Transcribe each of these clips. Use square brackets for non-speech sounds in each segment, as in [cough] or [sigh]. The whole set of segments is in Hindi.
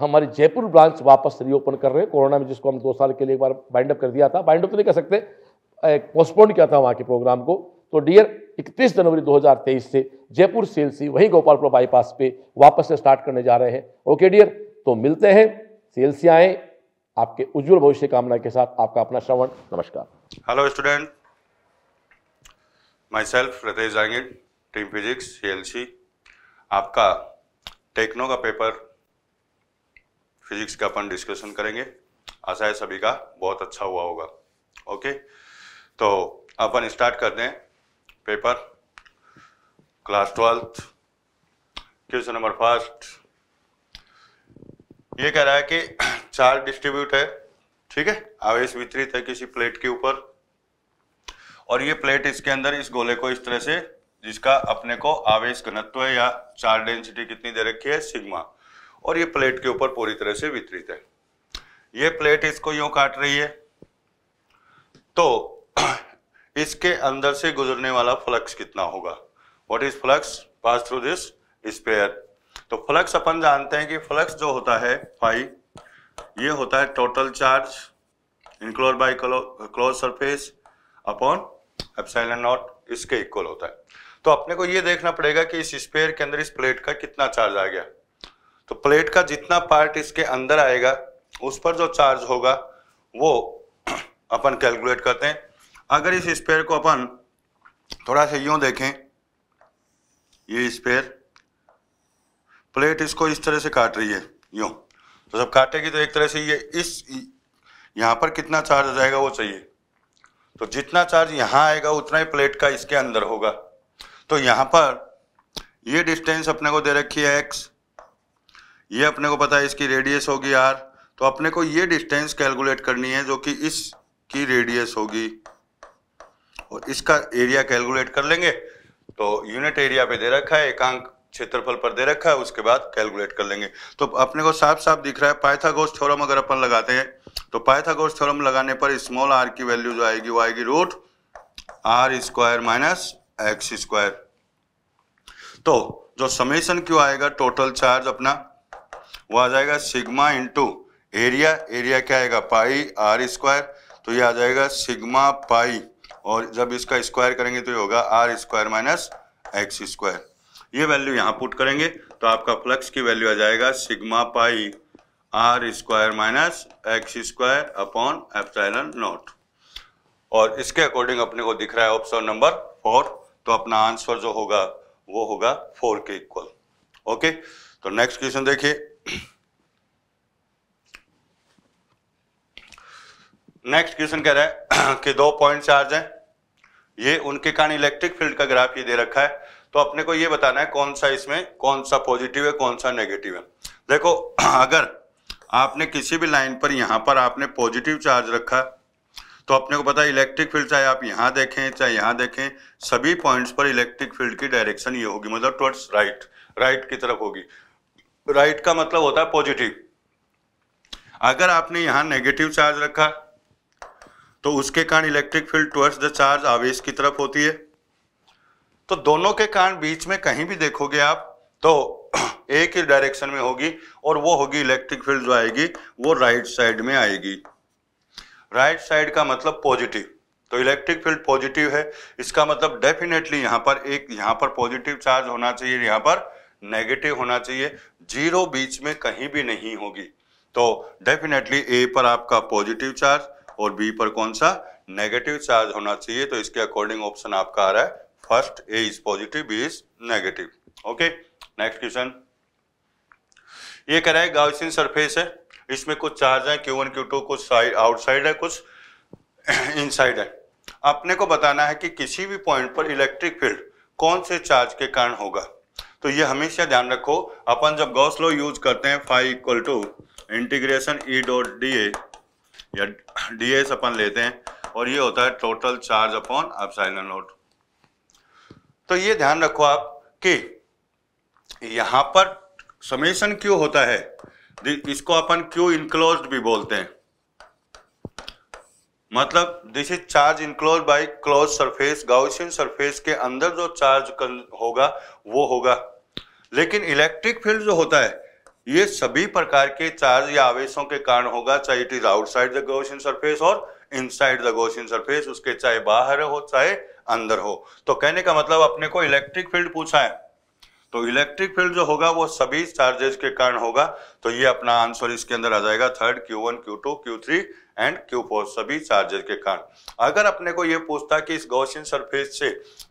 हमारी जयपुर ब्रांच वापस रीओपन कर रहे हैं कोरोना में जिसको हम दो साल के लिए एक बार बाइंड अप कर दिया था बाइंड अप तो नहीं कर सकते पोस्टपोन किया था वहाँ के प्रोग्राम को तो डियर 31 जनवरी 2023 से जयपुर सीएलसी वहीं गोपालपुर बाईपास पे वापस से स्टार्ट करने जा रहे हैं ओके डियर तो मिलते हैं सीएलसी आए आपके उज्जवल भविष्य कामना के साथ आपका अपना श्रवण नमस्कार hello student myself Ratesh Jangid team physics सी आपका टेक्नो का पेपर फिजिक्स का अपन डिस्कशन करेंगे आशा है सभी का बहुत अच्छा हुआ होगा ओके तो अपन स्टार्ट करते हैं paper class twelfth question number first ये कह रहा है कि चार [clears throat] डिस्ट्रीब्यूट है ठीक है आवेश वितरित है किसी प्लेट के ऊपर और ये प्लेट इसके अंदर इस गोले को इस तरह से जिसका अपने को आवेश घनत्व या चार डेंसिटी कितनी दे रखी है सिग्मा और ये प्लेट के ऊपर पूरी तरह से वितरित है ये प्लेट इसको यू काट रही है तो [clears throat] इसके अंदर से गुजरने वाला फ्लक्स कितना होगा what is flux pass through this sphere तो फ्लक्स अपन जानते हैं कि फ्लक्स जो होता है फाइव ये होता है total charge enclose by close surface upon epsilon naught इसके इक्वल होता है तो अपने को ये देखना पड़ेगा कि इस स्पेयर के अंदर इस प्लेट का कितना चार्ज आ गया तो प्लेट का जितना पार्ट इसके अंदर आएगा उस पर जो चार्ज होगा वो [clears throat] अपन कैलकुलेट करते हैं अगर इस स्पेयर को अपन थोड़ा सा यूं देखें ये स्पेयर प्लेट इसको इस तरह से काट रही है यूं तो जब काटेगी तो एक तरह से ये इस यहाँ पर कितना चार्ज आ जाएगा वो चाहिए तो जितना चार्ज यहाँ आएगा उतना ही प्लेट का इसके अंदर होगा तो यहाँ पर ये डिस्टेंस अपने को दे रखी है एक्स ये अपने को पता है इसकी रेडियस होगी आर तो अपने को ये डिस्टेंस कैलकुलेट करनी है जो कि इसकी रेडियस होगी और इसका एरिया कैलकुलेट कर लेंगे तो यूनिट एरिया पे दे रखा है एकांक क्षेत्रफल पर दे रखा है उसके बाद कैलकुलेट कर लेंगे तो अपने को साफ साफ दिख रहा है पाइथागोरस थ्योरम अगर अपन लगाते हैं तो पाइथागोरस थ्योरम लगाने पर स्मॉल आर की वैल्यू जो आएगी वो आएगी root R square minus x square तो जो समेशन क्यों आएगा टोटल चार्ज अपना वो आ जाएगा सिग्मा इंटू एरिया एरिया क्या आएगा पाई आर स्क्वायर तो ये आ जाएगा सिग्मा पाई और जब इसका स्क्वायर करेंगे तो ये होगा R square minus x square ये वैल्यू यहाँ पुट करेंगे तो आपका फ्लक्स की वैल्यू आ जाएगा sigma pi R square minus x square upon epsilon naught और इसके अकॉर्डिंग अपने को दिख रहा है ऑप्शन नंबर फोर तो अपना आंसर जो होगा वो होगा फोर के इक्वल ओके तो नेक्स्ट क्वेश्चन देखिए नेक्स्ट क्वेश्चन कह रहा है कि दो पॉइंट चार्ज हैं ये उनके कारण इलेक्ट्रिक फील्ड का ग्राफ ये दे रखा है तो अपने को ये बताना है कौन सा इसमें कौन सा पॉजिटिव है कौन सा नेगेटिव है देखो अगर आपने किसी भी लाइन पर यहाँ पर आपने पॉजिटिव चार्ज रखा तो अपने को पता है इलेक्ट्रिक फील्ड चाहे आप यहाँ देखें चाहे यहाँ देखें सभी पॉइंट्स पर इलेक्ट्रिक फील्ड की डायरेक्शन ये होगी मतलब टुवर्ड्स राइट राइट की तरफ होगी राइट का मतलब होता है पॉजिटिव अगर आपने यहां नेगेटिव चार्ज रखा तो उसके कारण electric field towards the charge आवेश की तरफ होती है तो दोनों के कारण बीच में कहीं भी देखोगे आप तो [clears throat] एक ही डायरेक्शन में होगी और वो होगी इलेक्ट्रिक फील्ड जो आएगी वो राइट साइड में आएगी राइट साइड का मतलब पॉजिटिव तो इलेक्ट्रिक फील्ड पॉजिटिव है इसका मतलब डेफिनेटली यहां पर एक यहां पर पॉजिटिव चार्ज होना चाहिए यहां पर नेगेटिव होना चाहिए जीरो बीच में कहीं भी नहीं होगी तो डेफिनेटली ए पर आपका पॉजिटिव चार्ज और बी पर कौन सा नेगेटिव चार्ज होना चाहिए तो इसके अकॉर्डिंग ऑप्शन आपका आ रहा है first A is positive B is negative okay next question ये कह रहा है गाउसिन सरफेस है इसमें कुछ चार्ज है क्यू वन क्यू टू कुछ साइड आउटसाइड है कुछ इनसाइड [clears throat] है अपने को बताना है कि किसी भी पॉइंट पर इलेक्ट्रिक फील्ड कौन से चार्ज के कारण होगा तो ये हमेशा ध्यान रखो अपन जब गॉस लो यूज करते हैं phi equal to integration E dot D A या डी एस अपन लेते हैं और ये होता है total charge upon epsilon naught तो ये ध्यान रखो आप कि यहां पर समेशन क्यों होता है इसको अपन क्यू इनक्लोज भी बोलते हैं मतलब this is charge enclose by close surface Gaussian surface के अंदर जो चार्ज होगा वो होगा लेकिन इलेक्ट्रिक फील्ड जो होता है ये सभी प्रकार के चार्ज या आवेशों के कारण होगा चाहे it is outside the Gaussian surface और इनसाइड द गोशन सरफेस उसके चाहे बाहर हो चाहे अंदर हो तो कहने का मतलब अपने को इलेक्ट्रिक फील्ड पूछा है तो इलेक्ट्रिक फील्ड जो होगा वो सभी चार्जेस के कारण होगा तो ये अपना आंसर इसके अंदर आ जाएगा third Q one Q two Q three and Q four सभी चार्जेस के कारण अगर अपने को ये पूछता कि इस गोशन सरफेस से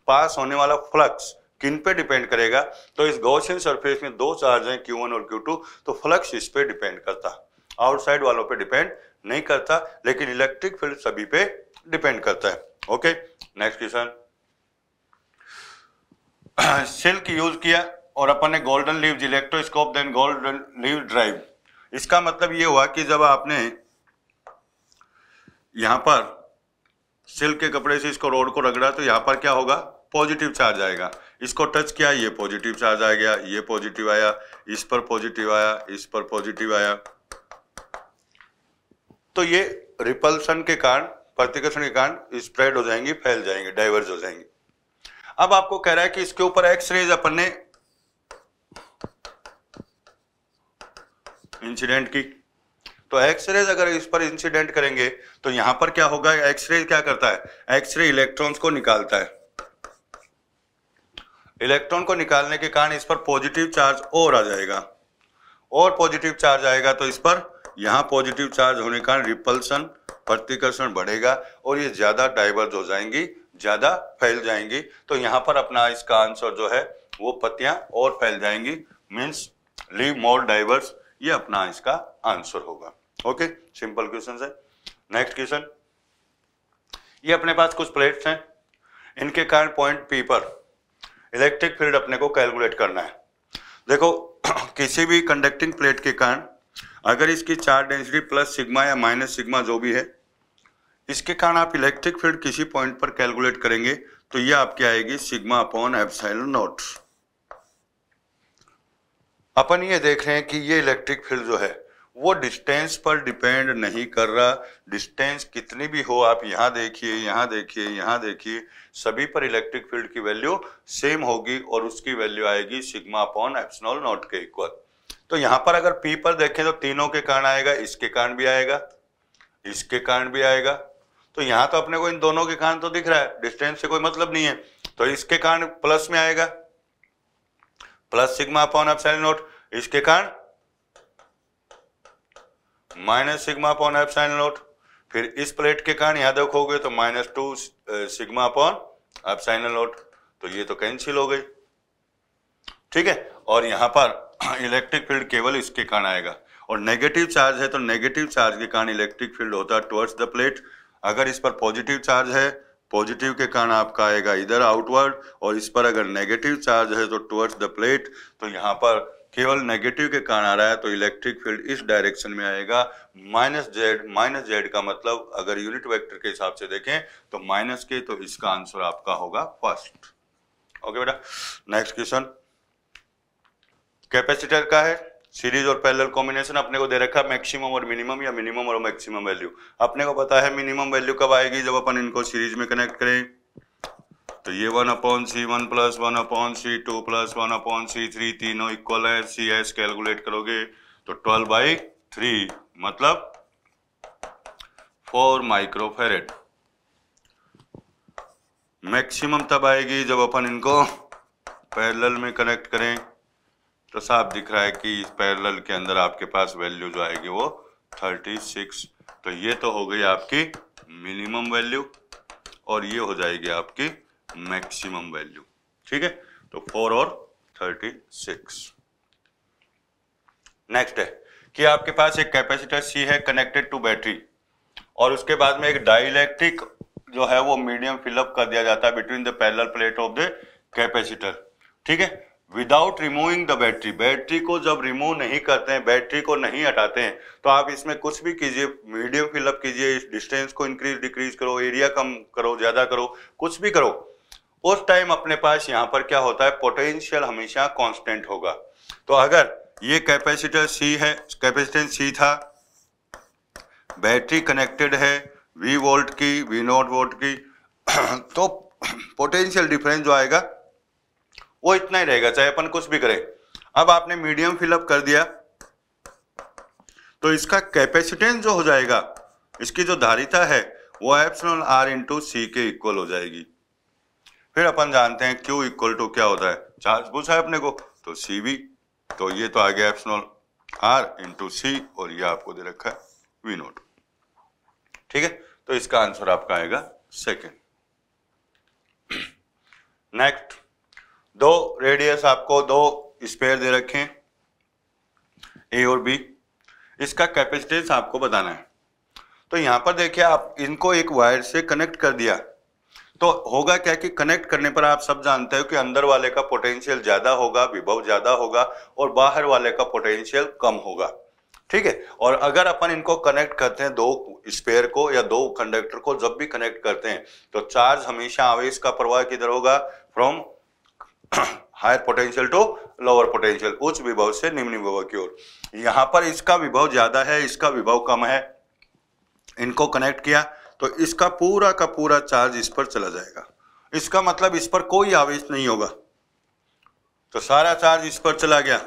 पास होने वाला फ्लक्स किन पे डिपेंड करेगा तो इस गौशियन सरफेस में दो चार्ज हैं क्यू वन और क्यू टू तो फ्लक्स इस पे डिपेंड करता आउटसाइड वालों पे डिपेंड नहीं करता लेकिन इलेक्ट्रिक फील्ड सभी पे डिपेंड करता है okay next question silk use किया और अपन ने golden leaf electroscope then golden leaf drive इसका मतलब ये हुआ कि जब आपने यहां पर सिल्क के कपड़े से इसको रोड को रगड़ा तो यहां पर क्या होगा पॉजिटिव चार्ज आएगा इसको टच किया ये पॉजिटिव चार्ज आ गया ये पॉजिटिव आया इस पर पॉजिटिव आया इस पर पॉजिटिव आया तो ये रिपल्सन के कारण प्रतिकर्षण के कारण स्प्रेड हो जाएंगे फैल जाएंगे डाइवर्स हो जाएंगे अब आपको कह रहा है कि इसके ऊपर एक्स रेज अपन ने इंसिडेंट की तो एक्सरेज अगर इस पर इंसिडेंट करेंगे तो यहां पर क्या होगा एक्सरे क्या करता है एक्सरे इलेक्ट्रॉन्स को निकालता है इलेक्ट्रॉन को निकालने के कारण इस पर पॉजिटिव चार्ज और आ जाएगा और पॉजिटिव चार्ज आएगा तो इस पर यहाँ पॉजिटिव चार्ज होने के कारण रिपल्सन प्रतिकर्षण बढ़ेगा और ये ज़्यादा डाइवर्ज हो जाएंगी ज़्यादा फैल जाएंगी तो यहाँ पर अपना इसका आंसर जो है वो पत्तियां और फैल जाएंगी मीन्स लीव मोर डाइवर्स ये अपना इसका आंसर होगा ओके सिंपल क्वेश्चन है नेक्स्ट क्वेश्चन ये अपने पास कुछ प्लेट्स हैं इनके कारण पॉइंट पी पर इलेक्ट्रिक फील्ड अपने को कैलकुलेट करना है देखो [clears throat] किसी भी कंडक्टिंग प्लेट के कारण अगर इसकी चार्ज डेंसिटी प्लस सिग्मा या माइनस सिग्मा जो भी है इसके कारण आप इलेक्ट्रिक फील्ड किसी पॉइंट पर कैलकुलेट करेंगे तो ये आपकी आएगी सिग्मा अपॉन एप्साइल नोट अपन ये देख रहे हैं कि ये इलेक्ट्रिक फील्ड जो है वो डिस्टेंस पर डिपेंड नहीं कर रहा डिस्टेंस कितनी भी हो आप यहाँ देखिए यहाँ देखिए यहाँ देखिए सभी पर इलेक्ट्रिक फील्ड की वैल्यू सेम होगी और उसकी वैल्यू आएगी सिग्मा अपॉन एप्सनॉल नॉट के इक्वल तो यहाँ पर अगर पी पर देखें तो तीनों के कारण आएगा इसके कारण भी आएगा इसके कारण भी आएगा तो यहाँ तो अपने को इन दोनों के कारण तो दिख रहा है डिस्टेंस से कोई मतलब नहीं है तो इसके कारण प्लस में आएगा plus sigma upon epsilon naught इसके कारण minus sigma upon epsilon naught फिर इस प्लेट के कारण यहां देखोगे तो minus two sigma upon epsilon naught तो ये तो कैंसिल हो गई ठीक है और यहां पर [clears throat] इलेक्ट्रिक फील्ड केवल इसके कारण आएगा और नेगेटिव चार्ज है तो नेगेटिव चार्ज के कारण इलेक्ट्रिक फील्ड होता है टुवर्ड्स द प्लेट अगर इस पर पॉजिटिव चार्ज है पॉजिटिव के कारण आपका आएगा इधर आउटवर्ड और इस पर अगर नेगेटिव चार्ज है तो टुवर्ड्स द प्लेट तो यहां पर केवल नेगेटिव के कारण आ रहा है तो इलेक्ट्रिक फील्ड इस डायरेक्शन में आएगा माइनस जेड माइनस जेड का मतलब अगर यूनिट वेक्टर के हिसाब से देखें तो माइनस के तो इसका आंसर आपका होगा फर्स्ट ओके बेटा नेक्स्ट क्वेश्चन कैपेसिटर का है सीरीज और पैरेलल कॉम्बिनेशन अपने को दे रखा है मैक्सिमम और मिनिमम या मिनिमम और मैक्सिमम वैल्यू अपने को पता है मिनिमम वैल्यू कब आएगी जब अपन इनको सीरीज में कनेक्ट करें तो ये one upon C one plus one upon C two plus one upon C three तीनों इक्वल है सी एस कैलकुलेट करोगे तो ट्वेल्व बाई थ्री मतलब फोर माइक्रोफेरेट मैक्सिमम तब आएगी जब अपन इनको पैरेलल में कनेक्ट करें तो साफ दिख रहा है कि इस पैरेलल के अंदर आपके पास वैल्यू जो आएगी वो थर्टी सिक्स तो ये तो हो गई आपकी मिनिमम वैल्यू और ये हो जाएगी आपकी मैक्सिमम वैल्यू ठीक है तो फोर और थर्टी सिक्स नेक्स्ट है कि आपके पास एक कैपेसिटर सी है कनेक्टेड टू बैटरी और उसके बाद में एक डाइलेक्ट्रिक जो है वो मीडियम फिलअप कर दिया जाता है between the parallel plate of the capacitor ठीक है without removing the battery battery को जब रिमूव नहीं करते हैं बैटरी को नहीं हटाते हैं तो आप इसमें कुछ भी कीजिए मीडियम फिलअप कीजिए इस डिस्टेंस को इंक्रीज डिक्रीज करो एरिया कम करो ज़्यादा करो कुछ भी करो उस टाइम अपने पास यहाँ पर क्या होता है पोटेंशियल हमेशा कांस्टेंट होगा तो अगर ये कैपेसिटर सी है कैपेसिटेंस सी था बैटरी कनेक्टेड है वी वोल्ट की वी नोट वोल्ट की [clears throat] तो पोटेंशियल डिफरेंस जो आएगा वो इतना ही रहेगा चाहे अपन कुछ भी करें अब आपने मीडियम फिलअप कर दिया तो इसका कैपेसिटेंस जो हो जाएगा इसकी जो धारिता है वो एप्सनल आर इंटू सी के इक्वल हो जाएगी फिर अपन जानते हैं क्यू इक्वल टू क्या होता है चार्ज पूछा है अपने को तो सी वी तो ये तो आ गया एप्सनॉल आर इंटू सी और ये आपको दे रखा है वी नोट ठीक है तो इसका आंसर आपका आएगा सेकेंड नेक्स्ट दो रेडियस आपको दो स्पेयर दे रखे हैं ए और बी इसका कैपेसिटेंस आपको बताना है तो यहां पर देखिए आप इनको एक वायर से कनेक्ट कर दिया तो होगा क्या कि कनेक्ट करने पर आप सब जानते हो कि अंदर वाले का पोटेंशियल ज़्यादा होगा विभव ज़्यादा होगा और बाहर वाले का पोटेंशियल कम होगा ठीक है और अगर अपन इनको कनेक्ट करते हैं दो स्पेयर को या दो कंडक्टर को जब भी कनेक्ट करते हैं तो चार्ज हमेशा आवेश का प्रवाह किधर होगा from higher potential to lower potential उच्च विभव से निम्न विभव की ओर यहां पर इसका विभव ज़्यादा है इसका विभव कम है इनको कनेक्ट किया तो इसका पूरा का पूरा चार्ज इस पर चला जाएगा इसका मतलब इस पर कोई आवेश नहीं होगा तो सारा चार्ज इस पर चला गया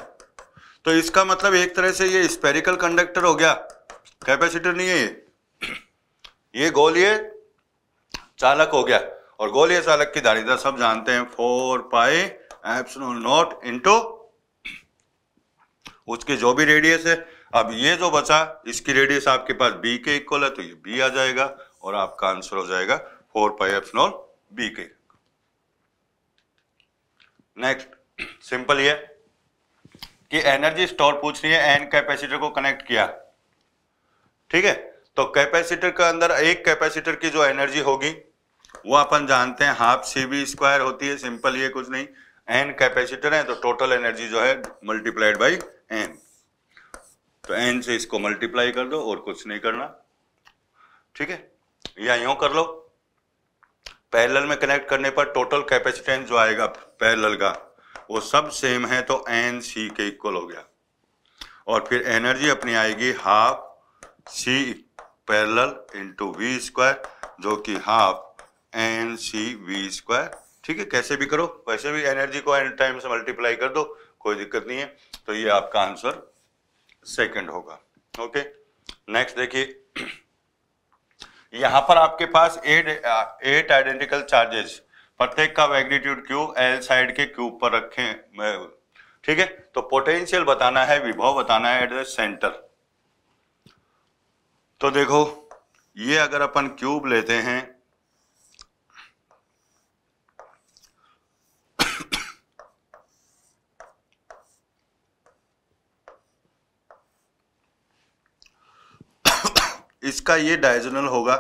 तो इसका मतलब एक तरह से ये स्पेरिकल कंडक्टर हो गया कैपेसिटर नहीं है ये [clears throat] ये गोलीय चालक हो गया और गोलीय चालक की धारिता सब जानते हैं four pi eps naught into [clears throat] उसकी जो भी रेडियस है अब ये जो बचा इसकी रेडियस आपके पास बी के इक्वल है तो ये बी आ जाएगा और आपका आंसर हो जाएगा four pi F null B के नेक्स्ट सिंपल ये कि एनर्जी स्टोर पूछ रही है एन कैपेसिटर को कनेक्ट किया ठीक है तो कैपेसिटर के अंदर एक कैपेसिटर की जो एनर्जी होगी वो अपन जानते हैं हाफ सी बी स्क्वायर होती है सिंपल ये कुछ नहीं एन कैपेसिटर है तो टोटल एनर्जी जो है मल्टीप्लाइड बाई एन तो एन से इसको मल्टीप्लाई कर दो और कुछ नहीं करना ठीक है या यूं कर लो पैरेलल में कनेक्ट करने पर टोटल कैपेसिटेंस जो आएगा पैरेलल का वो सब सेम है तो एन सी के इक्वल हो गया और फिर एनर्जी अपनी आएगी half C parallel into V square जो कि half N C V square ठीक है कैसे भी करो वैसे भी एनर्जी को एन टाइम से मल्टीप्लाई कर दो कोई दिक्कत नहीं है तो ये आपका आंसर सेकंड होगा ओके नेक्स्ट देखिए यहाँ पर आपके पास एट एट आइडेंटिकल चार्जेस प्रत्येक का मैग्नीट्यूड क्यू एल साइड के क्यूब पर रखे ठीक है तो पोटेंशियल बताना है विभव बताना है एट द सेंटर तो देखो ये अगर अपन क्यूब लेते हैं इसका ये डायजोनल होगा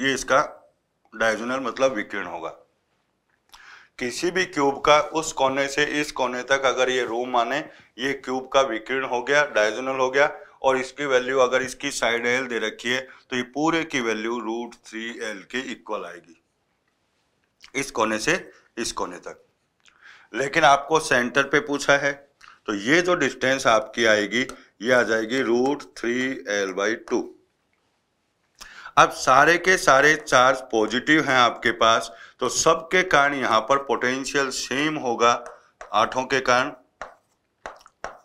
ये इसका डायजोनल मतलब विकीर्ण होगा किसी भी क्यूब का उस कोने से इस कोने तक अगर ये रूम माने ये क्यूब का विकीर्ण हो गया डायजोनल हो गया और इसकी वैल्यू अगर इसकी साइड एल दे रखी है तो ये पूरे की वैल्यू रूट थ्री एल के इक्वल आएगी इस कोने से इस कोने तक लेकिन आपको सेंटर पे पूछा है तो ये जो डिस्टेंस आपकी आएगी ये आ जाएगी root three L by two अब सारे के सारे चार्ज पॉजिटिव हैं आपके पास तो सबके कारण यहां पर पोटेंशियल सेम होगा आठों के कारण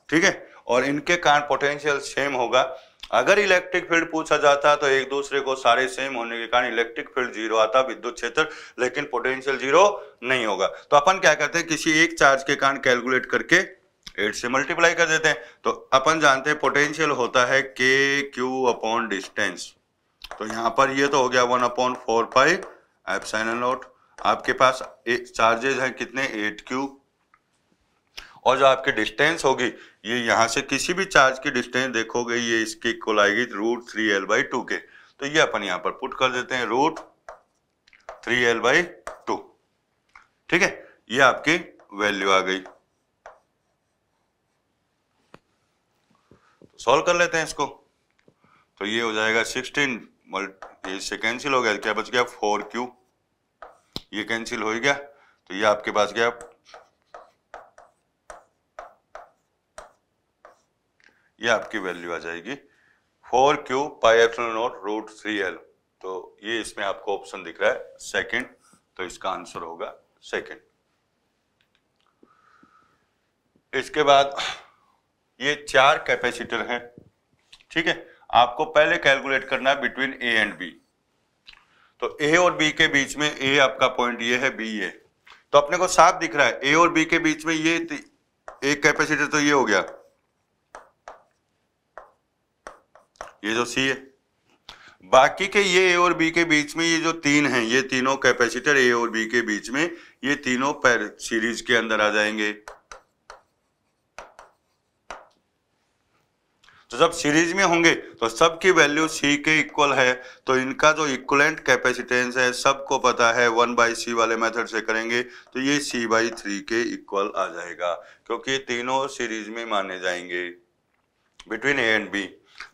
ठीक है और इनके कारण पोटेंशियल सेम होगा अगर इलेक्ट्रिक फील्ड पूछा जाता तो एक दूसरे को सारे सेम होने के कारण इलेक्ट्रिक फील्ड जीरो आता विद्युत क्षेत्र लेकिन पोटेंशियल जीरो नहीं होगा तो अपन क्या करते हैं किसी एक चार्ज के कारण कैलकुलेट करके एट से मल्टीप्लाई कर देते हैं तो अपन जानते हैं पोटेंशियल होता है के क्यू अपॉन डिस्टेंस तो यहाँ पर ये तो हो गया one upon four pi epsilon naught आपके पास चार्जेज हैं कितने एट क्यू और जो आपकी डिस्टेंस होगी ये यहाँ से किसी भी चार्ज की डिस्टेंस देखोगे ये इसके इक्वल आएगी root three L by two के तो ये अपन यहाँ पर पुट कर देते हैं root three L by two ठीक है ये आपकी वैल्यू आ गई सॉल्व कर लेते हैं इसको तो ये हो जाएगा सिक्सटीन मल्टी इससे कैंसिल हो गया क्या बच गया फोर क्यू ये कैंसिल हो गया तो ये आपके पास गया ये आपकी वैल्यू आ जाएगी four Q pi epsilon root three L तो ये इसमें आपको ऑप्शन दिख रहा है सेकंड तो इसका आंसर होगा सेकंड इसके बाद ये चार कैपेसिटर हैं ठीक है आपको पहले कैलकुलेट करना है बिटवीन ए एंड बी तो ए और बी के बीच में ए आपका पॉइंट ये है बी ये तो अपने को साफ दिख रहा है ए और बी के बीच में ये एक कैपेसिटर तो ये हो गया ये जो सी है बाकी के ये ए और बी के बीच में ये जो तीन हैं ये तीनों कैपेसिटर ए और बी के बीच में ये तीनों पैर सीरीज के अंदर आ जाएंगे तो जब सीरीज में होंगे तो सबकी वैल्यू सी के इक्वल है तो इनका जो इक्वलेंट कैपेसिटेंस है सबको पता है वन बाई सी वाले मेथड से करेंगे तो ये सी बाई थ्री के इक्वल आ जाएगा क्योंकि तीनों सीरीज में माने जाएंगे बिटवीन ए एंड बी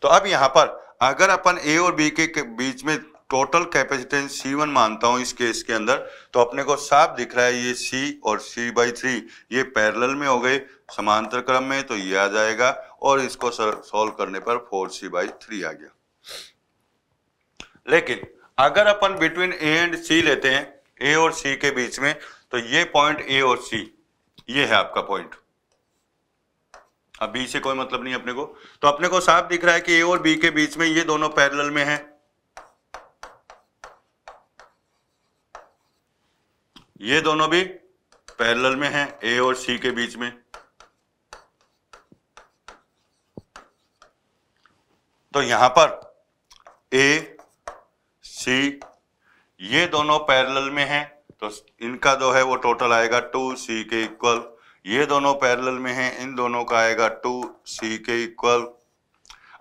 तो अब यहाँ पर अगर अपन ए और बी के बीच में टोटल कैपेसिटेंस सी वन मानता हूँ इस केस के अंदर तो अपने को साफ दिख रहा है ये सी और सी बाई थ्री ये पैरल में हो गए समांतर क्रम में तो ये आ जाएगा और इसको सॉल्व करने पर फोर सी बाई थ्री आ गया लेकिन अगर अपन बिटवीन ए एंड सी लेते हैं ए और सी के बीच में तो ये पॉइंट ए और सी ये है आपका पॉइंट अब बी से कोई मतलब नहीं अपने को तो अपने को साफ दिख रहा है कि ए और बी के बीच में ये दोनों पैरेलल में हैं ये दोनों भी पैरेलल में हैं ए और सी के बीच में तो यहां पर ए सी ये दोनों पैरेलल में हैं तो इनका जो है वो टोटल आएगा टू सी के इक्वल ये दोनों पैरेलल में हैं इन दोनों का आएगा टू सी के इक्वल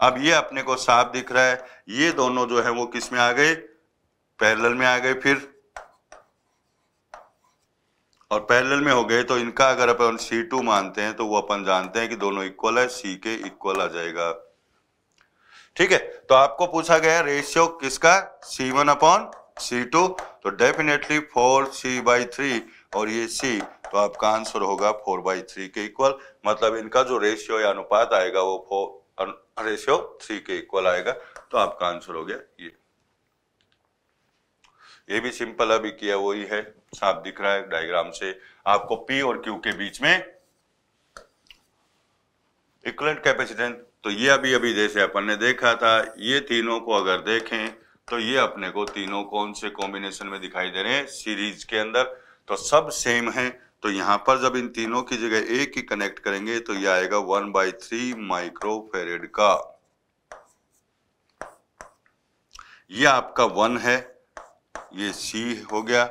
अब ये अपने को साफ दिख रहा है ये दोनों जो है वो किस में आ गए पैरेलल में आ गए फिर और पैरेलल में हो गए तो इनका अगर अपन टू मानते हैं तो वो अपन जानते हैं कि दोनों इक्वल है सी के इक्वल आ जाएगा ठीक है तो आपको पूछा गया रेशियो किसका C one upon C two तो definitely four C by three और ये सी तो आपका आंसर होगा फोर बाई थ्री के इक्वल मतलब इनका जो रेशियो या अनुपात आएगा वो फोर रेशियो थ्री के इक्वल आएगा तो आपका आंसर हो गया ये ये भी सिंपल अभी किया वही है साफ दिख रहा है डायग्राम से आपको पी और क्यू के बीच में इक्वलेंट कैपेसिटेंस तो ये अभी अभी जैसे अपन ने देखा था ये तीनों को अगर देखें तो ये अपने को तीनों कौन से कॉम्बिनेशन में दिखाई दे रहे हैं सीरीज के अंदर तो सब सेम है तो यहां पर जब इन तीनों की जगह एक ही कनेक्ट करेंगे तो ये आएगा वन बाई थ्री माइक्रोफेरेड का ये आपका वन है ये सी हो गया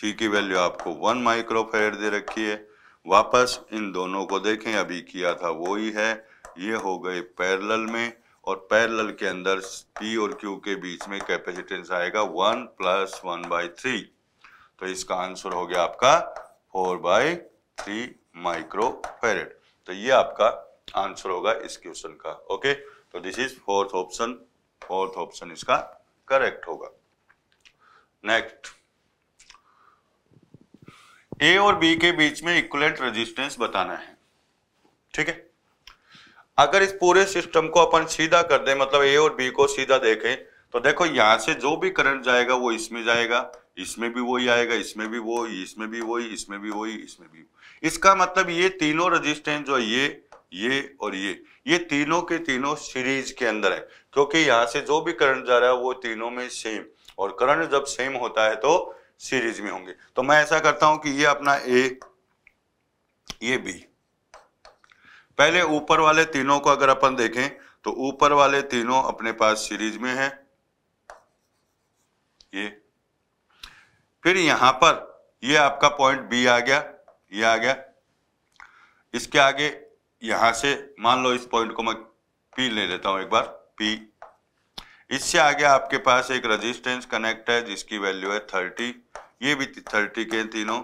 सी की वैल्यू आपको वन माइक्रोफेरेड दे रखी है वापस इन दोनों को देखें अभी किया था वो ही है ये हो गए पैरेलल में और पैरेलल के अंदर पी और क्यू के बीच में कैपेसिटेंस आएगा one plus one by three तो इसका आंसर हो गया आपका four by three micro farad तो ये आपका आंसर होगा इस क्वेश्चन का ओके तो this is fourth option fourth option इसका करेक्ट होगा नेक्स्ट ए और बी के बीच में इक्वलेंट रेजिस्टेंस बताना है ठीक है अगर इस पूरे सिस्टम को अपन सीधा कर दें मतलब ए और बी को सीधा देखें तो देखो यहां से जो भी करंट जाएगा वो इसमें जाएगा इसमें भी वही आएगा इसमें भी वो इसमें भी वही इसमें भी वही इसमें भी इसका मतलब ये तीनों रजिस्टेंस जो ये ये और ये ये तीनों के तीनों सीरीज के अंदर है क्योंकि यहां से जो भी करंट जा रहा है वो तीनों में सेम और करंट जब सेम होता है तो सीरीज में होंगे तो मैं ऐसा करता हूं कि ये अपना ए ये बी पहले ऊपर वाले तीनों को अगर अपन देखें तो ऊपर वाले तीनों अपने पास सीरीज में है ये फिर यहां पर ये आपका पॉइंट बी आ गया ये आ गया इसके आगे यहां से मान लो इस पॉइंट को मैं पी ले लेता हूं एक बार पी इससे आगे आपके पास एक रेजिस्टेंस कनेक्ट है जिसकी वैल्यू है थर्टी ये भी थर्टी के तीनों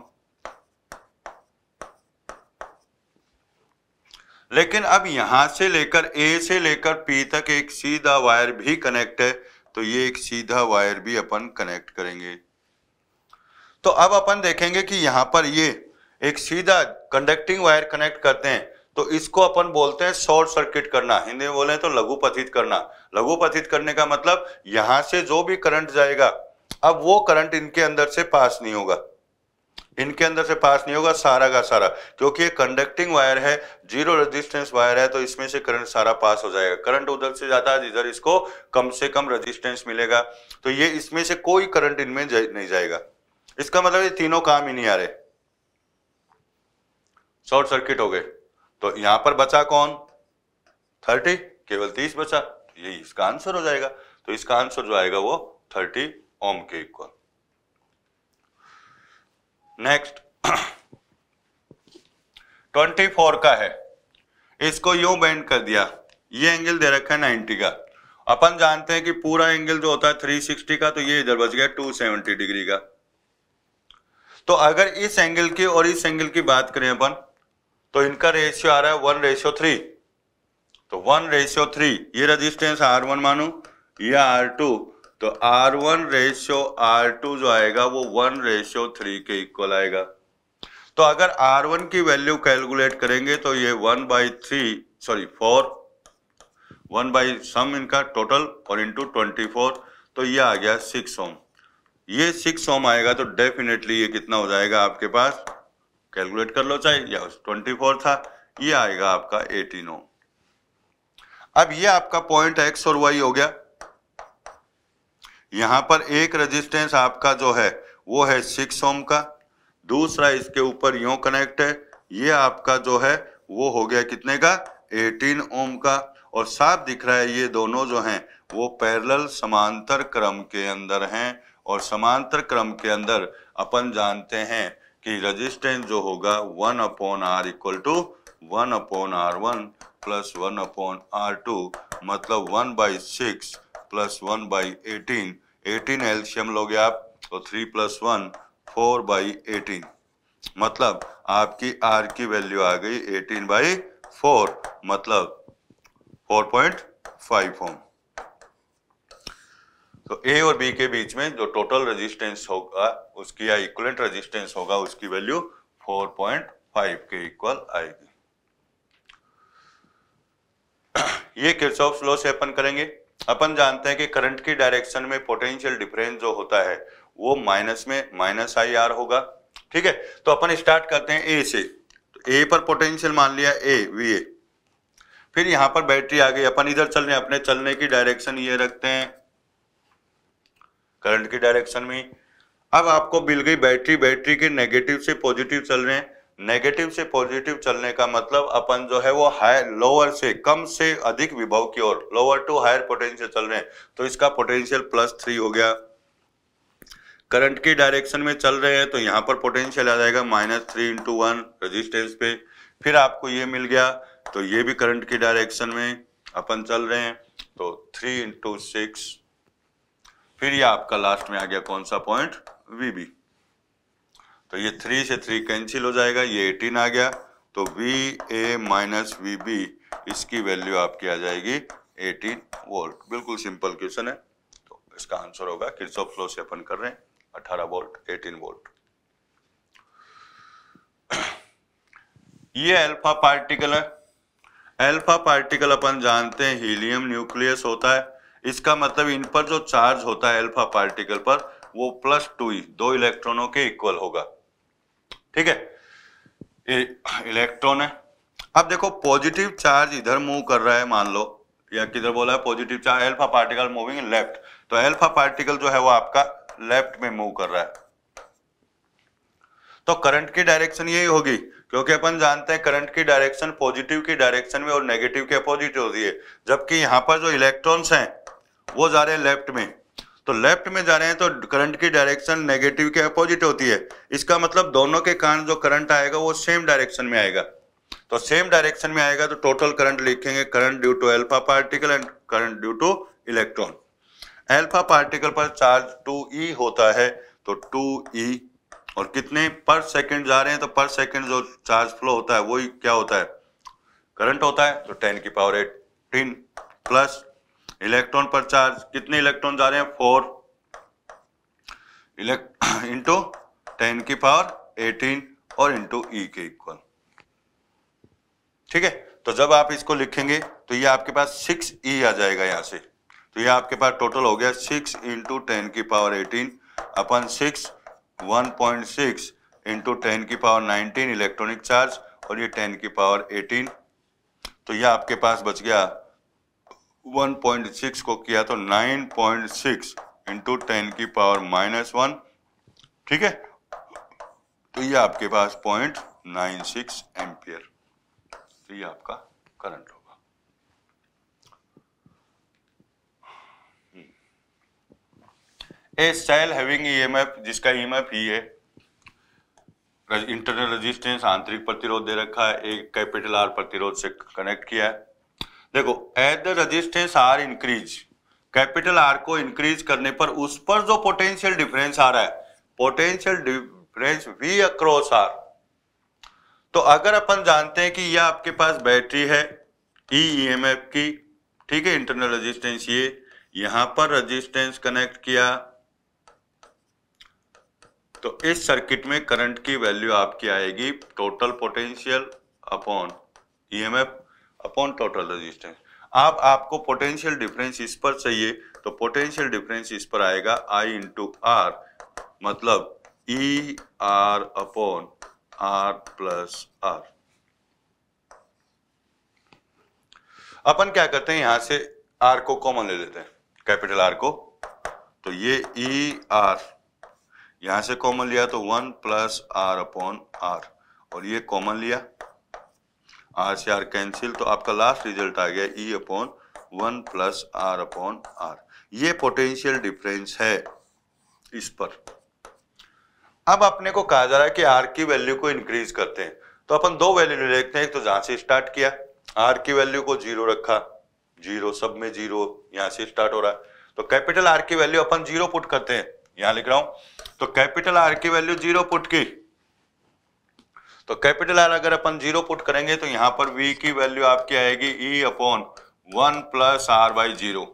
लेकिन अब यहाँ से लेकर ए से लेकर पी तक एक सीधा वायर भी कनेक्ट है तो ये एक सीधा वायर भी अपन कनेक्ट करेंगे तो अब अपन देखेंगे कि यहाँ पर ये एक सीधा कंडक्टिंग वायर कनेक्ट करते हैं तो इसको अपन बोलते हैं शॉर्ट सर्किट करना हिंदी में बोले तो लघु पथित करना लघु पथित करने का मतलब यहां से जो भी करंट जाएगा अब वो करंट इनके अंदर से पास नहीं होगा इनके अंदर से पास नहीं होगा सारा का सारा क्योंकि ये कंडक्टिंग वायर है जीरो रेजिस्टेंस वायर है तो इसमें से करंट सारा पास हो जाएगा करंट उधर से जाता है जिधर इसको कम से कम रेजिस्टेंस मिलेगा तो ये इसमें से कोई करंट इनमें जा, नहीं जाएगा इसका मतलब ये तीनों काम ही नहीं आ रहे शॉर्ट सर्किट हो गए तो यहां पर बचा कौन थर्टी केवल तीस बचा यही इसका आंसर हो जाएगा तो इसका आंसर जो आएगा वो थर्टी ओम के इक्वल नेक्स्ट ट्वेंटी फोर का है इसको यू बेंड कर दिया ये एंगल दे रखा है नाइनटी का अपन जानते हैं कि पूरा एंगल जो होता है थ्री सिक्सटी का तो ये इधर बच गया टू सेवेंटी डिग्री का तो अगर इस एंगल की और इस एंगल की बात करें अपन तो इनका रेशियो आ रहा है वन रेशियो थ्री तो वन रेशियो थ्री ये रजिस्टेंस आर वन मानो या आर टू तो R one ratio R two जो आएगा वो वन रेशियो थ्री के इक्वल आएगा तो अगर आर वन की वैल्यू कैलकुलेट करेंगे तो ये one by three sorry four one by sum इनका टोटल और इंटू ट्वेंटी फोर तो ये आ गया सिक्स ओम ये सिक्स ओम आएगा तो डेफिनेटली ये कितना हो जाएगा आपके पास कैलकुलेट कर लो चाहे या ट्वेंटी फोर था ये आएगा आपका एटीन ओम अब ये आपका पॉइंट एक्स और वाई हो गया यहाँ पर एक रेजिस्टेंस आपका जो है वो है सिक्स ओम का दूसरा इसके ऊपर यो कनेक्ट है ये आपका जो है वो हो गया कितने का 18 ओम का और साफ दिख रहा है ये दोनों जो हैं वो पैरेलल समांतर क्रम के अंदर हैं और समांतर क्रम के अंदर अपन जानते हैं कि रेजिस्टेंस जो होगा one upon R equal to one upon R one plus one upon R two मतलब one by six plus one by eighteen eighteen LCM लोगे आप तो three plus one four by eighteen मतलब आपकी आर की वैल्यू आ गई एटीन बाई फोर मतलब फोर पॉइंट फाइव ओम तो ए और बी के बीच में जो टोटल रेजिस्टेंस होगा उसकी या इक्वलेंट रेजिस्टेंस होगा उसकी वैल्यू 4.5 के इक्वल आएगी [coughs] ये किर्सॉफ लॉ से अपन करेंगे अपन जानते हैं कि करंट की डायरेक्शन में पोटेंशियल डिफरेंस जो होता है वो माइनस में माइनस आई आर होगा ठीक है तो अपन स्टार्ट करते हैं ए से तो ए पर पोटेंशियल मान लिया ए वी ए फिर यहां पर बैटरी आ गई अपन इधर चल रहे अपने चलने की डायरेक्शन ये रखते हैं करंट की डायरेक्शन में अब आपको मिल गई बैटरी बैटरी के नेगेटिव से पॉजिटिव चल रहे हैं नेगेटिव से पॉजिटिव चलने का मतलब अपन जो है वो हायर लोअर से कम से अधिक विभव की ओर लोअर टू हायर पोटेंशियल चल रहे हैं तो इसका पोटेंशियल प्लस थ्री हो गया करंट की डायरेक्शन में चल रहे हैं तो यहां पर पोटेंशियल आ जाएगा minus three into one resistance पे फिर आपको ये मिल गया तो ये भी करंट की डायरेक्शन में अपन चल रहे हैं तो थ्री इंटू सिक्स फिर ये आपका लास्ट में आ गया कौन सा पॉइंट वी बी तो ये थ्री से थ्री कैंसिल हो जाएगा ये एटीन आ गया तो V A minus V B इसकी वैल्यू आपकी आ जाएगी एटीन वोल्ट बिल्कुल सिंपल क्वेश्चन है तो इसका आंसर होगा ऑफ फ्लो से अपन कर रहे हैं अठारह वोल्ट एटीन वोल्ट ये अल्फा पार्टिकल है अल्फा पार्टिकल अपन जानते हैं हीलियम न्यूक्लियस होता है इसका मतलब इन पर जो चार्ज होता है अल्फा पार्टिकल पर वो प्लस टू दो इलेक्ट्रॉनों के इक्वल होगा ठीक है इलेक्ट्रॉन है अब देखो पॉजिटिव चार्ज इधर मूव कर रहा है मान लो या किधर बोला है positive charge alpha particle moving left तो एल्फा पार्टिकल जो है वो आपका लेफ्ट में मूव कर रहा है तो करंट की डायरेक्शन यही होगी क्योंकि अपन जानते हैं करंट की डायरेक्शन पॉजिटिव की डायरेक्शन में और नेगेटिव के अपोजिट होती है जबकि यहां पर जो इलेक्ट्रॉन्स हैं वो जा रहे हैं लेफ्ट में तो लेफ्ट में जा रहे हैं तो करंट की डायरेक्शन नेगेटिव के अपोजिट होती है इसका मतलब दोनों के कारण जो करंट आएगा वो सेम डायरेक्शन में आएगा तो सेम डायरेक्शन में आएगा तो टोटल करंट लिखेंगे current due to alpha particle and current due to electron alpha particle पर चार्ज टू ई होता है तो टू ई e, और कितने पर सेकेंड जा रहे हैं तो पर सेकेंड जो चार्ज फ्लो होता है वो क्या होता है करंट होता है तो टेन की पावर एटीन प्लस इलेक्ट्रॉन पर चार्ज कितने इलेक्ट्रॉन जा रहे हैं फोर इलेक्ट इंटू [clears throat] टेन की पावर एटीन और इंटू ई e के इक्वल ठीक है तो जब आप इसको लिखेंगे तो ये आपके पास सिक्स ई e आ जाएगा यहां से तो ये आपके पास टोटल हो गया सिक्स इंटू टेन की पावर एटीन अपन six one point six into ten की पावर नाइनटीन इलेक्ट्रॉनिक चार्ज और ये टेन की पावर एटीन तो ये आपके पास बच गया 1.6 को किया तो 9.6 पॉइंट सिक्स इंटू टेन की पावर माइनस वन ठीक है तो ये आपके पास पॉइंट नाइन सिक्स एम्पियर तो ये आपका करंट होगा hmm. A cell having EMF जिसका ईएमएफ e ही e है इंटरनल रेजिस्टेंस आंतरिक प्रतिरोध दे रखा है एक कैपिटल आर प्रतिरोध से कनेक्ट किया है देखो at the resistance R increase capital R को इंक्रीज करने पर उस पर जो पोटेंशियल डिफरेंस आ रहा है potential difference V across R तो अगर अपन जानते हैं कि यह आपके पास बैटरी है ई एम एफ की ठीक है इंटरनल रजिस्टेंस ये यहां पर रजिस्टेंस कनेक्ट किया तो इस सर्किट में करंट की वैल्यू आपकी आएगी total potential upon EMF upon total resistance अब आपको पोटेंशियल डिफरेंस इस पर चाहिए तो पोटेंशियल डिफरेंस इस पर आएगा आई इंटू आर मतलब E R upon R plus R अपन क्या करते हैं यहां से आर को कॉमन ले लेते हैं कैपिटल आर को तो ये ई e आर यहां से कॉमन लिया तो one plus R upon R और ये कॉमन लिया आर सी आर कैंसिल तो आपका लास्ट रिजल्ट आ गया E upon one plus R upon R ये पोटेंशियल डिफरेंस है इस पर अब अपने को कहा जा रहा है कि आर की वैल्यू को इंक्रीज करते हैं तो अपन दो वैल्यू लेते हैं एक तो जहां से स्टार्ट किया आर की वैल्यू को जीरो रखा जीरो सब में जीरो यहां से स्टार्ट हो रहा है तो कैपिटल आर की वैल्यू अपन जीरो पुट करते हैं यहां लिख रहा हूं तो कैपिटल आर की वैल्यू जीरो पुट की तो कैपिटल आर अगर अपन जीरो पुट करेंगे तो यहाँ पर वी की वैल्यू आपकी आएगी E upon one plus R by zero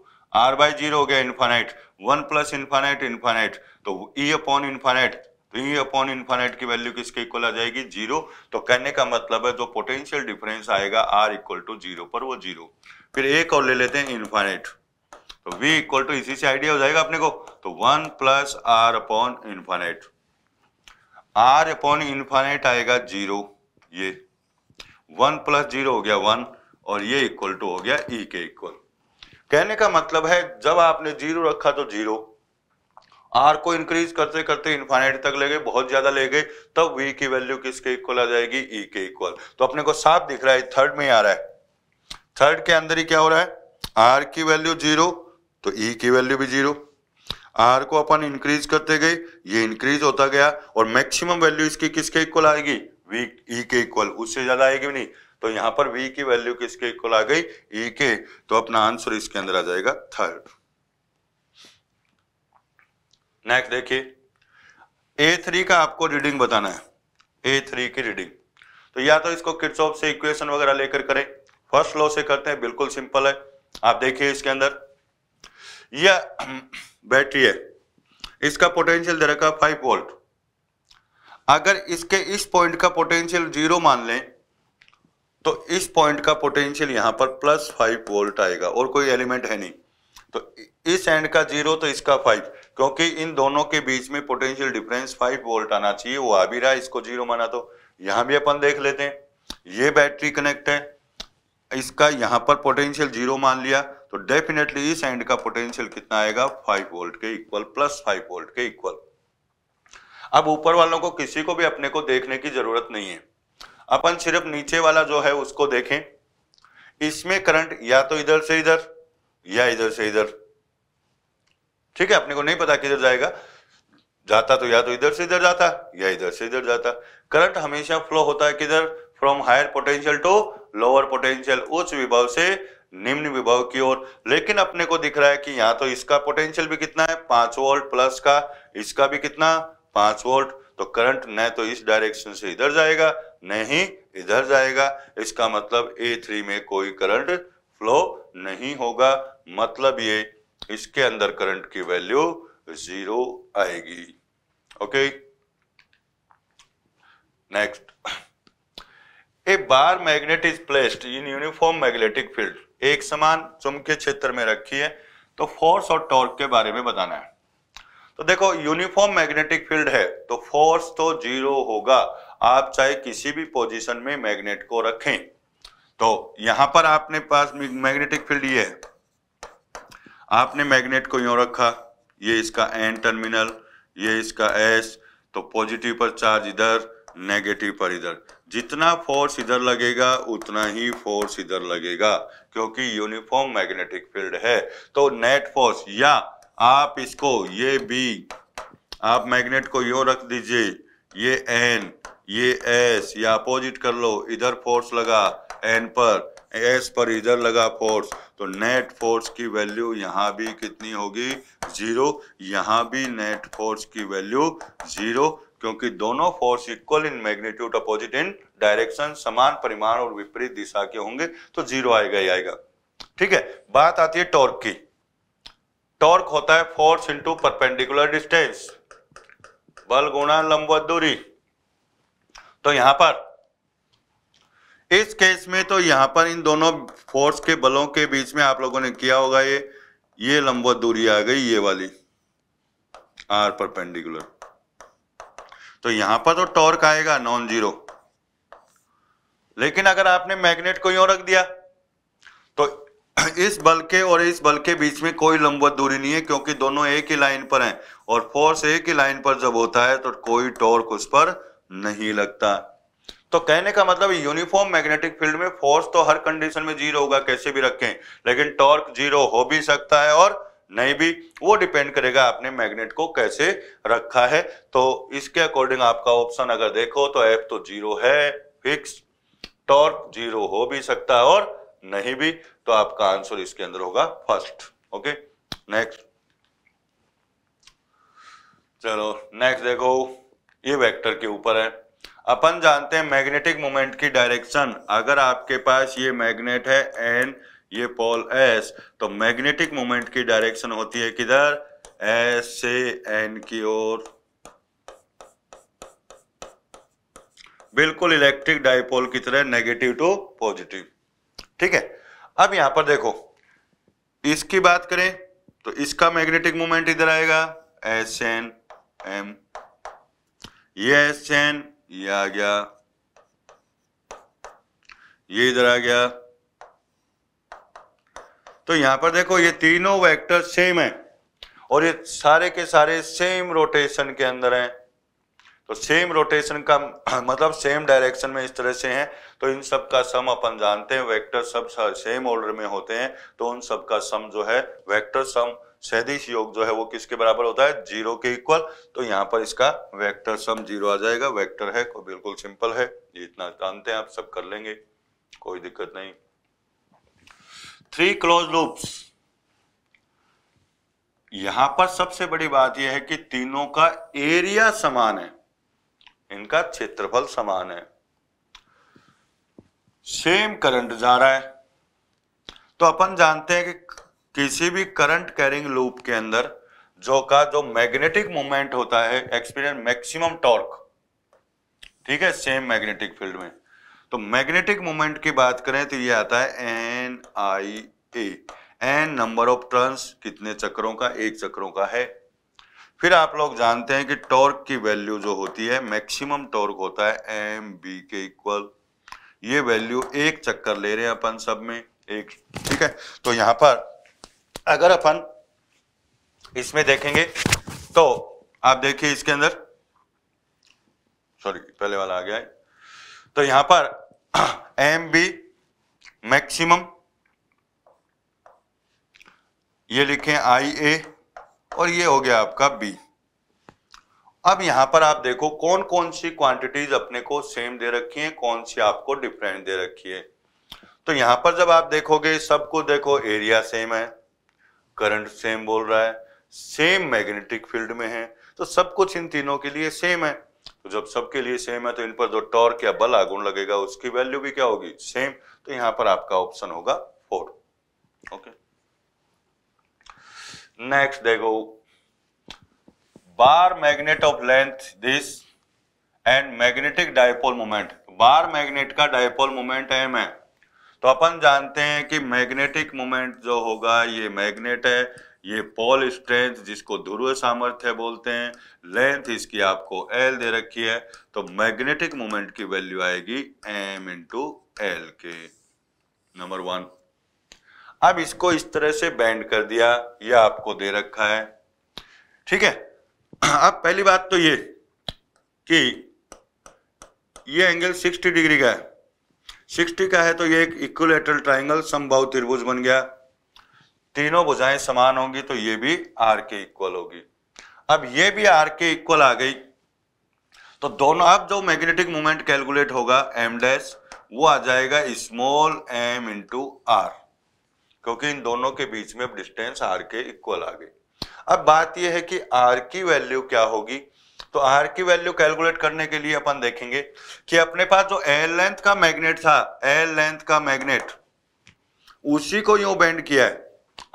R by zero हो गया infinite one plus infinite infinite तो ई अपॉन इन्फानाइट तो ई अपॉन इन्फानाइट की वैल्यू किसके इक्वल आ जाएगी जीरो तो कहने का मतलब है जो पोटेंशियल डिफरेंस आएगा आर इक्वल टू जीरो पर वो जीरो फिर एक और ले लेते हैं इन्फानाइट तो v इक्वल टू इसी से आइडिया हो जाएगा अपने को तो one plus R upon infinite R upon infinite आएगा जीरो ये वन प्लस जीरो हो गया वन और ये इक्वल टू हो गया ई e के इक्वल कहने का मतलब है जब आपने जीरो रखा तो जीरो आर को इंक्रीज करते करते इन्फाइनाइट तक ले गए बहुत ज्यादा ले गए तब वी की वैल्यू किसके इक्वल आ जाएगी ई e के इक्वल तो अपने को साफ दिख रहा है थर्ड में आ रहा है थर्ड के अंदर ही क्या हो रहा है आर की वैल्यू जीरो तो ई e की वैल्यू भी जीरो आर को अपन इंक्रीज करते गए ये इंक्रीज होता गया और मैक्सिमम वैल्यू इसकी किसके इक्वल आएगी वी ई e के इक्वल उससे ज्यादा आएगी नहीं तो यहां पर वी की वैल्यू किसके इक्वल आ गई ई e के तो अपना आंसर इसके अंदर आ जाएगा थर्ड नेक्स्ट देखिए ए थ्री का आपको रीडिंग बताना है ए थ्री की रीडिंग तो या तो इसको किट्सऑफ से इक्वेशन वगैरह लेकर करें फर्स्ट लॉ से करते हैं बिल्कुल सिंपल है आप देखिए इसके अंदर या बैटरी है इसका पोटेंशियल दे रखा फाइव वोल्ट अगर इसके इस पॉइंट का पोटेंशियल जीरो मान लें तो इस पॉइंट का पोटेंशियल यहां पर प्लस फाइव वोल्ट आएगा और कोई एलिमेंट है नहीं तो इस एंड का जीरो तो इसका फाइव क्योंकि इन दोनों के बीच में पोटेंशियल डिफरेंस फाइव वोल्ट आना चाहिए वो आ भी रहा है इसको जीरो माना तो यहां भी अपन देख लेते हैं ये बैटरी कनेक्ट है इसका यहां पर पोटेंशियल जीरो मान लिया तो डेफिनेटली इस एंड का पोटेंशियल कितना आएगा फाइव वोल्ट के इक्वल प्लस फाइव वोल्ट के इक्वल अब ऊपर वालों को किसी को भी अपने को देखने की जरूरत नहीं है अपन सिर्फ नीचे वाला जो है उसको देखें इसमें करंट या तो इधर से इधर या इधर से इधर ठीक है अपने को नहीं पता किधर जाएगा जाता तो या तो इधर से इधर जाता या इधर से इधर जाता करंट हमेशा फ्लो होता है किधर from higher potential to lower potential उच्च विभव से निम्न विभव की ओर लेकिन अपने को दिख रहा है कि यहाँ तो इसका पोटेंशियल भी कितना है पांच वोल्ट प्लस का इसका भी कितना पांच वोल्ट तो करंट न तो इस डायरेक्शन से इधर जाएगा न ही इधर जाएगा इसका मतलब ए थ्री में कोई करंट फ्लो नहीं होगा मतलब ये इसके अंदर करंट की वैल्यू जीरो आएगी okay next a bar magnet is placed in uniform magnetic field एक समान चुंबकीय क्षेत्र में रखी है तो फोर्स और टॉर्क के बारे में बताना है तो देखो यूनिफॉर्म मैग्नेटिक फील्ड है तो फोर्स तो जीरो होगा आप चाहे किसी भी पोजीशन में मैग्नेट को रखें तो यहां पर आपने पास मैग्नेटिक फील्ड ये है आपने मैग्नेट को यूं रखा ये इसका एन टर्मिनल ये इसका एस तो पॉजिटिव पर चार्ज इधर नेगेटिव पर इधर जितना फोर्स इधर लगेगा उतना ही फोर्स इधर लगेगा क्योंकि यूनिफॉर्म मैग्नेटिक फील्ड है तो नेट फोर्स या आप इसको ये बी आप मैग्नेट को यो रख दीजिए ये एन ये एस या अपोजिट कर लो इधर फोर्स लगा एन पर एस पर इधर लगा फोर्स तो नेट फोर्स की वैल्यू यहां भी कितनी होगी जीरो यहां भी नेट फोर्स की वैल्यू जीरो क्योंकि दोनों force equal in magnitude opposite in direction समान परिमाण और विपरीत दिशा के होंगे तो जीरो आएगा ही आएगा ठीक है बात आती है टॉर्क की टॉर्क होता है फोर्स इंटू परपेंडिकुलर डिस्टेंस बल गुणा लंब दूरी तो यहां पर इस केस में तो यहां पर इन दोनों फोर्स के बलों के बीच में आप लोगों ने किया होगा ये ये लंबवत दूरी आ गई ये वाली आर परपेंडिकुलर तो यहां पर तो टॉर्क आएगा नॉन जीरो लेकिन अगर आपने मैग्नेट को यूं रख दिया तो इस बल के और इस बल के बीच में कोई लंबवत दूरी नहीं है क्योंकि दोनों एक ही लाइन पर हैं और फोर्स एक ही लाइन पर जब होता है तो कोई टॉर्क उस पर नहीं लगता तो कहने का मतलब यूनिफॉर्म मैग्नेटिक फील्ड में फोर्स तो हर कंडीशन में जीरो होगा कैसे भी रखें लेकिन टॉर्क जीरो हो भी सकता है और नहीं भी वो डिपेंड करेगा आपने मैग्नेट को कैसे रखा है तो इसके अकॉर्डिंग आपका ऑप्शन अगर देखो तो एफ तो जीरो है फिक्स टॉर्क जीरो हो भी सकता है और नहीं भी तो आपका आंसर इसके अंदर होगा फर्स्ट ओके नेक्स्ट चलो नेक्स्ट देखो ये वेक्टर के ऊपर है अपन जानते हैं मैग्नेटिक मोमेंट की डायरेक्शन अगर आपके पास ये मैग्नेट है एंड ये पोल एस तो मैग्नेटिक मोमेंट की डायरेक्शन होती है किधर एस से एन की ओर बिल्कुल इलेक्ट्रिक डायपोल की तरह नेगेटिव टू पॉजिटिव ठीक है अब यहां पर देखो इसकी बात करें तो इसका मैग्नेटिक मोमेंट इधर आएगा एस एन एम ये एस एन ये आ गया ये इधर आ गया तो यहां पर देखो ये तीनों वेक्टर सेम है और ये सारे के सारे सेम रोटेशन के अंदर हैं तो सेम रोटेशन का [clears throat] मतलब सेम डायरेक्शन में इस तरह से हैं तो इन सब का सम अपन जानते हैं वेक्टर सब सेम ऑर्डर में होते हैं तो उन सब का सम जो है वेक्टर सम सदिश योग जो है वो किसके बराबर होता है जीरो के इक्वल तो यहां पर इसका वेक्टर सम जीरो आ जाएगा वेक्टर है बिल्कुल सिंपल है ये इतना जानते हैं आप सब कर लेंगे कोई दिक्कत नहीं थ्री क्लोज लूप्स यहां पर सबसे बड़ी बात यह है कि तीनों का एरिया समान है इनका क्षेत्रफल समान है सेम करंट जा रहा है तो अपन जानते हैं कि किसी भी करंट कैरिंग लूप के अंदर जो का जो मैग्नेटिक मोमेंट होता है एक्सपीरियंस मैक्सिमम टॉर्क ठीक है सेम मैग्नेटिक फील्ड में तो मैग्नेटिक मोमेंट की बात करें तो ये आता है N I A N number of turns कितने चक्रों का एक चक्रों का है फिर आप लोग जानते हैं कि टॉर्क की वैल्यू जो होती है मैक्सिमम टॉर्क होता है एम बी के इक्वल ये वैल्यू एक चक्कर ले रहे हैं अपन सब में एक ठीक है तो यहां पर अगर अपन इसमें देखेंगे तो आप देखिए इसके अंदर सॉरी पहले वाला आ गया है तो यहां पर एम बी मैक्सिमम ये लिखें आई ए और ये हो गया आपका बी अब यहां पर आप देखो कौन कौन सी क्वांटिटीज अपने को सेम दे रखी है कौन सी आपको डिफरेंट दे रखी है तो यहां पर जब आप देखोगे सबको देखो एरिया सेम है करंट सेम बोल रहा है सेम मैग्नेटिक फील्ड में है तो सब कुछ इन तीनों के लिए सेम है तो जब सबके लिए सेम है तो इन पर जो टॉर्क या बल आगुण लगेगा उसकी वैल्यू भी क्या होगी सेम तो यहां पर आपका ऑप्शन होगा फोर ओके नेक्स्ट देखो bar magnet of length this and magnetic dipole moment bar magnet का डायपोल मोमेंट एम है तो अपन जानते हैं कि मैग्नेटिक मोमेंट जो होगा ये मैग्नेट है ये पॉल स्ट्रेंथ जिसको ध्रुव सामर्थ्य बोलते हैं लेंथ इसकी आपको एल दे रखी है तो मैग्नेटिक मोमेंट की वैल्यू आएगी एम इंटू एल के नंबर वन अब इसको इस तरह से बैंड कर दिया ये आपको दे रखा है ठीक है अब पहली बात तो ये कि ये एंगल 60 डिग्री का है 60 का है तो ये एक इक्वलेटरल ट्राइंगल समबाहु त्रिभुज बन गया तीनों भुजाएं समान होंगी तो ये भी आर के इक्वल होगी अब ये भी आर के इक्वल आ गई तो दोनों अब जो मैग्नेटिक मोमेंट कैलकुलेट होगा एम डैश वो आ जाएगा स्मॉल एम इंटू आर क्योंकि इन दोनों के बीच में अब डिस्टेंस आर के इक्वल आ गई अब बात यह है कि आर की वैल्यू क्या होगी तो आर की वैल्यू कैलकुलेट करने के लिए अपन देखेंगे कि अपने पास जो एल लेंथ का मैग्नेट था एल लेंथ का मैग्नेट उसी को यूं बेंड किया है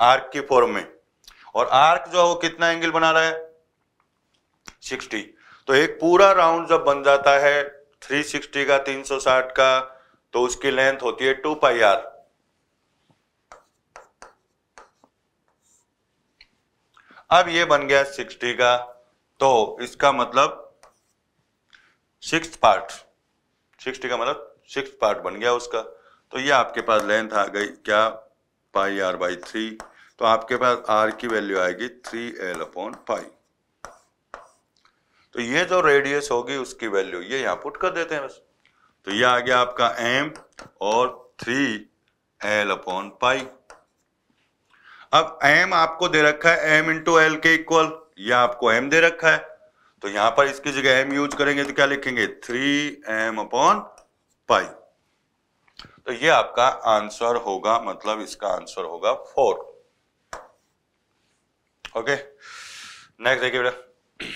आर्क की फॉर्म में और आर्क जो है वो कितना एंगल बना रहा है 60 तो एक पूरा राउंड जब बन जाता है 360 का 360 का तो उसकी लेंथ होती है टू पाई आर अब ये बन गया 60 का तो इसका मतलब सिक्स पार्ट 60 का मतलब सिक्स पार्ट बन गया उसका तो ये आपके पास लेंथ आ गई क्या पाई आर बाई थ्री तो आपके पास आर की वैल्यू आएगी थ्री एल अपॉन पाई तो ये जो रेडियस होगी उसकी वैल्यू ये यहां पुट कर देते हैं बस तो ये आ गया आपका एम और थ्री एल अपॉन पाई अब एम आपको दे रखा है एम इंटू एल के इक्वल यह आपको एम दे रखा है तो यहां पर इसकी जगह एम यूज करेंगे तो क्या लिखेंगे थ्री एम अपॉन पाई तो ये आपका आंसर होगा मतलब इसका आंसर होगा फोर ओके नेक्स्ट देखिए बेटा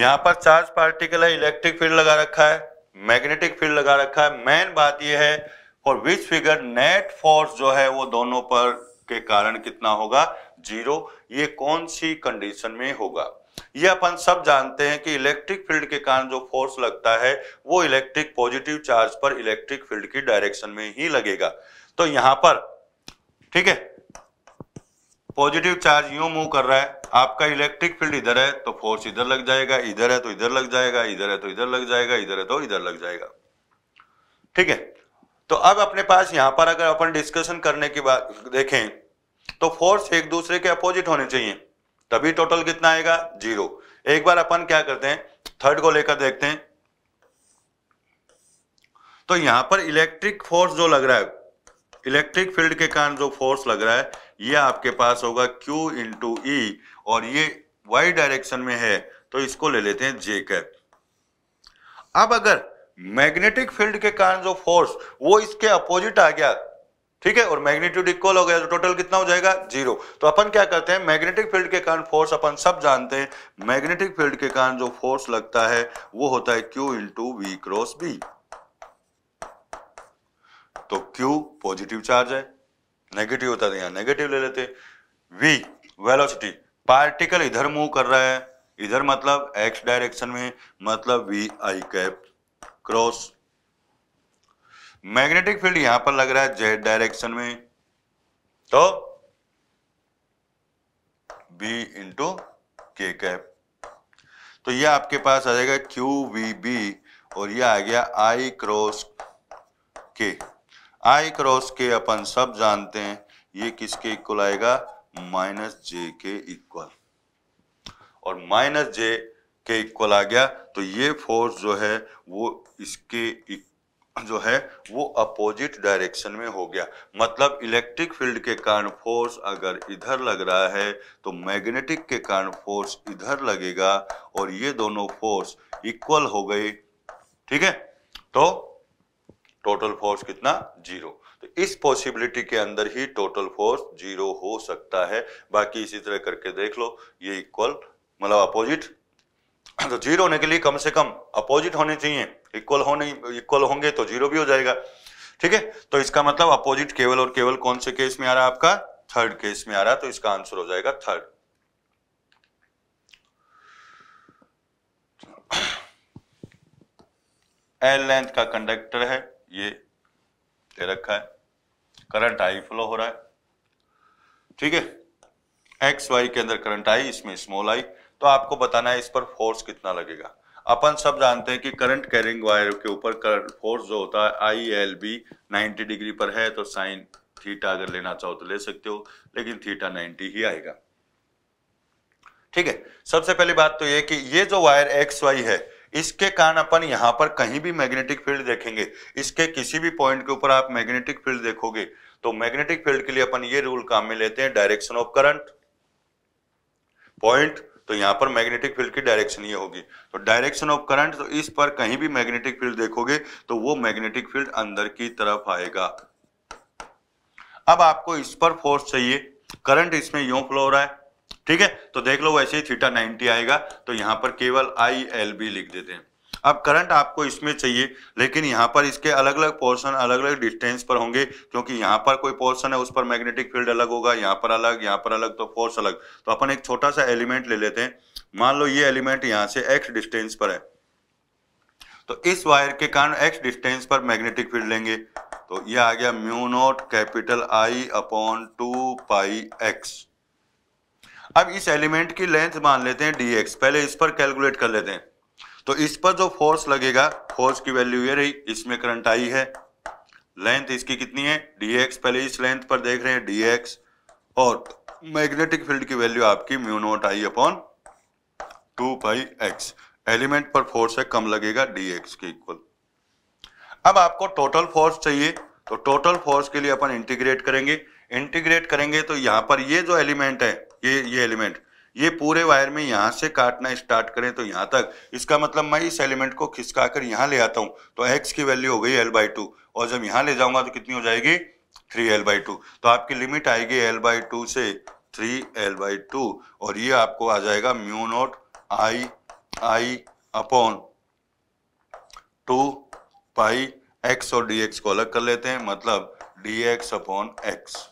यहां पर चार्ज पार्टिकल है इलेक्ट्रिक फील्ड लगा रखा है मैग्नेटिक फील्ड लगा रखा है मेन बात यह है for which figure net force जो है वो दोनों पर के कारण कितना होगा जीरो ये कौन सी कंडीशन में होगा यह अपन सब जानते हैं कि इलेक्ट्रिक फील्ड के कारण जो फोर्स लगता है वो इलेक्ट्रिक पॉजिटिव चार्ज पर इलेक्ट्रिक फील्ड की डायरेक्शन में ही लगेगा तो यहां पर ठीक है पॉजिटिव चार्ज यू मूव कर रहा है आपका इलेक्ट्रिक फील्ड इधर है तो फोर्स इधर लग जाएगा इधर है तो इधर लग जाएगा इधर है तो इधर लग जाएगा इधर है तो इधर लग जाएगा ठीक है तो अब अपने पास यहां पर अगर अपन डिस्कशन करने की बात देखें तो फोर्स एक दूसरे के अपोजिट होने चाहिए तभी टोटल कितना आएगा जीरो एक बार अपन क्या करते हैं थर्ड को लेकर देखते हैं तो यहां पर इलेक्ट्रिक फोर्स जो लग रहा है इलेक्ट्रिक फील्ड के कारण जो फोर्स लग रहा है ये आपके पास होगा Q इंटू ई e और ये वाई डायरेक्शन में है तो इसको ले लेते हैं J कैप अब अगर मैग्नेटिक फील्ड के कारण जो फोर्स वो इसके अपोजिट आ गया ठीक है और मैग्नीट्यूड इक्वल हो गया तो टोटल कितना हो जाएगा जीरो तो अपन क्या करते हैं मैग्नेटिक फील्ड के कारण फोर्स अपन सब जानते हैं मैग्नेटिक फील्ड के कारण जो फोर्स लगता है वो होता है Q into V cross B तो क्यू पॉजिटिव चार्ज है नेगेटिव होता है तो यहां नेगेटिव ले लेते वी वेलोसिटी पार्टिकल इधर मूव कर रहा है इधर मतलब एक्स डायरेक्शन में मतलब V I cap cross magnetic field यहां पर लग रहा है जेड डायरेक्शन में तो बी इंटू के कैप तो ये आपके पास आ जाएगा क्यू वी बी और ये आ गया आई क्रॉस के आई क्रॉस के अपन सब जानते हैं ये किसके इक्वल आएगा माइनस जे के इक्वल और माइनस जे के इक्वल आ गया तो ये फोर्स जो है वो इसके इक्वल जो है वो अपोजिट डायरेक्शन में हो गया मतलब इलेक्ट्रिक फील्ड के कारण फोर्स अगर इधर लग रहा है तो मैग्नेटिक के कारण फोर्स इधर लगेगा और ये दोनों फोर्स इक्वल हो गए ठीक है तो टोटल फोर्स कितना जीरो तो इस पॉसिबिलिटी के अंदर ही टोटल फोर्स जीरो हो सकता है बाकी इसी तरह करके देख लो ये इक्वल मतलब अपोजिट तो जीरो होने के लिए कम से कम अपोजिट होने चाहिए इक्वल हो नहीं इक्वल होंगे तो जीरो भी हो जाएगा ठीक है तो इसका मतलब अपोजिट केवल और केवल कौन से केस में आ रहा है आपका थर्ड केस में आ रहा है तो इसका आंसर हो जाएगा थर्ड एल लेंथ का कंडक्टर है ये दे रखा है करंट आई फ्लो हो रहा है ठीक है एक्स वाई के अंदर करंट आई इसमें स्मॉल आई तो आपको बताना है इस पर फोर्स कितना लगेगा अपन सब जानते हैं कि करंट कैरिंग वायर के ऊपर फोर्स जो होता है I L B ninety degree पर है तो साइन थीटा अगर लेना चाहो तो ले सकते हो लेकिन थीटा 90 ही आएगा ठीक है सबसे पहली बात तो ये कि ये जो वायर एक्स वाई है इसके कारण अपन यहां पर कहीं भी मैग्नेटिक फील्ड देखेंगे इसके किसी भी पॉइंट के ऊपर आप मैग्नेटिक फील्ड देखोगे तो मैग्नेटिक फील्ड के लिए अपन ये रूल काम में लेते हैं डायरेक्शन ऑफ करंट पॉइंट तो यहाँ पर मैग्नेटिक फील्ड की डायरेक्शन ये होगी तो डायरेक्शन ऑफ करंट तो इस पर कहीं भी मैग्नेटिक फील्ड देखोगे तो वो मैग्नेटिक फील्ड अंदर की तरफ आएगा अब आपको इस पर फोर्स चाहिए करंट इसमें यो फ्लो हो रहा है ठीक है तो देख लो वैसे ही थीटा 90 आएगा तो यहां पर केवल आई एल बी लिख देते हैं अब करंट आपको इसमें चाहिए लेकिन यहाँ पर इसके अलग अलग पोर्शन अलग अलग डिस्टेंस पर होंगे क्योंकि यहाँ पर कोई पोर्शन है उस पर मैग्नेटिक फील्ड अलग होगा यहाँ पर अलग यहाँ पर अलग तो फोर्स अलग तो अपन एक छोटा सा एलिमेंट ले लेते हैं मान लो ये एलिमेंट यहाँ से एक्स डिस्टेंस पर है तो इस वायर के कारण एक्स डिस्टेंस पर मैग्नेटिक फील्ड लेंगे तो ये आ गया mu naught capital I upon two pi X अब इस एलिमेंट की लेंथ मान लेते हैं डी एक्स पहले इस पर कैलकुलेट कर लेते हैं तो इस पर जो फोर्स लगेगा फोर्स की वैल्यू ये रही इसमें करंट आई है लेंथ इसकी कितनी है डीएक्स पहले इस लेंथ पर देख रहे हैं डीएक्स और मैग्नेटिक फील्ड की वैल्यू आपकी mu naught I upon two pi X element पर फोर्स है कम लगेगा डीएक्स के इक्वल अब आपको टोटल फोर्स चाहिए तो टोटल फोर्स के लिए अपन इंटीग्रेट करेंगे इंटीग्रेट करेंगे तो यहां पर ये जो एलिमेंट है ये ये एलिमेंट ये पूरे वायर में यहाँ से काटना स्टार्ट करें तो यहाँ तक इसका मतलब मैं इस एलिमेंट को खिसका कर यहाँ ले आता हूँ तो एक्स की वैल्यू हो गई एल बाई टू और जब यहाँ ले जाऊँगा तो कितनी हो जाएगी थ्री एल बाई टू तो आपकी लिमिट आएगी एल बाई टू से थ्री एल बाई टू और ये आपको आ जाएगा mu naught I I upon two pi X और डी एक्स को अलग कर लेते हैं मतलब डी एक्स अपॉन एक्स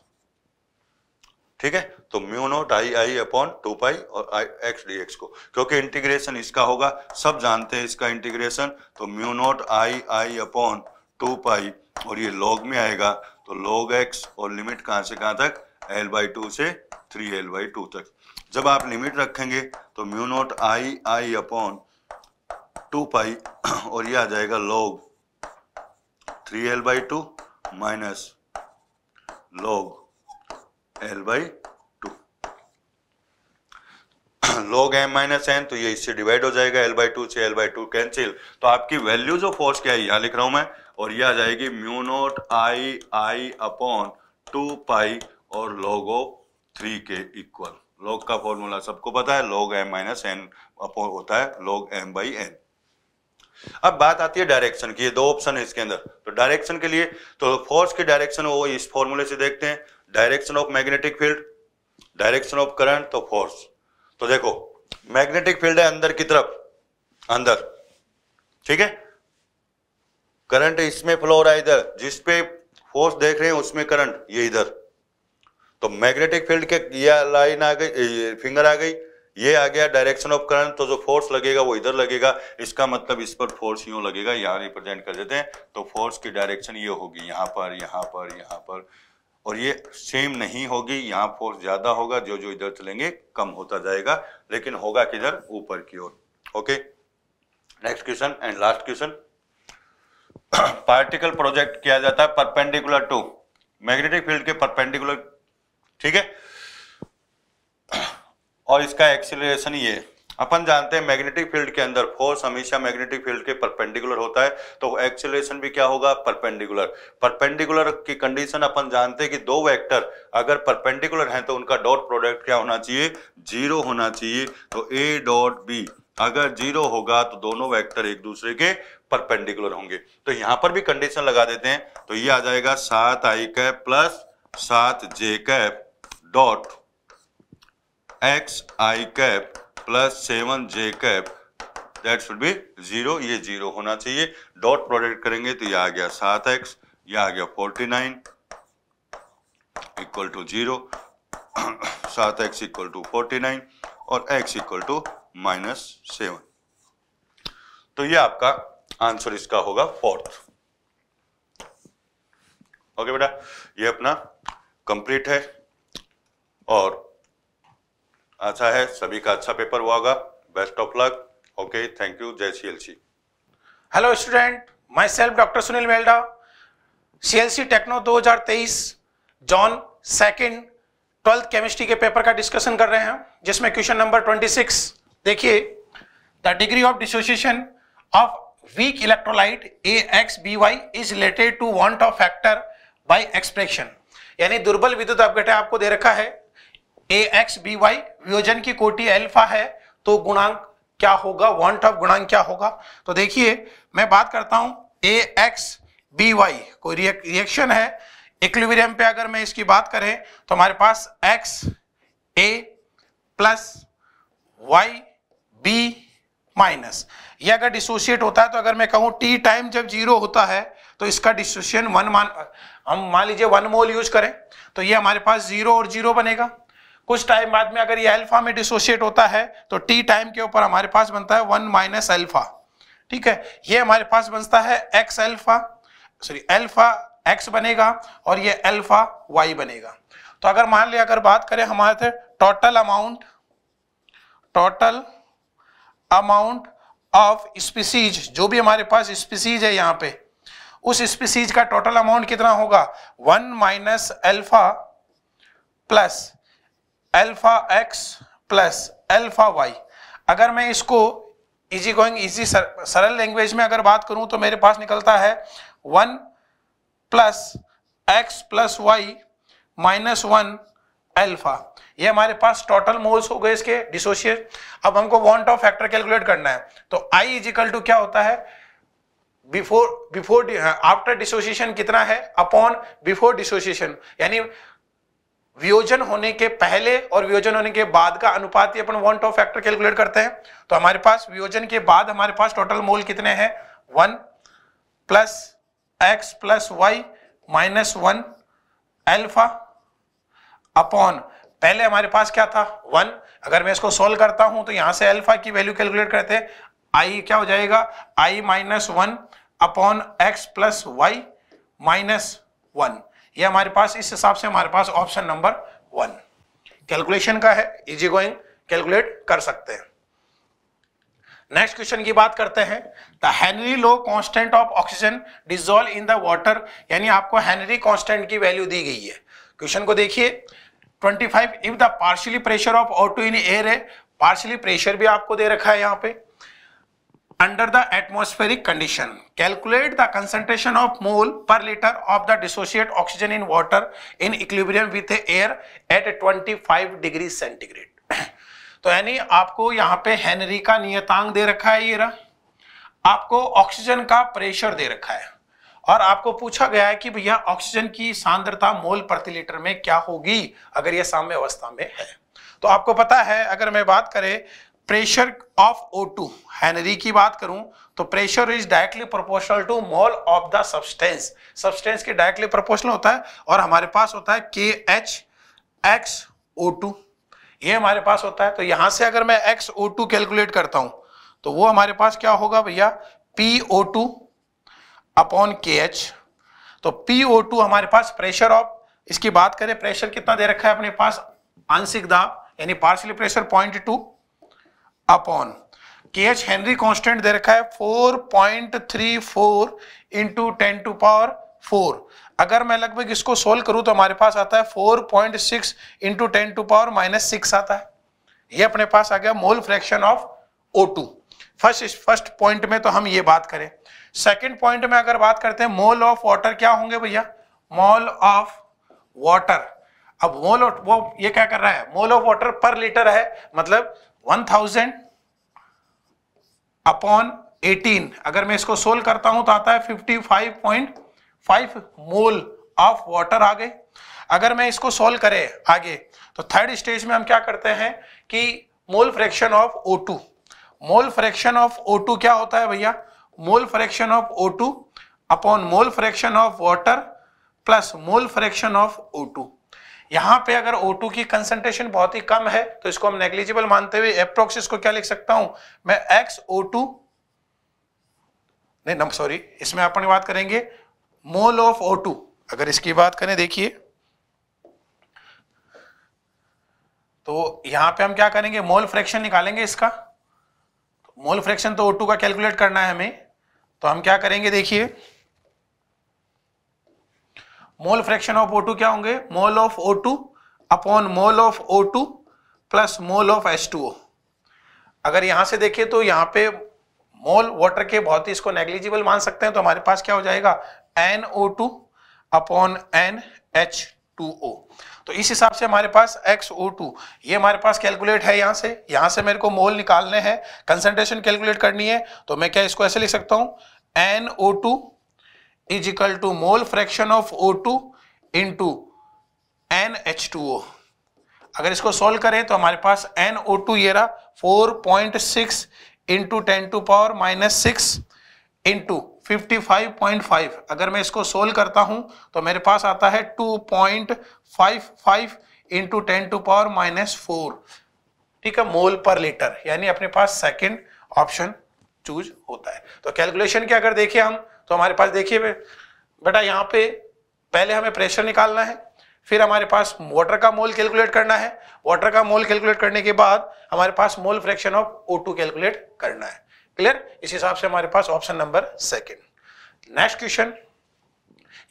ठीक है तो mu naught I I upon two pi और एक्स डी एक्स को क्योंकि इंटीग्रेशन इसका होगा सब जानते हैं इसका इंटीग्रेशन तो mu naught I I upon two pi और ये लॉग में आएगा तो लॉग एक्स और लिमिट कहां से कहां तक एल बाई टू से थ्री एल बाई टू तक जब आप लिमिट रखेंगे तो mu naught I I upon two pi और ये आ जाएगा log three L by two minus log L by two log M minus N तो ये इससे डिवाइड हो जाएगा एल बाई टू से एल बाई टू कैंसिल तो आपकी वैल्यू जो फोर्स क्या है यहां लिख रहा हूं मैं और ये आ जाएगी mu naught I I upon two pi और लॉग ऑफ थ्री के इक्वल लॉग का फॉर्मूला सबको पता है log M minus N upon होता है लॉग एम बाई एन अब बात आती है डायरेक्शन की ये दो ऑप्शन है इसके अंदर तो डायरेक्शन के लिए तो फोर्स की डायरेक्शन वो इस फॉर्मूले से देखते हैं direction of magnetic field direction of current तो फोर्स तो देखो मैग्नेटिक फील्ड है अंदर की तरफ अंदर ठीक है करंट इसमें फ्लो हो रहा है इधर जिस पे फोर्स देख रहे हैं उसमें करंट ये इधर तो मैग्नेटिक फील्ड के ये लाइन आ गई फिंगर आ गई ये आ गया डायरेक्शन ऑफ करंट तो जो फोर्स लगेगा वो इधर लगेगा इसका मतलब इस पर फोर्स यूं लगेगा यहां रिप्रेजेंट कर देते हैं तो फोर्स की डायरेक्शन ये होगी यहां पर यहां पर यहां पर और ये सेम नहीं होगी यहाँ फोर्स ज्यादा होगा जो जो इधर चलेंगे कम होता जाएगा लेकिन होगा किधर ऊपर की ओर okay next question and last question particle project किया जाता है परपेंडिकुलर टू मैग्नेटिक फील्ड के परपेंडिकुलर ठीक है [clears throat] और इसका एक्सिलेशन ये अपन जानते हैं मैग्नेटिक फील्ड के अंदर फोर्स हमेशा मैग्नेटिक फील्ड के परपेंडिकुलर होता है तो एक्सेलेशन भी क्या होगा परपेंडिकुलर परपेंडिकुलर की कंडीशन अपन जानते हैं कि दो वेक्टर अगर परपेंडिकुलर हैं तो उनका डॉट प्रोडक्ट क्या होना चाहिए जीरो होना चाहिए तो ए डॉट बी अगर जीरो होगा तो दोनों वैक्टर एक दूसरे के परपेंडिकुलर होंगे तो यहां पर भी कंडीशन लगा देते हैं तो ये आ जाएगा सात आई कैप प्लस सात J cap dot X I cap plus seven J cap that should be zero ये जीरो होना चाहिए डॉट प्रोडक्ट करेंगे तो ये आ गया सात एक्स ये आ गया forty nine equal to zero सात X equal to forty nine और X equal to minus seven तो ये आपका आंसर इसका होगा फोर्थ ओके बेटा ये अपना कंप्लीट है और आशा अच्छा है सभी का अच्छा पेपर हुआ होगा best of luck okay thank you जय C L C hello student myself doctor Sunil Melda C L C techno दो हजार तेईस जॉन सेकेंड ट्वेल्थ केमिस्ट्री के पेपर का डिस्कशन कर रहे हैं जिसमें क्वेश्चन नंबर ट्वेंटी सिक्स देखिए the degree of dissociation of weak electrolyte A X B Y is related to van't Hoff factor by expression यानी दुर्बल विद्युत अपघटन आपको दे रखा है ए एक्स बी वाई वियोजन की कोटि एल्फा है तो गुणांक क्या होगा वांट ऑफ गुणांक क्या होगा तो देखिए मैं बात करता हूं ए एक्स बी वाई कोई रिएक्शन है इक्विलिब्रियम पे अगर मैं इसकी बात करें तो हमारे पास X A plus Y B minus ये अगर डिसोशिएट होता है तो अगर मैं कहूं टी टाइम जब जीरो होता है तो इसका डिसोशिएशन वन मान हम मान लीजिए वन मोल यूज करें तो ये हमारे पास जीरो और जीरो बनेगा कुछ टाइम बाद में अगर ये अल्फा में डिसोशिएट होता है तो टी टाइम के ऊपर हमारे पास बनता है वन माइनस अल्फा ठीक है ये हमारे पास बनता है X alpha sorry alpha X बनेगा और ये अल्फा वाई बनेगा तो अगर मान लिया अगर बात करें हमारे से total amount total amount of species जो भी हमारे पास स्पीसीज है यहाँ पे उस स्पीसीज का टोटल अमाउंट कितना होगा one minus alpha plus alpha X plus alpha Y अगर मैं इसको इजी गोइंग इजी सरल लैंग्वेज में अगर बात करूं तो मेरे पास निकलता है one plus X plus Y minus one alpha ये हमारे पास टोटल मोल्स हो गए इसके डिसोशिएट अब हमको वॉन्ट ऑफ फैक्टर कैलकुलेट करना है तो आई इज इक्वल टू क्या होता है बिफोर बिफोर आफ्टर डिसोसिएशन कितना है अपॉन बिफोर डिसोसिएशन यानी वियोजन होने के पहले और वियोजन होने के बाद का अनुपात ही अपन वन टॉप फैक्टर कैलकुलेट करते हैं तो हमारे पास वियोजन के बाद हमारे पास टोटल मोल कितने हैं one plus X plus Y minus one alpha upon पहले हमारे पास क्या था वन अगर मैं इसको सोल्व करता हूं तो यहां से एल्फा की वैल्यू कैलकुलेट करते हैं आई क्या हो जाएगा I minus one upon X plus Y minus one ये हमारे पास इस हिसाब से हमारे पास ऑप्शन नंबर वन कैलकुलेशन का है इजी गोइंग कैलकुलेट कर सकते हैं नेक्स्ट क्वेश्चन की बात करते हैं the Henry law constant of oxygen dissolve in the water यानी आपको हेनरी कांस्टेंट की वैल्यू दी गई है क्वेश्चन को देखिए 25 if the partially pressure of auto in air है पार्शियली प्रेशर भी आपको दे रखा है यहाँ पे under the atmospheric condition. Calculate the concentration of mole per liter of the dissociate oxygen in water in equilibrium with air at 25 degree centigrade. तो यानी आपको यहाँ पे हेनरी का नियतांक दे रखा है ये रहा आपको ऑक्सीजन का प्रेशर दे रखा है और आपको पूछा गया है कि भैया ऑक्सीजन की सांद्रता मोल प्रति लीटर में क्या होगी अगर यह साम्य अवस्था में है तो आपको पता है अगर मैं बात करें प्रेशर ऑफ O2 हैनरी की बात करूं तो pressure is directly proportional to mole of the substance substance के डायरेक्टली प्रोपोर्शनल होता है और हमारे पास होता है के एच एक्स ओ टू ये हमारे पास होता है तो यहां से अगर मैं एक्स ओ टू कैलकुलेट करता हूं तो वो हमारे पास क्या होगा भैया P O two upon K H तो पी ओ टू हमारे पास प्रेशर ऑफ इसकी बात करें प्रेशर कितना दे रखा है अपने पास आंशिक दाब यानी partial pressure point two upon K H Henry constant दे रखा है four point three four into ten to power four अगर मैं लगभग इसको सोल्व करूं तो हमारे पास आता है four point six into ten to power minus six आता है ये अपने पास आ गया mole fraction of O two first first point में तो हम ये बात करें सेकेंड पॉइंट में अगर बात करते हैं मोल ऑफ वाटर क्या होंगे भैया मोल ऑफ वाटर अब मोल वो ये क्या कर रहा है mole of water per litre है मतलब 1000 थाउजेंड अपॉन एटीन अगर मैं इसको सोल्व करता हूं तो आता है 55.5 मोल ऑफ वाटर आ गए अगर मैं इसको सोल्व करे आगे तो थर्ड स्टेज में हम क्या करते हैं कि mole fraction of O two mole fraction of O two क्या होता है भैया mole fraction of O two upon mole fraction of water plus mole fraction of O two यहां पे अगर O2 की कंसेंट्रेशन बहुत ही कम है तो इसको हम नेग्लिजिबल मानते हुए अप्रोक्स इसको क्या लिख सकता हूं मैं एक्स ओ टू नहीं सॉरी इसमें अपन बात करेंगे मोल ऑफ ओ टू अगर इसकी बात करें देखिए तो यहां पे हम क्या करेंगे मोल फ्रैक्शन निकालेंगे इसका मोल फ्रैक्शन तो O2 का कैलकुलेट करना है हमें तो हम क्या करेंगे देखिए मोल फ्रैक्शन ऑफ O2 क्या होंगे mole of O2 upon mole of O2 plus mole of H2O अगर यहां से देखें तो यहां पे मोल वाटर के बहुत ही इसको नेग्लिजिबल मान सकते हैं तो हमारे पास क्या हो जाएगा टू अपॉन ओ तो इस हिसाब से हमारे पास एक्स ओ टू ये हमारे पास कैलकुलेट है यहाँ से यहाँ से मेरे को मोल निकालने हैं कंसंट्रेशन कैलकुलेट करनी है तो मैं क्या इसको ऐसे लिख सकता हूँ two is equal to mole fraction of O two into N H two O अगर इसको सॉल्व करें तो हमारे पास एन ओ टू ये रहा four point six into ten to power minus six into fifty five point five अगर मैं इसको सोल्व करता हूं तो मेरे पास आता है two point five five into ten to power minus four ठीक है मोल पर लीटर यानी अपने पास सेकेंड ऑप्शन चूज होता है तो कैलकुलेशन के अगर देखें हम तो हमारे पास देखिए बेटा यहाँ पे पहले हमें प्रेशर निकालना है फिर हमारे पास वाटर का मोल कैलकुलेट करना है वाटर का मोल कैलकुलेट करने के बाद हमारे पास mole fraction of O calculate करना है क्लियर इस हिसाब से हमारे पास option number second next question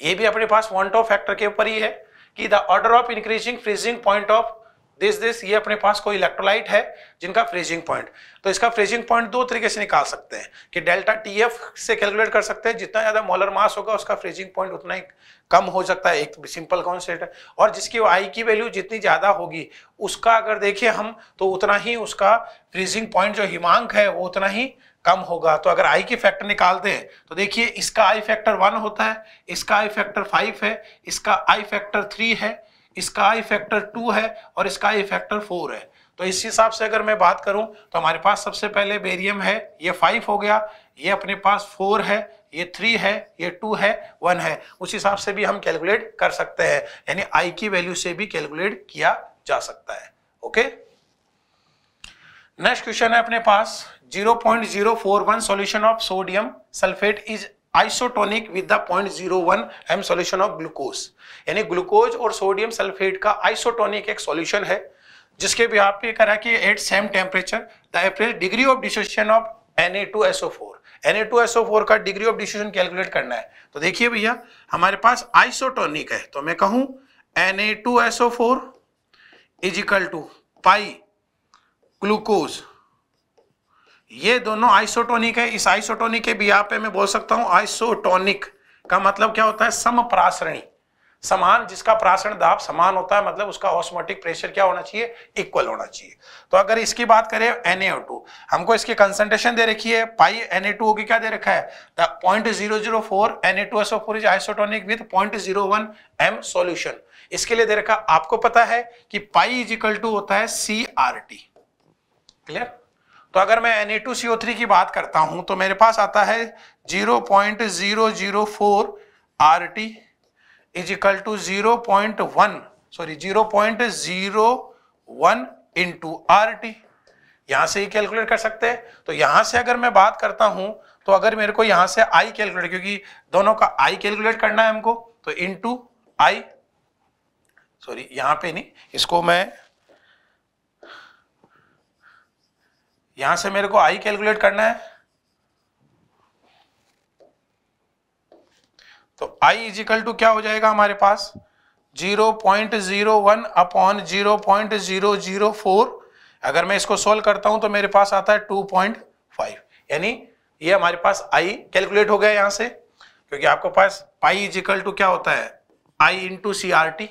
ये भी अपने पास ऑफ फैक्टर के ऊपर ही है कि the order of increasing freezing point of this this ये अपने पास कोई इलेक्ट्रोलाइट है जिनका फ्रीजिंग पॉइंट तो इसका फ्रीजिंग पॉइंट दो तरीके से निकाल सकते हैं कि डेल्टा टी एफ से कैलकुलेट कर सकते हैं जितना ज़्यादा मोलर मास होगा उसका फ्रीजिंग पॉइंट उतना ही कम हो सकता है एक सिंपल कॉन्सेप्ट है और जिसकी आई की वैल्यू जितनी ज़्यादा होगी उसका अगर देखें हम तो उतना ही उसका फ्रीजिंग पॉइंट जो हिमांक है वो उतना ही कम होगा तो अगर आई की फैक्टर निकालते हैं तो देखिए इसका आई फैक्टर वन होता है इसका आई फैक्टर फाइव है इसका आई फैक्टर थ्री है स्काई फैक्टर टू है और इसका फैक्टर फोर है तो इस हिसाब से अगर मैं बात करूं तो हमारे पास सबसे पहले बेरियम है ये फाइव हो गया ये अपने पास फोर है ये थ्री है ये टू है वन है उस हिसाब से भी हम कैलकुलेट कर सकते हैं यानी आई की वैल्यू से भी कैलकुलेट किया जा सकता है ओके नेक्स्ट क्वेश्चन है अपने पास 0.041 solution of sodium sulphate is isotonic with the point zero one M solution of glucose यानी ग्लूकोज और सोडियम सल्फेट का आइसोटोनिक एक सोल्यूशन है जिसके भी आप ये करा कि at same temperature the average degree of dissociation of N N A A two two S S O four O four का डिग्री ऑफ डिसोशन कैलकुलेट करना है तो देखिए भैया हमारे पास आइसोटोनिक है तो मैं कहूँ एन ए टू कहूं Na2SO4 is equal to pi glucose ये दोनों आइसोटोनिक है इस आइसोटोनिक के भी यहाँ पे मैं बोल सकता हूँ आइसोटोनिक का मतलब क्या होता है सम प्रासरणी समान जिसका प्रासरण दाब समान होता है मतलब उसका ऑस्मोटिक प्रेशर क्या होना चाहिए इक्वल होना चाहिए तो अगर इसकी बात करें Na2 हमको इसकी कंसंट्रेशन दे रखी है पाई Na2O की क्या दे रखा है point zero zero four N A two four is isotonic with point zero one M solution इसके लिए दे रखा आपको पता है कि पाई इज इक्वल टू होता है सी आर टी क्लियर तो अगर मैं N A two C O three की बात करता हूं तो मेरे पास आता है zero point zero zero four R T is equal to zero point one sorry zero point zero one into R T यहां से ही कैलकुलेट कर सकते हैं तो यहां से अगर मैं बात करता हूं तो अगर मेरे को यहां से आई कैलकुलेट क्योंकि दोनों का आई कैलकुलेट करना है हमको तो इन टू आई सॉरी यहां पे नहीं इसको मैं यहां से मेरे को आई कैलकुलेट करना है तो आई इजिकल टू क्या हो जाएगा हमारे पास zero point zero one upon zero point zero zero four अगर मैं इसको सोल्व करता हूं तो मेरे पास आता है टू पॉइंट फाइव यानी ये हमारे पास आई कैलकुलेट हो गया यहां से क्योंकि आपके पास पाई इजिकल टू क्या होता है I into C R T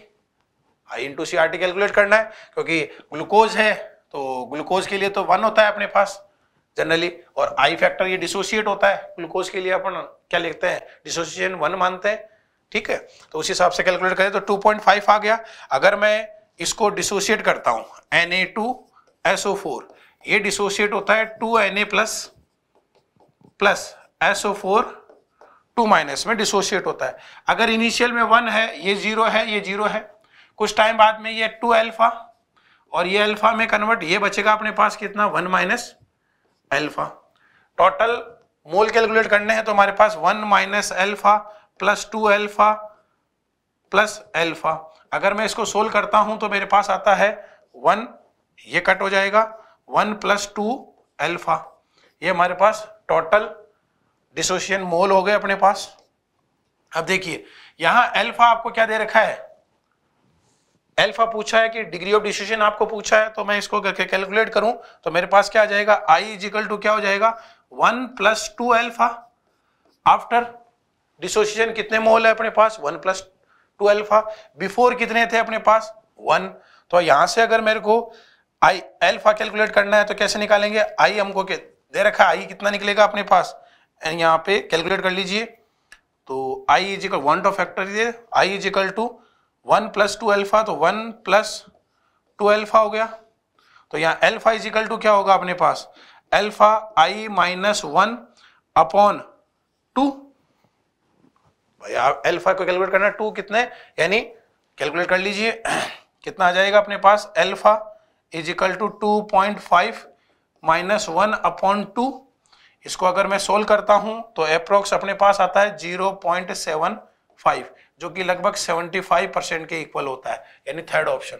I into C R T calculate करना है क्योंकि ग्लूकोज है तो ग्लूकोज के लिए तो वन होता है अपने पास जनरली और आई फैक्टर ये डिसोसिएट होता है ग्लूकोज के लिए अपन क्या लिखते हैं डिसोसिएशन वन मानते हैं ठीक है तो उस हिसाब से कैलकुलेट करें तो 2.5 आ गया अगर मैं इसको डिसोसिएट करता हूँ N A two S O four ये डिसोसिएट होता है two N A plus plus S O four two minus में डिसोशिएट होता है अगर इनिशियल में वन है ये जीरो है ये जीरो है कुछ टाइम बाद में ये टू एल्फा और ये अल्फा में कन्वर्ट ये बचेगा अपने पास कितना one minus alpha total mole calculate करने हैं तो हमारे पास one minus alpha plus two alpha plus alpha अगर मैं इसको सोल्व करता हूं तो मेरे पास आता है वन ये कट हो जाएगा वन प्लस टू एल्फा ये हमारे पास टोटल डिसोशियन मोल हो गए अपने पास अब देखिए यहां एल्फा आपको क्या दे रखा है एल्फा पूछा है कि डिग्री ऑफ डिसीजन आपको पूछा है तो मैं इसको करके कैलकुलेट करूं तो मेरे पास क्या आ जाएगा आई इजिकल टू क्या हो जाएगा one plus two alpha after dissociation कितने मोल है अपने पास one plus two alpha before कितने थे अपने पास वन तो यहां से अगर मेरे को आई एल्फा कैलकुलेट करना है तो कैसे निकालेंगे आई हमको के दे रखा आई कितना निकलेगा अपने पास यहाँ पे कैलकुलेट कर लीजिए तो I is equal one two factor I is equal to one plus two alpha तो वन प्लस टू एल्फा हो गया तो यहाँ एल्फा इजिकल टू क्या होगा अपने पास alpha I minus one upon two भैया एल्फा को कैलकुलेट करना टू कितने यानी कैलकुलेट कर लीजिए [clears throat] कितना आ जाएगा अपने पास alpha is equal to two point five minus one upon two इसको अगर मैं सोल्व करता हूं तो अप्रोक्स अपने पास आता है जीरो पॉइंट सेवन फाइव जो कि लगभग 75 परसेंट के इक्वल होता है यानी थर्ड ऑप्शन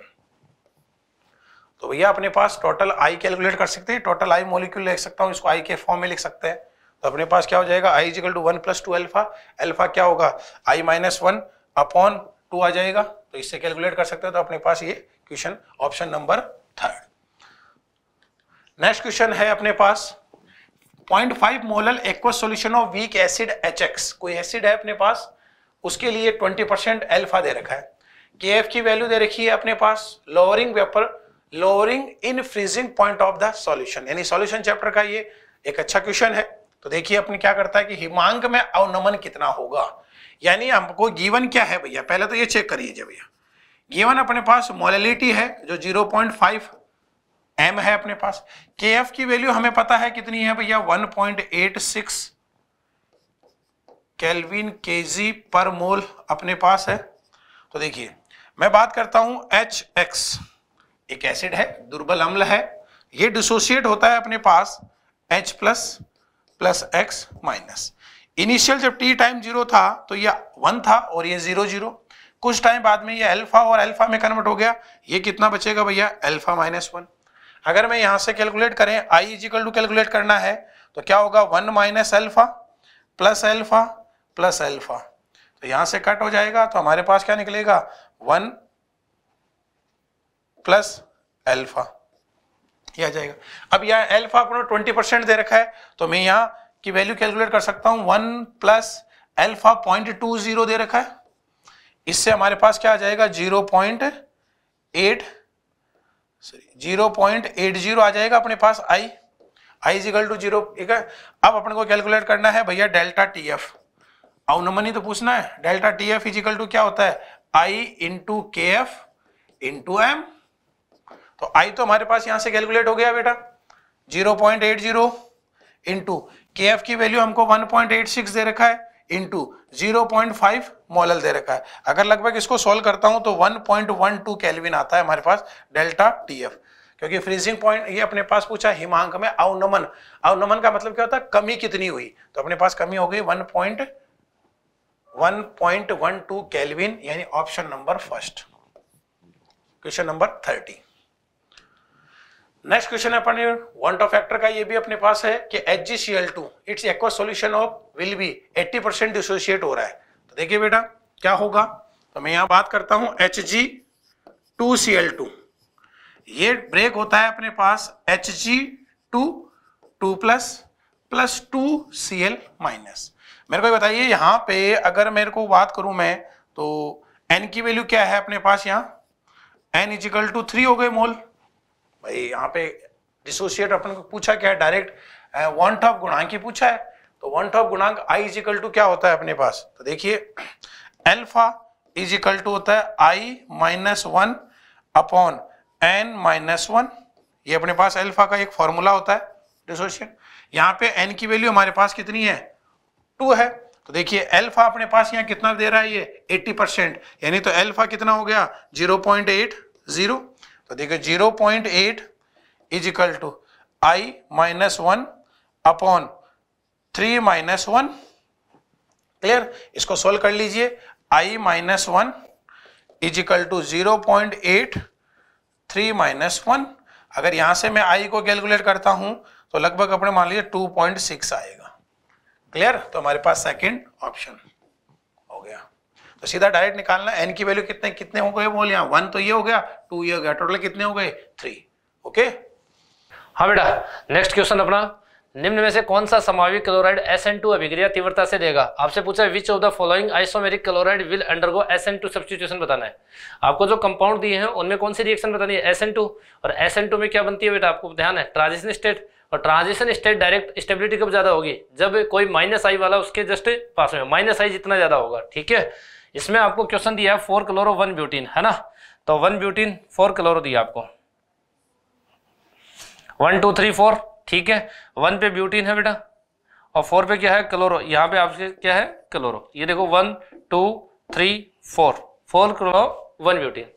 तो भैया अपने पास टोटल आई कैलकुलेट कर सकते हैं टोटल आई मोलिक्यूल लिख सकता हूँ इसको आई के फॉर्म में लिख सकते हैं तो अपने पास क्या हो जाएगा I is equal to one plus two alpha alpha क्या होगा I minus one upon two आ जाएगा तो इससे कैलकुलेट कर सकते हैं तो अपने पास ये question option number third next question है अपने पास 0.5 molal aqueous solution of weak acid H कोई एसिड है अपने पास उसके लिए ट्वेंटी परसेंट एल्फा दे रखा है के एफ की वैल्यू दे रखी है अपने पास lowering vapour lowering in freezing point of the solution यानी सॉल्यूशन चैप्टर का ये एक अच्छा क्वेश्चन है तो देखिए अपने क्या करता है कि हिमांक में अवनमन कितना होगा यानी हमको गीवन क्या है भैया पहले तो ये चेक करिए भैया गीवन अपने पास मोलिटी है जो 0.5 एम है अपने पास के एफ की वैल्यू हमें पता है कितनी है भैया 1.86 केल्विन केजी पर मोल अपने पास है तो देखिए मैं बात करता हूं एच एक्स एक एसिड है दुर्बल अम्ल है ये डिसोसिएट होता है अपने पास H plus plus X minus initial जब टी टाइम जीरो था तो ये वन था और ये जीरो जीरो कुछ टाइम बाद में ये अल्फा और अल्फा में कन्वर्ट हो गया ये कितना बचेगा भैया अल्फा माइनस वन अगर मैं यहां से कैलकुलेट करें आई इजिकल टू कैलकुलेट करना है तो क्या होगा one minus alpha plus alpha plus alpha तो यहां से कट हो जाएगा तो हमारे पास क्या निकलेगा वन प्लस अल्फा यह आ जाएगा अब यहाँ एल्फा अपना ट्वेंटी परसेंट दे रखा है तो मैं यहाँ की वैल्यू कैलकुलेट कर सकता हूं one plus alpha point two zero दे रखा है इससे हमारे पास क्या आ जाएगा zero point eight sorry zero point eight zero आ जाएगा अपने पास I I is equal to zero अब अपने को कैलकुलेट करना है भैया डेल्टा टी एफ अवनमनी तो पूछना है delta T F is equal to क्या होता है I into K F into M तो आई तो हमारे पास यहां से कैलकुलेट हो गया बेटा zero point eight zero into K F की वैल्यू हमको वन पॉइंट एट सिक्स दे रखा है into zero point five molal दे रखा है अगर लगभग इसको सॉल्व करता हूं तो one point one two kelvin आता है हमारे पास डेल्टा टी एफ क्योंकि फ्रीजिंग पॉइंट ये अपने पास पूछा हिमांक में अवनमन अवनमन का मतलब क्या होता है कमी कितनी हुई तो अपने पास कमी हो गई वन पॉइंट 1.12 केल्विन यानी option number first question number 30 next question है अपने वॉन्टो फैक्टर का ये भी अपने पास है कि H G C L two its aqua solution of will be 80 percent dissociate हो रहा है तो देखिए बेटा क्या होगा तो मैं यहाँ बात करता हूँ टू ये ब्रेक होता है अपने पास H G two two plus plus two C L minus मेरे को ये बताइए यहाँ पे अगर मेरे को बात करूं मैं तो एन की वैल्यू क्या है अपने पास यहाँ एन इजिकल टू थ्री हो गए मोल भाई यहाँ पे डिसोसिएट अपन को पूछा क्या है डायरेक्ट वन टॉप गुणांक ही पूछा है तो वन टॉप गुणांक आई इजिकल टू क्या होता है अपने पास तो देखिए एल्फा इजिकल टू होता है I minus one upon N minus one ये अपने पास एल्फा का एक फॉर्मूला होता है डिसोसिएट यहाँ पे एन की वैल्यू हमारे पास कितनी है टू है तो देखिए एल्फा अपने पास यहाँ कितना दे रहा है ये 80 परसेंट यानी तो एल्फा कितना हो गया एट जीरो तो देखिए 0.8 point eight is equal to I minus one upon three minus one clear इसको सोल्व कर लीजिए I minus one is equal to zero point eight three minus one अगर यहां से मैं आई को कैलकुलेट करता हूं तो लगभग अपने मान लीजिए टू पॉइंट सिक्स आएगा क्लियर तो हमारे पास सेकंड ऑप्शन हो गया तो सीधा डायरेक्ट निकालना एन की वैल्यू कितने कितने हो गए बोल यहां वन तो ये हो गया टू ये हो गया टोटल कितने हो गए थ्री ओके हाँ बेटा नेक्स्ट क्वेश्चन अपना निम्न में से कौन सा समावी क्लोराइड SN2 अभिक्रिया तीव्रता से देगा आपसे पूछा which of the following isomeric chloride will undergo SN2 substitution बताना है आपको जो कंपाउंड दिए हैं उनमें कौन सी रिएक्शन बतानी है SN2 और SN2 में क्या बनती है बेटा आपको ध्यान है ट्रांजिशन स्टेट और ट्रांजिशन स्टेट डायरेक्ट स्टेबिलिटी कब ज़्यादा होगी जब कोई माइनस आई वाला उसके जस्ट पास में माइनस आई जितना ज़्यादा होगा ठीक है इसमें आपको क्वेश्चन दिया है फोर क्लोरो वन ब्यूटीन है ना तो वन ब्यूटीन फोर क्लोरो दिया आपको वन टू थ्री फोर ठीक है वन पे ब्यूटीन है बेटा और फोर पे क्या है क्लोरो यहाँ पे आपसे क्या है क्लोरो ये देखो one two three four four chloro one butene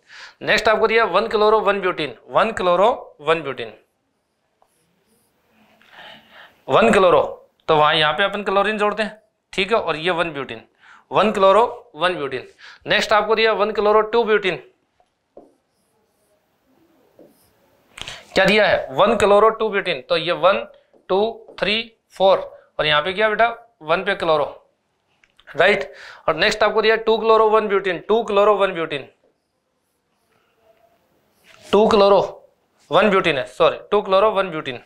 next आपको दिया one chloro one butene one chloro one butene one chloro तो वहां यहां पे अपन क्लोरीन जोड़ते हैं ठीक है और ये one butene one chloro one butene next आपको दिया वन क्लोरो टू ब्यूटीन क्या दिया है वन क्लोरो टू ब्यूटीन तो ये वन टू थ्री फोर और यहां पे क्या बेटा वन पे क्लोरो राइट right? और नेक्स्ट आपको दिया two chloro one butene two chloro one butene two chloro one butene है sorry two chloro one butene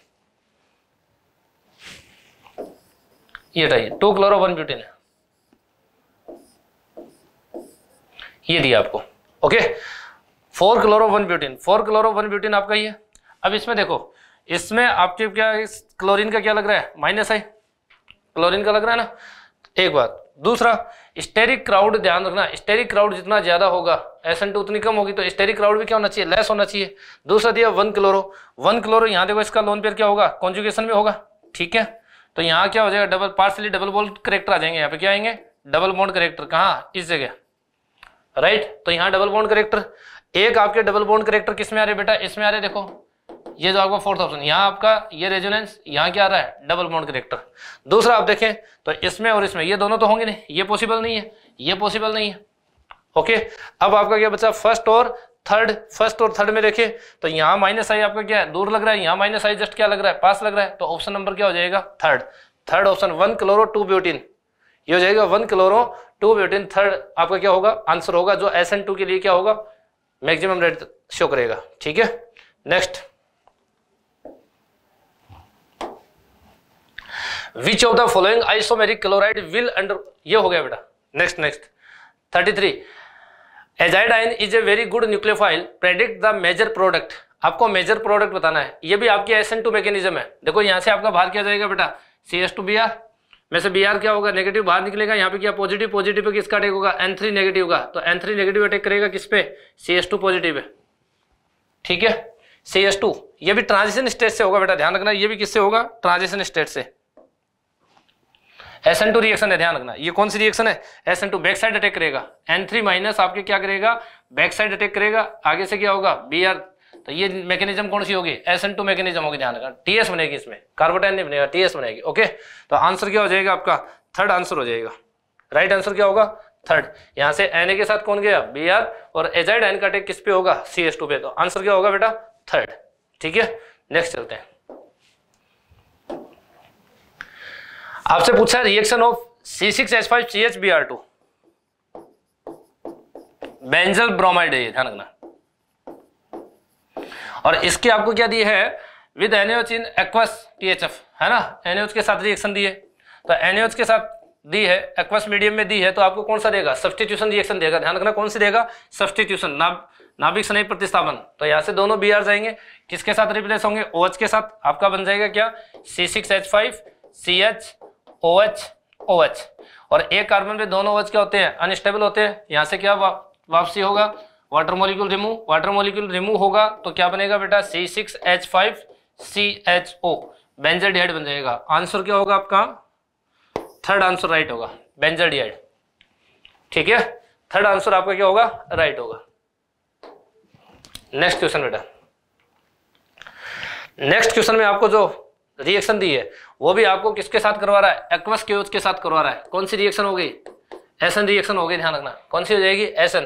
ये बताइए टू क्लोरो वन ब्यूटेन है ये दिया आपको okay four chloro one butane four chloro one butane आपका ये अब इसमें देखो इसमें आपके क्या इस क्लोरीन का क्या लग रहा है माइनस है क्लोरीन का लग रहा है ना एक बात दूसरा स्टेरिक क्राउड ध्यान रखना स्टेरिक क्राउड जितना ज्यादा होगा एस एन टू उतनी कम होगी तो स्टेरिक क्राउड भी क्या होना चाहिए लेस होना चाहिए दूसरा दिया वन क्लोरो वन क्लोरो यहाँ देखो इसका लोन पेयर क्या होगा कॉन्जुगेशन में होगा ठीक है तो यहाँ क्या हो जाएगा double partially double bond character आ जाएंगे यहाँ पे क्या आएंगे डबल बोन्ड करेक्टर कहा इस जगह राइट तो यहाँ डबल बोन्ड करेक्टर एक आपके डबल बोन्ड करेक्टर किस में आ रहे बेटा इसमें आ रहे देखो ये जो आपका फोर्थ ऑप्शन यहाँ आपका ये रेजोनेंस यहाँ क्या आ रहा है डबल बोन्ड करेक्टर दूसरा आप देखें तो इसमें और इसमें ये दोनों तो होंगे नहीं ये पॉसिबल नहीं है ये पॉसिबल नहीं है ओके अब आपका क्या बचा फर्स्ट और थर्ड फर्स्ट और थर्ड में देखे तो यहाँ माइनस आई आपका क्या है दूर लग रहा है यहाँ माइनस आई जस्ट क्या लग रहा है पास लग रहा है तो ऑप्शन नंबर क्या हो जाएगा third third option one chloro two butene ये हो जाएगा one chloro two butene third आपका क्या होगा आंसर होगा जो एस एन टू के लिए क्या होगा मैक्सिमम रेट शो करेगा ठीक है next which of the following isomeric chloride will under ये हो गया बेटा next next thirty three azide ion is a very good nucleophile predict the major product आपको मेजर प्रोडक्ट बताना है ये भी आपकी एस एन टू मैकेनिज्म है देखो यहाँ से आपका बाहर क्या जाएगा बेटा C S two B R में से बी आर क्या होगा नेगेटिव बाहर निकलेगा यहाँ पे क्या पॉजिटिव पॉजिटिव पे किसका अटैक होगा एन थ्री नेगेटिव का तो एन थ्री नेगेटिव अटैक करेगा किस पे सी एस टू पॉजिटिव है ठीक है सी एस टू ये भी ट्रांजिशन स्टेट से होगा बेटा ध्यान रखना ये भी किससे होगा ट्रांजिशन स्टेट से एस एन टू रिएक्शन है ध्यान रखना ये कौन सी रिएक्शन है S N two back side attack करेगा एन थ्री माइनस आपके क्या करेगा बैक साइड अटैक करेगा आगे से क्या होगा बी आर तो ये मैकेनिज्म कौन सी होगी एस एन टू मैकेनिज्म होगी ध्यान रखना टीएस बनेगी इसमें कार्बोटाइन नहीं बनेगा टीएस बनेगी ओके तो आंसर क्या हो जाएगा आपका थर्ड आंसर हो जाएगा राइट आंसर क्या होगा थर्ड यहाँ से एन के साथ कौन गया बी आर और एजाइड एन का अटैक किस पे होगा सी एस टू पे तो आंसर क्या होगा बेटा थर्ड ठीक है नेक्स्ट चलते हैं आपसे पूछा reaction of C six S five C H B R two benzyl bromide है ध्यान रखना और इसकी आपको क्या दी है with NH in aqueous THF है ना एनएच के साथ रिएक्शन दिए तो एनएच के साथ दी है एक्वस मीडियम में दी है तो आपको कौन सा देगा सब्सटीट्यूशन रिएक्शन देगा ध्यान रखना कौन सी देगा सब्सटीट्यूशन नाब नाभिक स्नेह प्रतिस्थापन तो यहाँ से दोनों बी आर जाएंगे किसके साथ रिप्लेस होंगे ओएच के साथ आपका बन जाएगा क्या C six H five C H O H O H और एक कार्बन पे दोनों ओ एच क्या होते हैं अनस्टेबल होते हैं यहाँ से क्या वा, वापसी होगा water molecule remove water molecule remove होगा तो क्या बनेगा बेटा C six H five C H O बेंजर बेंजरडिहाइड बन जाएगा आंसर क्या होगा आपका थर्ड आंसर राइट होगा बेंजर बेंजरडिहाइड ठीक है थर्ड आंसर आपका क्या होगा राइट होगा नेक्स्ट क्वेश्चन बेटा नेक्स्ट क्वेश्चन में आपको जो रिएक्शन दी है वो भी आपको किसके साथ करवा रहा है एक्वस के के साथ करवा रहा है कौन सी रिएक्शन हो गई एसन रिएक्शन हो गई ध्यान रखना कौन सी हो जाएगी एसन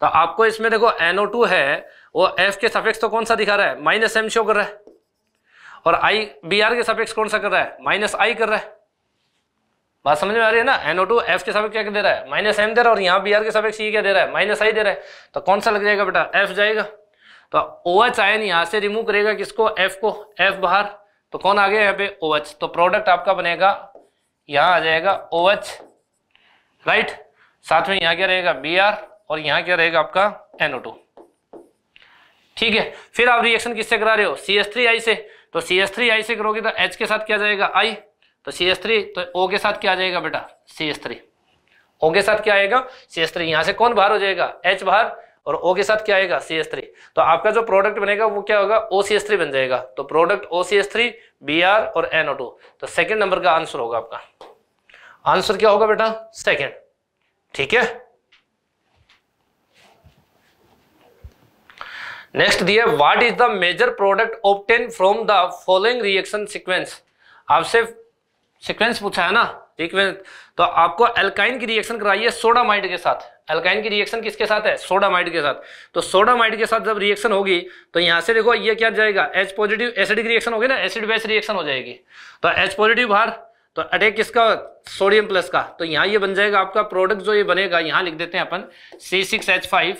तो आपको इसमें देखो एनओ है वो एफ के सफेक्स तो कौन सा दिखा रहा है माइनस एम शो कर रहा है और आई बी के सफेक्स कौन सा कर रहा है माइनस आई कर रहा है बात समझ में आ रही है ना एनओ टू एफ के सफेक्स क्या दे रहा है माइनस एम दे रहा है और यहाँ बी के सफेक्स ये क्या दे रहा है माइनस आई दे रहा है तो कौन सा लग जाएगा बेटा एफ जाएगा तो ओ एच आयन यहाँ से रिमूव करेगा किसको एफ को एफ बाहर तो कौन आ गया यहाँ पे ओ OH, तो प्रोडक्ट आपका बनेगा यहाँ आ जाएगा ओ OH, राइट साथ में यहाँ क्या रहेगा बी और यहाँ क्या रहेगा आपका NO2 ठीक है फिर आप रिएक्शन किससे करा रहे हो CH3I से तो CH3I से करोगे तो एच के साथ क्या जाएगा आई तो CH3 तो ओ के साथ क्या आ जाएगा बेटा CH3 ओ के साथ क्या आएगा CH3 यहाँ से कौन बाहर हो जाएगा एच बाहर और ओ के साथ क्या आएगा सी एस थ्री तो आपका जो प्रोडक्ट बनेगा वो क्या होगा ओ सी एस थ्री बन जाएगा तो product O C S three B R और एन ओ टू तो सेकेंड नंबर का आंसर होगा आपका आंसर क्या होगा बेटा सेकेंड ठीक है नेक्स्ट दिया what is the major product obtained from the following reaction sequence आपसे सीक्वेंस पूछा है ना सीक्वेंस तो आपको एल्काइन की रिएक्शन कराइए सोडामाइड के साथ अल्काइन की रिएक्शन किसके साथ है सोडामाइड के साथ तो सोडामाइड के साथ जब रिएक्शन होगी तो यहाँ से देखो ये क्या जाएगा एच पॉजिटिव एसिडिक रिएक्शन होगी ना एसिड बेस रिएक्शन हो जाएगी तो एच पॉजिटिव बाहर तो अटैक किसका सोडियम प्लस का तो यहाँ ये बन जाएगा आपका प्रोडक्ट जो ये बनेगा यहाँ लिख देते हैं अपन C six H five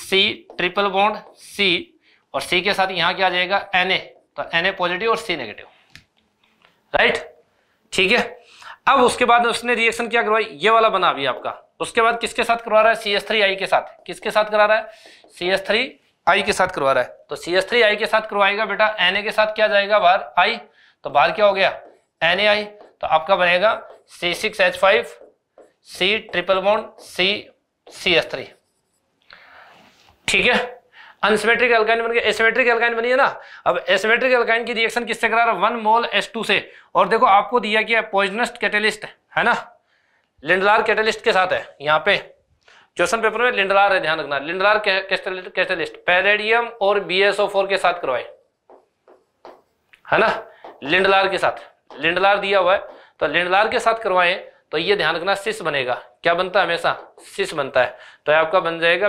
C triple bond C और सी के साथ यहाँ क्या जाएगा एन ए तो एन ए पॉजिटिव और सी नेगेटिव राइट ठीक है अब उसके बाद उसने रिएक्शन क्या करवाई ये वाला बना अभी आपका उसके बाद किसके साथ करवा रहा है सी एस थ्री आई के साथ किसके साथ करा रहा है सी एस थ्री आई के साथ करवा रहा है तो सी एस थ्री आई के साथ करवाएगा बेटा एन ए के साथ क्या जाएगा बाहर आई तो बाहर क्या हो गया एन ए आई तो आपका बनेगा C six H five C triple bond C C S three ठीक है अनसिमेट्रिक एल्काइन बन गया एसिमेट्रिक एल्काइन बनी है ना अब एसिमेट्रिक एल्काइन की रिएक्शन किससे करा रहा है वन मोल एस टू से और देखो आपको दिया गया पॉइजनस कैटेलिस्ट है ना लिंडलार कैटलिस्ट के साथ है यहाँ पे क्वेश्चन पेपर में लिंडलार है ध्यान रखना लिंडलार कैटलिस्ट पैलेडियम और बीएसओ के साथ करवाए है ना लिंडलार के साथ लिंडलार दिया हुआ है तो लिंडलार के साथ करवाएं तो ये ध्यान रखना सिस बनेगा क्या बनता है हमेशा सिस बनता है तो आपका बन जाएगा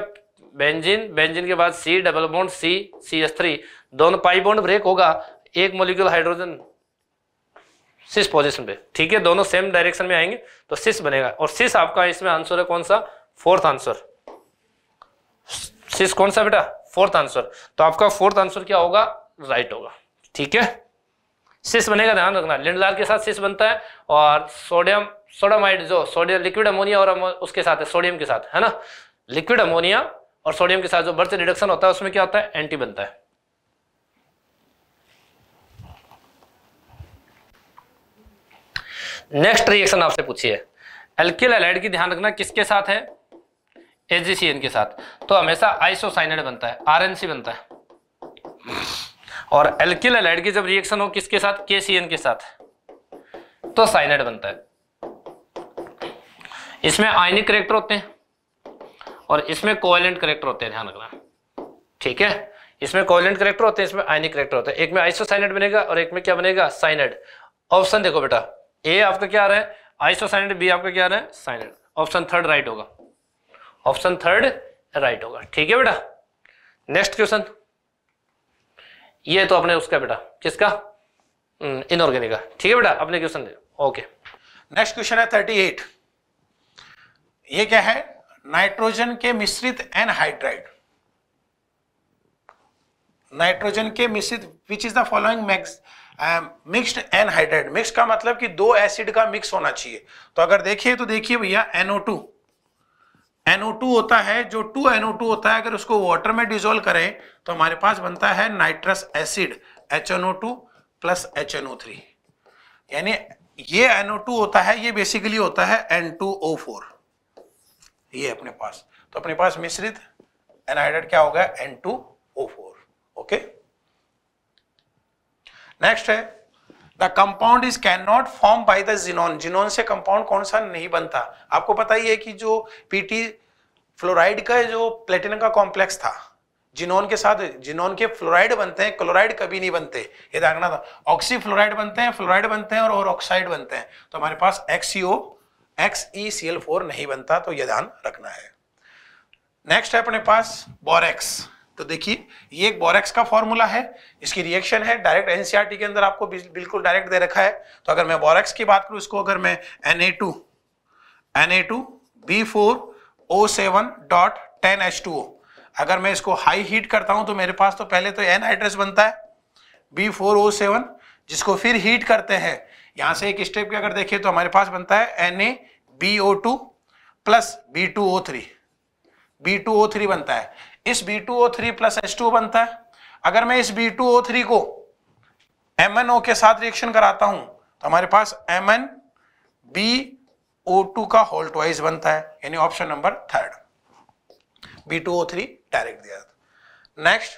बेंजिन बेंजिन के बाद C double bond C C S three दोनों पाई बॉन्ड ब्रेक होगा एक मोलिक्यूल हाइड्रोजन सिस पोजिशन पे ठीक है दोनों सेम डायरेक्शन में आएंगे तो सिस बनेगा और सिस आपका इसमें आंसर है कौन सा फोर्थ आंसर सिस कौन सा बेटा फोर्थ आंसर तो आपका फोर्थ आंसर क्या होगा राइट होगा ठीक है सिस बनेगा ध्यान रखना लिंडलार के साथ सिस बनता है और सोडियम सोडामाइड जो सोडियम लिक्विड अमोनिया और उसके साथ है सोडियम के साथ है ना लिक्विड अमोनिया और सोडियम के साथ जो बर्थ रिडक्शन होता है उसमें क्या होता है एंटी बनता है नेक्स्ट रिएक्शन आपसे पूछिए एल्किल एलाइड की ध्यान रखना किसके साथ है एजीसीएन के साथ तो हमेशा आइसोसाइनाइड बनता है आरएनसी बनता है और एल्किल एलाइड की जब रिएक्शन हो किसके साथ के के साथ तो साइनाइड बनता है इसमें आयनिक करेक्टर होते हैं और इसमें कोयलेंट करेक्टर होते हैं ध्यान रखना ठीक है इसमें कोयलेंट करेक्टर होते हैं इसमें आयनिक करेक्टर होते हैं एक में आइसोसाइनाइड बनेगा और एक में क्या बनेगा साइनाइड ऑप्शन देखो बेटा ए आपका क्या आ रहा है आइसोसाइनेट बी आपका क्या आ रहा है साइनेट ऑप्शन थर्ड राइट होगा ऑप्शन थर्ड राइट होगा ठीक है बेटा नेक्स्ट क्वेश्चन ये तो अपने उसका बेटा किसका इनऑर्गेनिक हम्म, का ठीक है बेटा अपने क्वेश्चन ओके नेक्स्ट क्वेश्चन है थर्टी एट ये क्या है नाइट्रोजन के मिश्रित एनहाइड्राइड नाइट्रोजन के मिश्रित which is the following max mixed anhydride mix का मतलब कि दो एसिड का मिक्स होना चाहिए तो अगर देखिए तो देखिए भैया NO2 NO2 होता है जो 2NO2 होता है अगर उसको वाटर में डिजोल्व करें तो हमारे पास बनता है nitrous acid HNO2 plus HNO3 यानी ये NO2 होता है ये बेसिकली होता है N2O4 ये अपने पास तो अपने पास मिश्रित एनहाइड्रेट क्या होगा N2O4 ओके okay? नेक्स्ट है the compound is can not form by the xenon xenon से कंपाउंड कौन सा नहीं बनता आपको पता ही है कि जो पीटी फ्लोराइड का जो प्लेटिनम का कॉम्प्लेक्स था जिनोन के साथ जिनोन के फ्लोराइड बनते हैं क्लोराइड कभी नहीं बनते ये देखना था ऑक्सी फ्लोराइड बनते हैं फ्लोराइड बनते हैं और ऑक्साइड बनते हैं तो हमारे पास एक्सीओ X E C L four नहीं बनता तो यह ध्यान रखना है नेक्स्ट है अपने पास बोरेक्स तो देखिए ये एक बोरेक्स का फॉर्मूला है इसकी रिएक्शन है डायरेक्ट एनसीआरटी e के अंदर आपको बिल्कुल डायरेक्ट दे रखा है तो अगर मैं बोरेक्स की बात करूं इसको अगर मैं N A two N A to B four O seven dot ten H two O अगर मैं इसको हाई हीट करता हूं तो मेरे पास तो पहले तो एन हाइड्रेस बनता है बी फोर ओ सेवन जिसको फिर हीट करते हैं यहां से एक स्टेप के अगर देखिए तो हमारे पास बनता है N A B O two plus B two O three B two O three बनता है इस B two O three plus H two बनता है अगर मैं इस बी टू ओ थ्री को एम एन ओ के साथ रिएक्शन कराता हूं तो हमारे पास M N B O two का होल ट्वाइस बनता है यानी option number third B two O three direct दिया जाता नेक्स्ट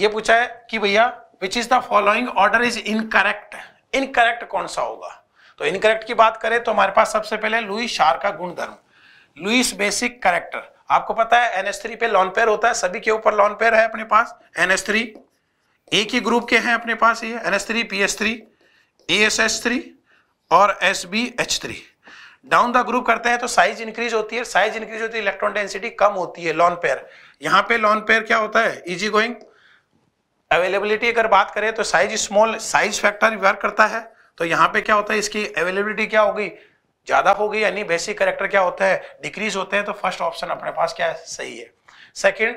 ये पूछा है कि भैया which is the following order is incorrect incorrect कौन सा होगा तो इनकरेक्ट की बात करें तो हमारे पास सबसे पहले लुईस शार का गुणधर्म लुईस बेसिक करेक्टर आपको पता है एनएस थ्री पे लॉन पेयर होता है सभी के ऊपर लॉन पेयर है अपने पास एनएस थ्री एक ही ग्रुप के हैं अपने पास ये NS three P S three A S S three और S B H three down the group करते हैं तो साइज इंक्रीज होती है साइज इंक्रीज होती है इलेक्ट्रॉन डेंसिटी कम होती है लॉन पेयर यहाँ पे लॉन पेयर क्या होता है इजी गोइंग अवेलेबिलिटी अगर बात करें तो size small size factor work करता है तो यहाँ पे क्या होता है इसकी अवेलेबिलिटी क्या होगी ज़्यादा होगी यानी बेसिक करेक्टर क्या होता है डिक्रीज होते हैं तो फर्स्ट ऑप्शन अपने पास क्या है सही है सेकेंड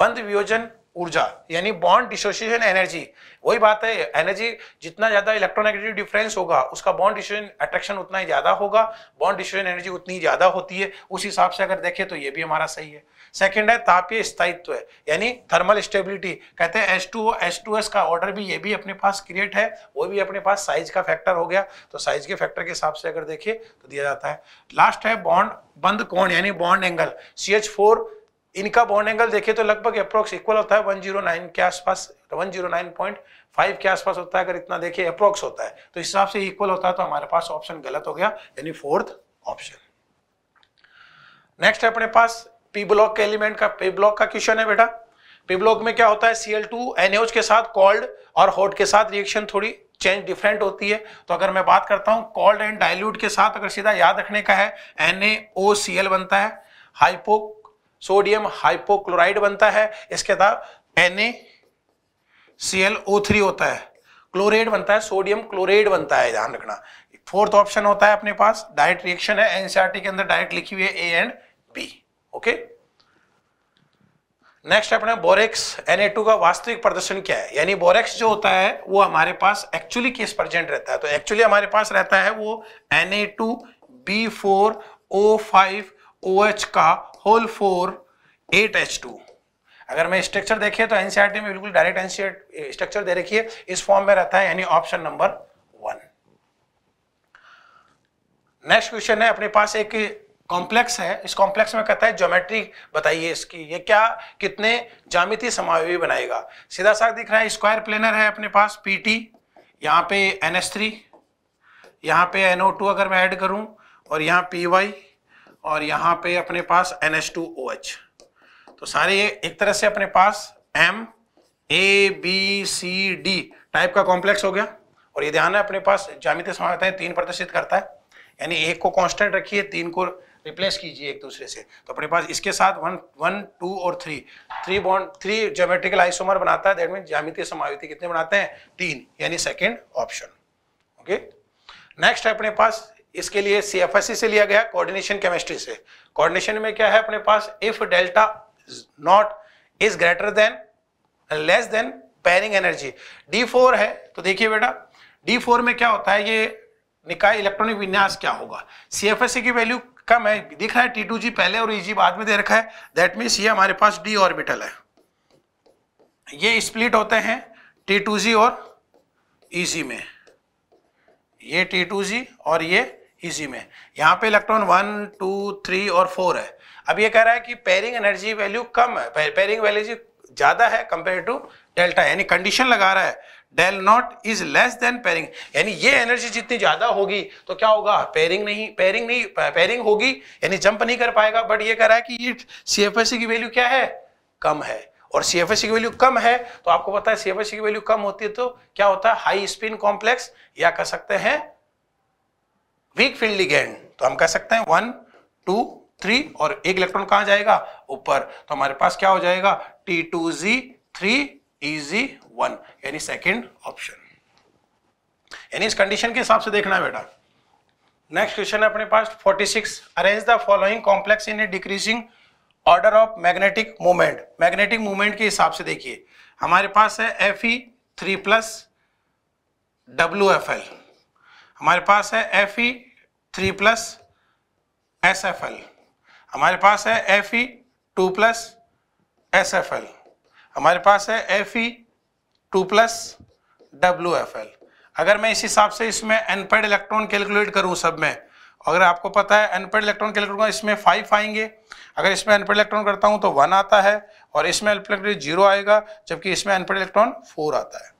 बंद वियोजन ऊर्जा यानी बॉन्ड डिसोसिएशन एनर्जी वही बात है एनर्जी जितना ज्यादा इलेक्ट्रोनेगेटिव डिफरेंस होगा उसका बॉन्ड डिसोसिएशन अट्रैक्शन उतना ही ज्यादा होगा बॉन्ड डिसोसिएशन एनर्जी उतनी ज्यादा होती है उस हिसाब से अगर देखें तो ये भी हमारा सही है सेकेंड है तापीय स्थायित्व है यानी थर्मल स्टेबिलिटी कहते हैं S two O S two S का ऑर्डर भी ये भी अपने पास क्रिएट है वो भी अपने पास साइज का फैक्टर हो गया तो साइज के फैक्टर के हिसाब से अगर देखिए तो दिया जाता है लास्ट है बॉन्ड बंद कोण यानी bond angle C H four इनका बॉन्ड एंगल देखिए तो लगभग अप्रोक्स इक्वल होता है वन जीरो नाइन के आसपास one zero nine point five के आसपास होता है अगर इतना देखिए अप्रोक्स होता है तो इस हिसाब से इक्वल होता है तो हमारे पास ऑप्शन गलत हो गया यानी फोर्थ ऑप्शन नेक्स्ट है अपने पास पी ब्लॉक के एलिमेंट का पी ब्लॉक का क्वेश्चन है बेटा पी ब्लॉक में क्या होता है सी एल टू एनएच के साथ कॉल्ड और हॉट के साथ रिएक्शन थोड़ी चेंज डिफरेंट होती है तो अगर मैं बात करता हूँ कॉल्ड एंड डाइल्यूट के साथ अगर सीधा याद रखने का है एन बनता है हाइपो सोडियम हाइपोक्लोराइड बनता है इसके अलावा एन थ्री होता है क्लोरेड बनता है सोडियम क्लोरेड बनता है ध्यान रखना फोर्थ ऑप्शन होता है अपने पास डायरेक्ट रिएक्शन है एनसीआरटी के अंदर डायरेक्ट लिखी हुई है A and B okay next अपने बोरेक्स एन का वास्तविक प्रदर्शन क्या है यानी बोरेक्स जो होता है वो हमारे पास एक्चुअली केस प्रजेंट रहता है तो एक्चुअली हमारे पास रहता है वो Na2 B4 का होल फोर 8H2 अगर मैं स्ट्रक्चर देखिए तो एनसीआरटी e में बिल्कुल डायरेक्ट एनसीआर स्ट्रक्चर दे रखी है इस फॉर्म में रहता है यानी option number one next question है अपने पास एक कॉम्प्लेक्स है इस कॉम्प्लेक्स में कहता है ज्योमेट्री बताइए इसकी ये क्या कितने जामिति समावय बनाएगा सीधा साग दिख रहा है स्क्वायर प्लेनर है अपने पास पी टी यहाँ पे एन एस थ्री यहाँ पे एन ओ टू अगर मैं ऐड करूँ और यहाँ पी वाई और यहाँ पे अपने पास N S two O H तो सारे एक तरह से अपने पास M A B C D type का कॉम्प्लेक्स हो गया और ये ध्यान है अपने पास जामिति समावयता तीन प्रदर्शित करता है यानी एक को कांस्टेंट रखिए तीन को रिप्लेस कीजिए एक दूसरे से तो अपने पास इसके साथ वन वन टू और three three bond three geometrical isomer बनाता है दैट मीन जामितीय समायुति कितने बनाते हैं तीन यानी सेकेंड ऑप्शन ओके नेक्स्ट है अपने पास इसके लिए सी एफ e से लिया गया कोऑर्डिनेशन केमिस्ट्री से कोऑर्डिनेशन में क्या है अपने पास if delta naught is greater than less than pairing energy D four है तो देखिए बेटा डी फोर में क्या होता है ये निकाय इलेक्ट्रॉनिक विन्यास क्या होगा सी e की वैल्यू कम है दिख रहा है टी टू जी पहले और ई e बाद में दे रखा है दैट मीन्स ये हमारे पास डी ऑर्बिटल है ये स्प्लिट होते हैं टी टू जी और ई e में ये टी टू जी और ये ई e में यहाँ पे इलेक्ट्रॉन वन टू थ्री और फोर है अब ये कह रहा है कि पेरिंग एनर्जी वैल्यू कम है पेरिंग वैल्यू ज़्यादा है कंपेयर टू डेल्टा यानी कंडीशन लगा रहा है del naught is less than pairing यानी ये एनर्जी जितनी ज्यादा होगी तो क्या होगा पेरिंग नहीं पेरिंग नहीं पेरिंग होगी यानी जंप नहीं कर पाएगा बट ये कह रहा है कि ये सी की वैल्यू क्या है कम है और सी की वैल्यू कम है तो आपको पता है सी की वैल्यू कम होती है तो क्या होता है हाई स्पिन कॉम्प्लेक्स या कह सकते हैं वीक फील्ड लिगेंड तो हम कह सकते हैं वन टू थ्री और एक इलेक्ट्रॉन कहां जाएगा ऊपर तो हमारे पास क्या हो जाएगा T two G three E G one यानी सेकेंड ऑप्शन यानी इस कंडीशन के हिसाब से देखना है बेटा नेक्स्ट क्वेश्चन है अपने पास 46 arrange the following complex in a decreasing order of magnetic movement magnetic movement के हिसाब से देखिए हमारे पास है F E three plus W F L हमारे पास है F E three plus S F L हमारे पास है F E two plus S F L हमारे पास है F E two plus W F L अगर मैं इस हिसाब से इसमें अनपेड इलेक्ट्रॉन कैलकुलेट करूं सब में अगर आपको पता है अनपेड इलेक्ट्रॉन कैलकुलेट करूँगा इसमें फाइव आएंगे अगर इसमें अनपेड इलेक्ट्रॉन करता हूँ तो वन आता है और इसमें अनपेड जीरो आएगा जबकि इसमें अनपेड इलेक्ट्रॉन फोर आता है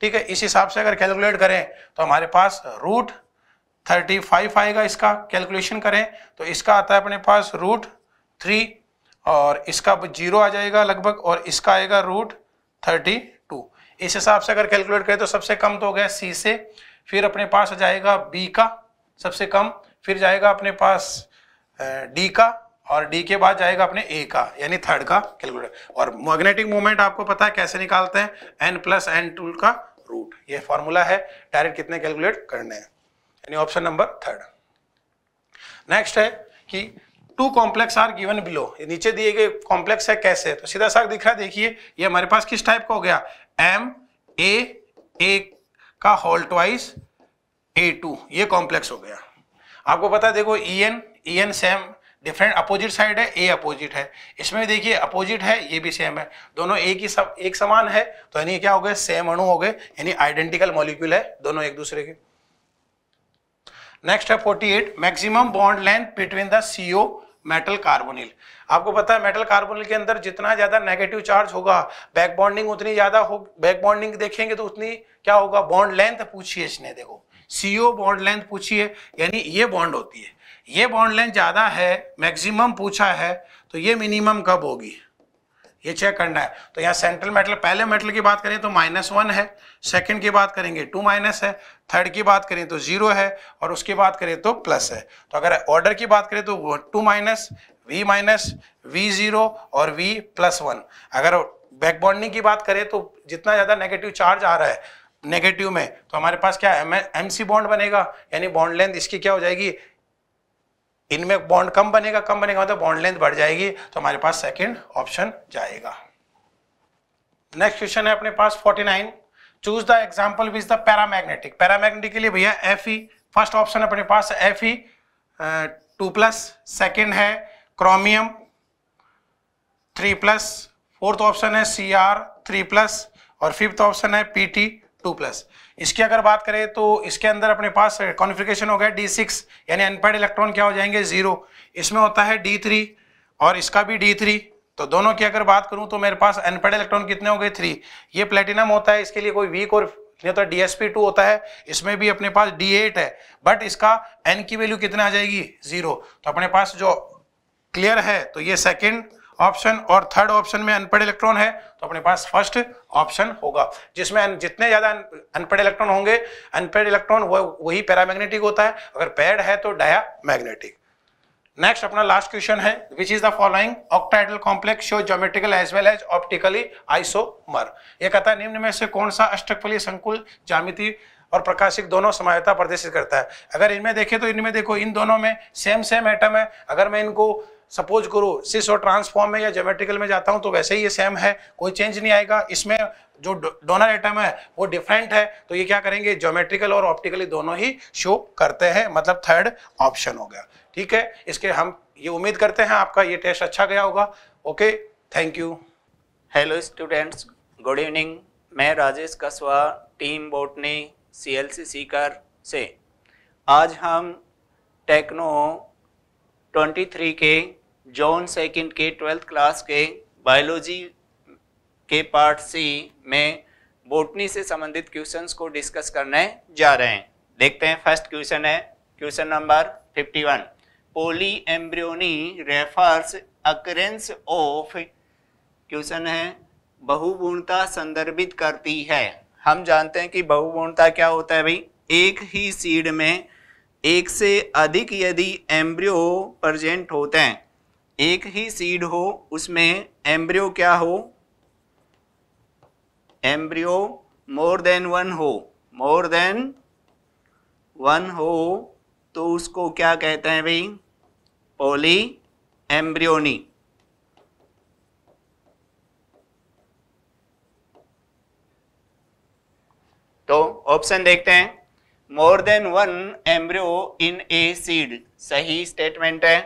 ठीक है इस हिसाब से अगर कैलकुलेट करें तो हमारे पास रूट थर्टी फाइव आएगा इसका कैलकुलेशन करें तो इसका आता है अपने पास रूट थ्री और इसका जीरो आ जाएगा लगभग और इसका आएगा रूट थर्टी इस हिसाब से अगर कैलकुलेट करें तो सबसे कम तो हो गया सी से फिर अपने पास हो जाएगा बी का सबसे कम फिर जाएगा अपने पास डी का और डी के बाद जाएगा अपने ए का यानी थर्ड का कैलकुलेट और मैग्नेटिक मोमेंट आपको पता है कैसे निकालते हैं एन प्लस एन टू का रूट ये फॉर्मूला है डायरेक्ट कितने कैलकुलेट करने हैं यानी ऑप्शन नंबर थर्ड नेक्स्ट है कि two complex are given below नीचे दिए गए कॉम्प्लेक्स है कैसे तो सीधा सा दिख रहा है देखिए ये हमारे पास किस टाइप का हो गया एम ए ए का होल ट्वाइस ए टू ये कॉम्प्लेक्स हो गया आपको पता है देखो E N E N same different opposite side है ए अपोजिट है इसमें भी देखिए अपोजिट है ये भी सेम है दोनों एक ही सब एक समान है तो यानी क्या हो गए सेम अणु हो गए यानी आइडेंटिकल मॉलिक्यूल है दोनों एक दूसरे के नेक्स्ट है 48 maximum bond length between the CO metal carbonyl आपको पता है मेटल कार्बोनिल के अंदर जितना ज़्यादा नेगेटिव चार्ज होगा बैक बॉन्डिंग उतनी ज़्यादा हो बैक बॉन्डिंग देखेंगे तो उतनी क्या होगा बॉन्ड लेंथ पूछिए इसने देखो सीओ बॉन्ड लेंथ है यानी ये बॉन्ड होती है ये बॉन्ड लेंथ ज़्यादा है मैक्सिमम पूछा है तो ये मिनिमम कब होगी ये चेक करना है तो यहाँ सेंट्रल मेटल पहले मेटल की बात करें तो माइनस वन है सेकंड की बात करेंगे टू माइनस है थर्ड की बात करें तो जीरो है और उसकी बात करें तो प्लस है तो अगर ऑर्डर की बात करें तो two minus V minus V zero और वी प्लस वन अगर बैक बॉन्डिंग की बात करें तो जितना ज़्यादा नेगेटिव चार्ज आ रहा है नेगेटिव में तो हमारे पास क्या एम एम सी बॉन्ड बनेगा यानी बॉन्ड लेंथ इसकी क्या हो जाएगी इनमें बॉन्ड कम बनेगा कम बनेगा मतलब बॉन्ड लेंथ बढ़ जाएगी तो हमारे पास सेकेंड ऑप्शन जाएगा नेक्स्ट क्वेश्चन है अपने पास 49 choose the example which the paramagnetic paramagnetic के लिए भैया एफ ई फर्स्ट ऑप्शन अपने पास F E two plus second है chromium three plus fourth option है सी आर थ्री प्लस और फिफ्थ ऑप्शन है पी टी टू प्लस इसकी अगर बात करें तो इसके अंदर अपने पास कॉन्फ़िगरेशन हो गया डी सिक्स यानी अनपेड इलेक्ट्रॉन क्या हो जाएंगे ज़ीरो इसमें होता है डी थ्री और इसका भी डी थ्री तो दोनों की अगर बात करूं तो मेरे पास अनपेड इलेक्ट्रॉन कितने हो गए थ्री ये प्लेटिनम होता है इसके लिए कोई वीक और नहीं होता पी टू होता है इसमें भी अपने पास डी एट है बट इसका एन की वैल्यू कितना आ जाएगी जीरो तो अपने पास जो क्लियर है तो ये सेकेंड ऑप्शन और थर्ड ऑप्शन में अनपढ़ इलेक्ट्रॉन है तो अपने पास फर्स्ट ऑप्शन होगा जिसमें जितने ज्यादा अनपढ़ इलेक्ट्रॉन होंगे अनपेड इलेक्ट्रॉन वही पैरामैग्नेटिक होता है अगर पैड है तो डाया मैग्नेटिक नेक्स्ट अपना लास्ट क्वेश्चन है which is the following octahedral complex show geometrical as well as optically isomer यह कहता है निम्न में से कौन सा अष्टकफली संकुल जामिति और प्रकाशिक दोनों समायता प्रदर्शित करता है अगर इनमें देखें तो इनमें देखो इन दोनों में सेम सेम एटम है अगर मैं इनको सपोज करो सिस और ट्रांसफॉर्म में या जोमेट्रिकल में जाता हूँ तो वैसे ही ये सेम है कोई चेंज नहीं आएगा इसमें जो डोनर आइटम है वो डिफरेंट है तो ये क्या करेंगे जोमेट्रिकल और ऑप्टिकली दोनों ही शो करते हैं मतलब थर्ड ऑप्शन हो गया ठीक है इसके हम ये उम्मीद करते हैं आपका ये टेस्ट अच्छा गया होगा okay thank you hello students good evening मैं Rajesh Kaswa team botany C L C Sikar से आज हम टेक्नो 23 के जॉन सेकंड के ट्वेल्थ क्लास के बायोलॉजी के पार्ट सी में बोटनी से संबंधित क्वेश्चंस को डिस्कस करने जा रहे हैं देखते हैं फर्स्ट क्वेश्चन है question number 51 polyembryony refers occurrence of question है बहुगुणता संदर्भित करती है हम जानते हैं कि बहुगुणता क्या होता है भाई एक ही सीड में एक से अधिक यदि एम्ब्रियो प्रजेंट होते हैं एक ही सीड हो उसमें एम्ब्रियो क्या हो एम्ब्रियो मोर देन वन हो मोर देन वन हो तो उसको क्या कहते हैं भाई पोली एम्ब्रियोनी तो ऑप्शन देखते हैं more than one embryo in a seed सही स्टेटमेंट है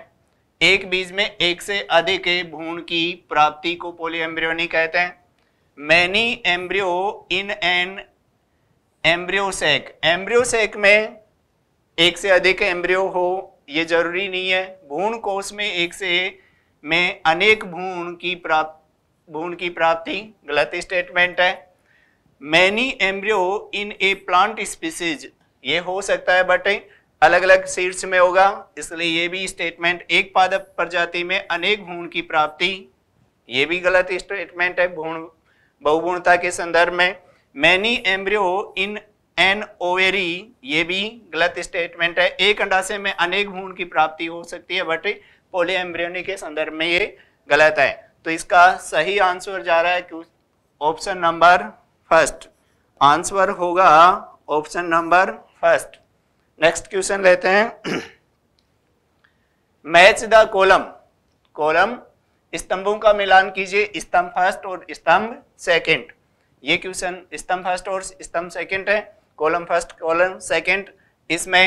एक बीज में एक से अधिक भ्रूण की प्राप्ति को नहीं कहते हैं many embryo in an embryo sac embryo sac में एक से अधिक एम्ब्रियो हो ये जरूरी नहीं है भ्रूण कोष में एक से में अनेक भ्रूण की प्राप्त भ्रूण की प्राप्ति गलत स्टेटमेंट है many embryo in a plant species ये हो सकता है बट अलग अलग शीर्ष में होगा इसलिए ये भी स्टेटमेंट एक पादप प्रजाति में अनेक भूण की प्राप्ति ये भी गलत स्टेटमेंट है भूण बहुगुणता के संदर्भ में many embryo in an ovary ये भी गलत स्टेटमेंट है एक अंडाशय में अनेक भूण की प्राप्ति हो सकती है बट पोले एम्ब्रियोनी के संदर्भ में ये गलत है तो इसका सही आंसर जा रहा है ऑप्शन नंबर फर्स्ट आंसर होगा option number first next question लेते हैं [clears throat] मैच द कोलम कोलम स्तंभों का मिलान कीजिए स्तंभ फर्स्ट और स्तंभ सेकंड ये क्वेश्चन स्तंभ फर्स्ट और स्तंभ सेकंड है कोलम फर्स्ट कोलम सेकंड इसमें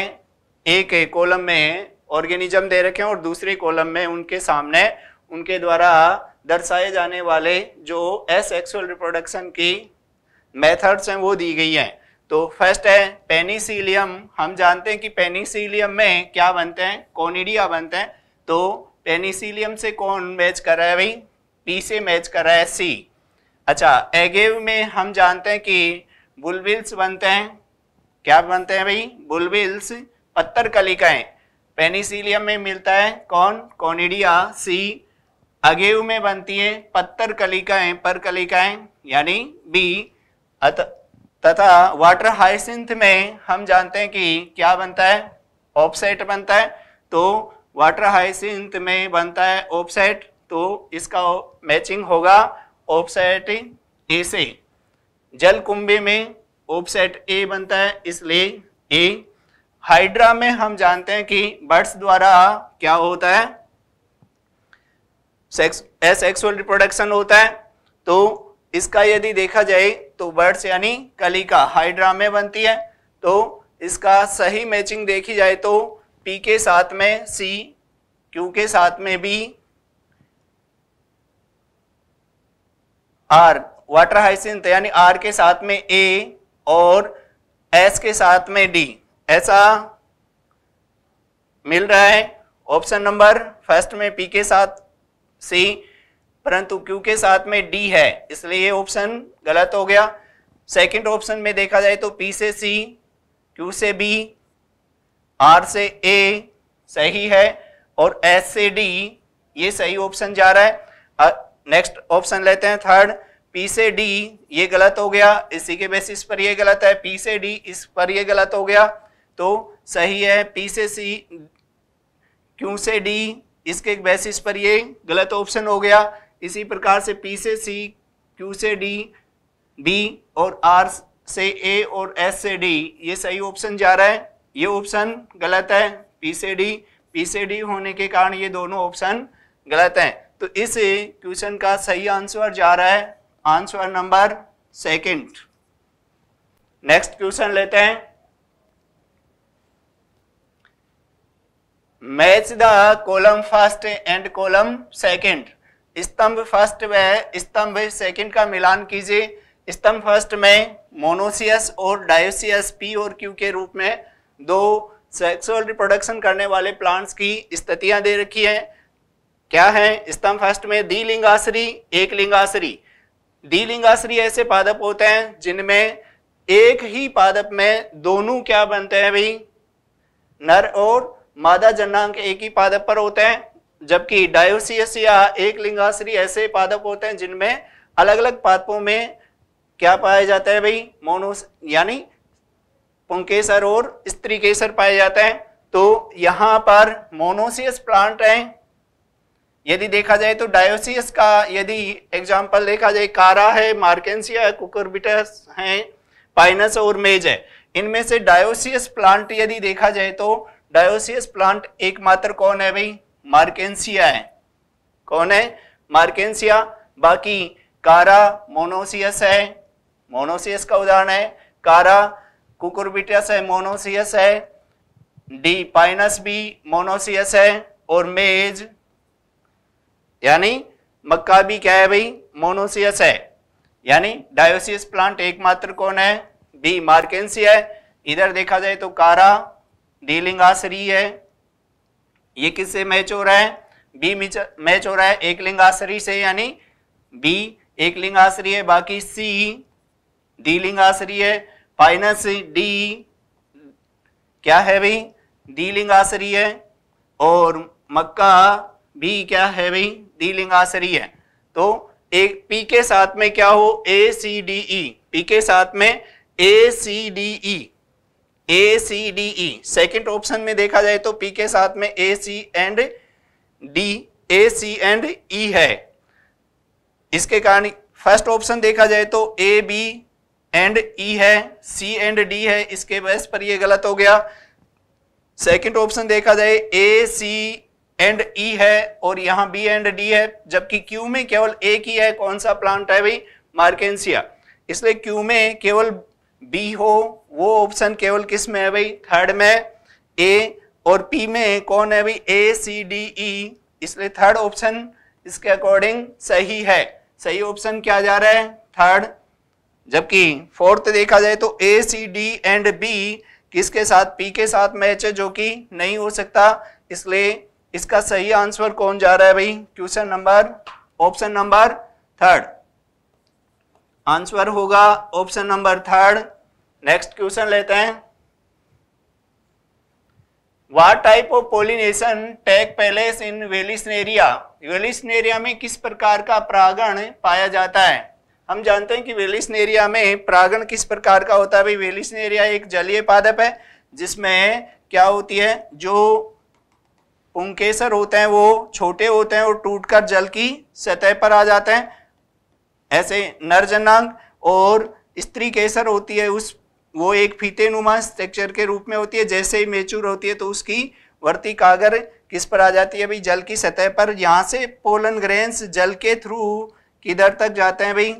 एक कोलम में ऑर्गेनिज्म दे रखे हैं और दूसरे कोलम में उनके सामने उनके द्वारा दर्शाए जाने वाले जो एसेक्सुअल एक्सुअल रिप्रोडक्शन की मेथड्स हैं वो दी गई हैं तो फर्स्ट है पेनिसिलियम हम जानते हैं कि पेनिसिलियम में क्या बनते हैं कोनिडिया बनते हैं तो पेनिसिलियम से कौन मैच कर रहा है भाई पी से मैच कर रहा है सी अच्छा एगेव में हम जानते हैं कि बुलबिल्स बनते हैं क्या बनते हैं भाई बुलबिल्स पत्थर कलिकाएं पेनिसिलियम में मिलता है कौन कोनिडिया सी अगेव में बनती है पत्थर कलिकाएं पर कलिकाएं यानी बी तथा वाटर हाइसिंथ में हम जानते हैं कि क्या बनता है ऑफसेट बनता है तो वाटर हाइसिंथ में बनता है ऑफसेट तो इसका मैचिंग होगा ऑफसेट ए से जल कुंभी में ऑफसेट ए बनता है इसलिए ए हाइड्रा में हम जानते हैं कि बर्ड्स द्वारा क्या होता है सेक्स एसेक्सुअल रिप्रोडक्शन होता है तो इसका यदि देखा जाए तो बर्ड्स यानी कलिका हाइड्रा में बनती है तो इसका सही मैचिंग देखी जाए तो पी के साथ में सी क्यू के साथ में बी आर वाटर हाइसिंथ यानी आर के साथ में ए और एस के साथ में डी ऐसा मिल रहा है ऑप्शन नंबर फर्स्ट में पी के साथ सी परंतु क्यू के साथ में डी है इसलिए ये ऑप्शन गलत हो गया सेकंड ऑप्शन में देखा जाए तो पी से सी क्यू से बी आर से ए सही है और एस से डी ये सही ऑप्शन जा रहा है नेक्स्ट ऑप्शन लेते हैं थर्ड पी से डी ये गलत हो गया इसी के बेसिस पर ये गलत है पी से डी इस पर ये गलत हो गया तो सही है पी से सी क्यू से डी इसके बेसिस पर ये गलत ऑप्शन हो गया इसी प्रकार से पी से सी क्यू से डी बी और आर से ए और एस से डी ये सही ऑप्शन जा रहा है ये ऑप्शन गलत है पी से डी पी से डी होने के कारण ये दोनों ऑप्शन गलत हैं तो इस क्वेश्चन का सही आंसर जा रहा है answer number second next question लेते हैं match the column first and column second स्तंभ फर्स्ट व स्तंभ सेकंड का मिलान कीजिए स्तंभ फर्स्ट में मोनोसियस और डायोसियस पी और क्यू के रूप में दो सेक्सुअल रिप्रोडक्शन करने वाले प्लांट्स की स्थितियां दे रखी हैं क्या है स्तंभ फर्स्ट में दी लिंगाश्री एक लिंगाश्री दी लिंगाश्री ऐसे पादप होते हैं जिनमें एक ही पादप में दोनों क्या बनते हैं भाई नर और मादा जन्नांक एक ही पादप पर होते हैं जबकि डायोसियस या एक लिंगाश्री ऐसे पादप होते हैं जिनमें अलग अलग पादपों में क्या पाया जाता है भाई मोनोस यानी पुंकेसर और स्त्री केसर पाए जाते हैं तो यहां पर मोनोसियस प्लांट है यदि देखा जाए तो डायोसियस का यदि एग्जाम्पल देखा जाए कारा है मार्केंसिया है कुकरबिटस है पाइनस और मेज है इनमें से डायोसियस प्लांट यदि देखा जाए तो डायोसियस प्लांट एकमात्र कौन है भाई मार्केंसिया है कौन है मार्केंसिया बाकी कारा मोनोसियस है मोनोसियस का उदाहरण है कारा कुकुरबिटस है मोनोसियस है डी पाइनस भी मोनोसियस है और मेज यानी मक्का भी क्या है भाई मोनोसियस है यानी डायोसियस प्लांट एकमात्र कौन है बी मार्केंसिया है इधर देखा जाए तो कारा डीलिंग आसरी है ये किससे मैच हो रहा है बी मैच हो रहा है एक लिंगाश्री से यानी बी एक लिंगाश्री है बाकी सी डी लिंगाश्री है माइनस डी क्या है भाई डी लिंगाश्री है और मक्का बी क्या है भाई डी लिंगाश्री है तो एक पी के साथ में क्या हो ए सी डी ई पी के साथ में A C D E A C D E second option में देखा जाए तो पी के साथ में A C and D A C and E है इसके कारण फर्स्ट ऑप्शन देखा जाए तो ए बी एंड ई है सी एंड डी है इसके बेस पर ये गलत हो गया सेकेंड ऑप्शन देखा जाए ए सी एंड ई है और यहां बी एंड डी है जबकि क्यू में केवल एक ही है कौन सा प्लांट है भाई मार्केंसिया इसलिए क्यू में केवल बी हो वो ऑप्शन केवल किस में है भाई थर्ड में ए और पी में कौन है भाई ए सी डी ई इसलिए थर्ड ऑप्शन इसके अकॉर्डिंग सही है सही ऑप्शन क्या जा रहा है थर्ड जबकि फोर्थ देखा जाए तो A C D and B किसके साथ पी के साथ मैच है जो कि नहीं हो सकता इसलिए इसका सही आंसर कौन जा रहा है भाई question number option number third answer होगा option number third next question लेते हैं what type of pollination take place in Vallisneria Vallisneria में किस प्रकार का परागण पाया जाता है हम जानते हैं कि वेलिसनेरिया में परागण किस प्रकार का होता है भाई वेलिसनेरिया एक जलीय पादप है जिसमें क्या होती है जो पुंकेसर होते हैं वो छोटे होते हैं और टूटकर जल की सतह पर आ जाते हैं ऐसे नरजनांग और स्त्री केसर होती है उस वो एक फीते नुमा स्ट्रक्चर के रूप में होती है जैसे ही मेचूर होती है तो उसकी वर्ती कागर किस पर आ जाती है भाई जल की सतह पर यहाँ से पोलन ग्रेन्स जल के थ्रू किधर तक जाते हैं भाई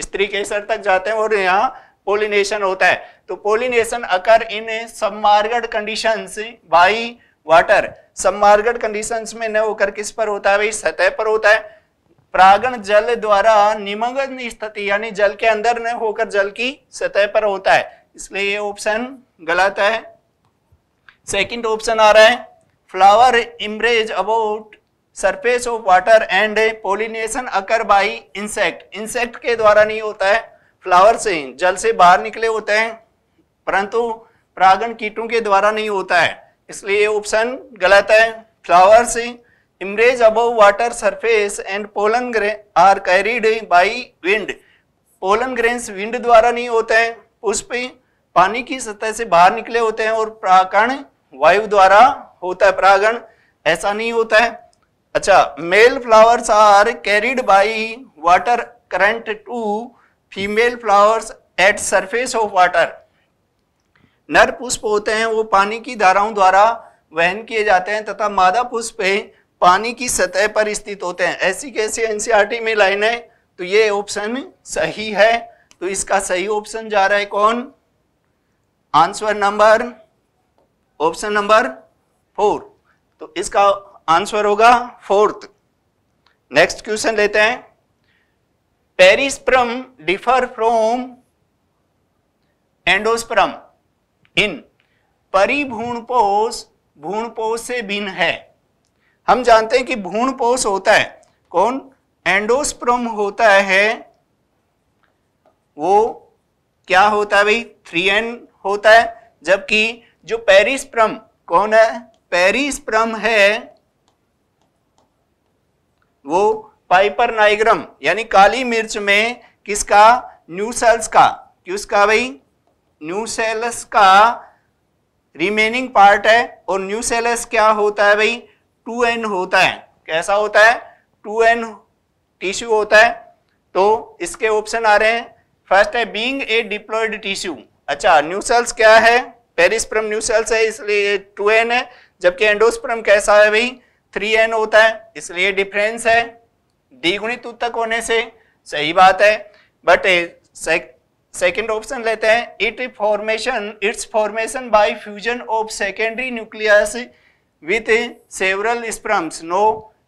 स्त्री केसर तक जाते हैं और यहाँ पोलिनेशन होता है तो pollination occur in submerged condition by water submerged condition में न होकर किस पर होता है भाई सतह पर होता है प्रागण जल द्वारा निमग्न स्थिति यानी जल के अंदर न होकर जल की सतह पर होता है इसलिए ये ऑप्शन गलत है सेकंड ऑप्शन आ रहा है flower emerge about surface of water and pollination occur by insect insect के द्वारा नहीं होता है फ्लावर से जल से बाहर निकले होते हैं परंतु प्रागण कीटों के द्वारा नहीं होता है इसलिए ऑप्शन गलत है फ्लावर से Embrace above water surface and pollen grain are carried by wind. Pollen grains wind द्वारा नहीं होते हैं पुष्प पानी की सतह से बाहर निकले होते हैं और प्रागण वायु द्वारा होता है प्रागण ऐसा नहीं होता है अच्छा male flowers are carried by water current to female flowers at surface of water नर पुष्प होते हैं वो पानी की धाराओं द्वारा वहन किए जाते हैं तथा मादा पुष्प पानी की सतह पर स्थित होते हैं ऐसी कैसी एनसीआरटी e में लाइन है तो ये ऑप्शन सही है तो इसका सही ऑप्शन जा रहा है कौन answer number option number four तो इसका आंसर होगा फोर्थ नेक्स्ट क्वेश्चन लेते हैं perisperm differ from endosperm in परिभूणपोष भूणपोष से भिन्न है हम जानते हैं कि पोष होता है कौन एंडोस्प्रम होता है वो क्या होता है भाई थ्री एन होता है जबकि जो पेरिस्प्रम कौन है पेरिस्प्रम है वो पाइपर नाइग्रम यानी काली मिर्च में किसका न्यूसेल्स का किसका भाई न्यूसेल्स का रिमेनिंग पार्ट है और सेल्स क्या होता है भाई टू एन होता है कैसा होता है टू एन टिश्यू होता है तो इसके ऑप्शन आ रहे हैं फर्स्ट है बींग ए डिप्लॉयड टिश्यू अच्छा न्यू सेल्स क्या है पेरिस्प्रम न्यू सेल्स है इसलिए टू एन है जबकि एंडोस्प्रम कैसा है भाई थ्री एन होता है इसलिए डिफरेंस है द्विगुणित उत्तक होने से सही बात है बट सेकेंड ऑप्शन लेते हैं it formation its formation by fusion of secondary nucleus with several sperms no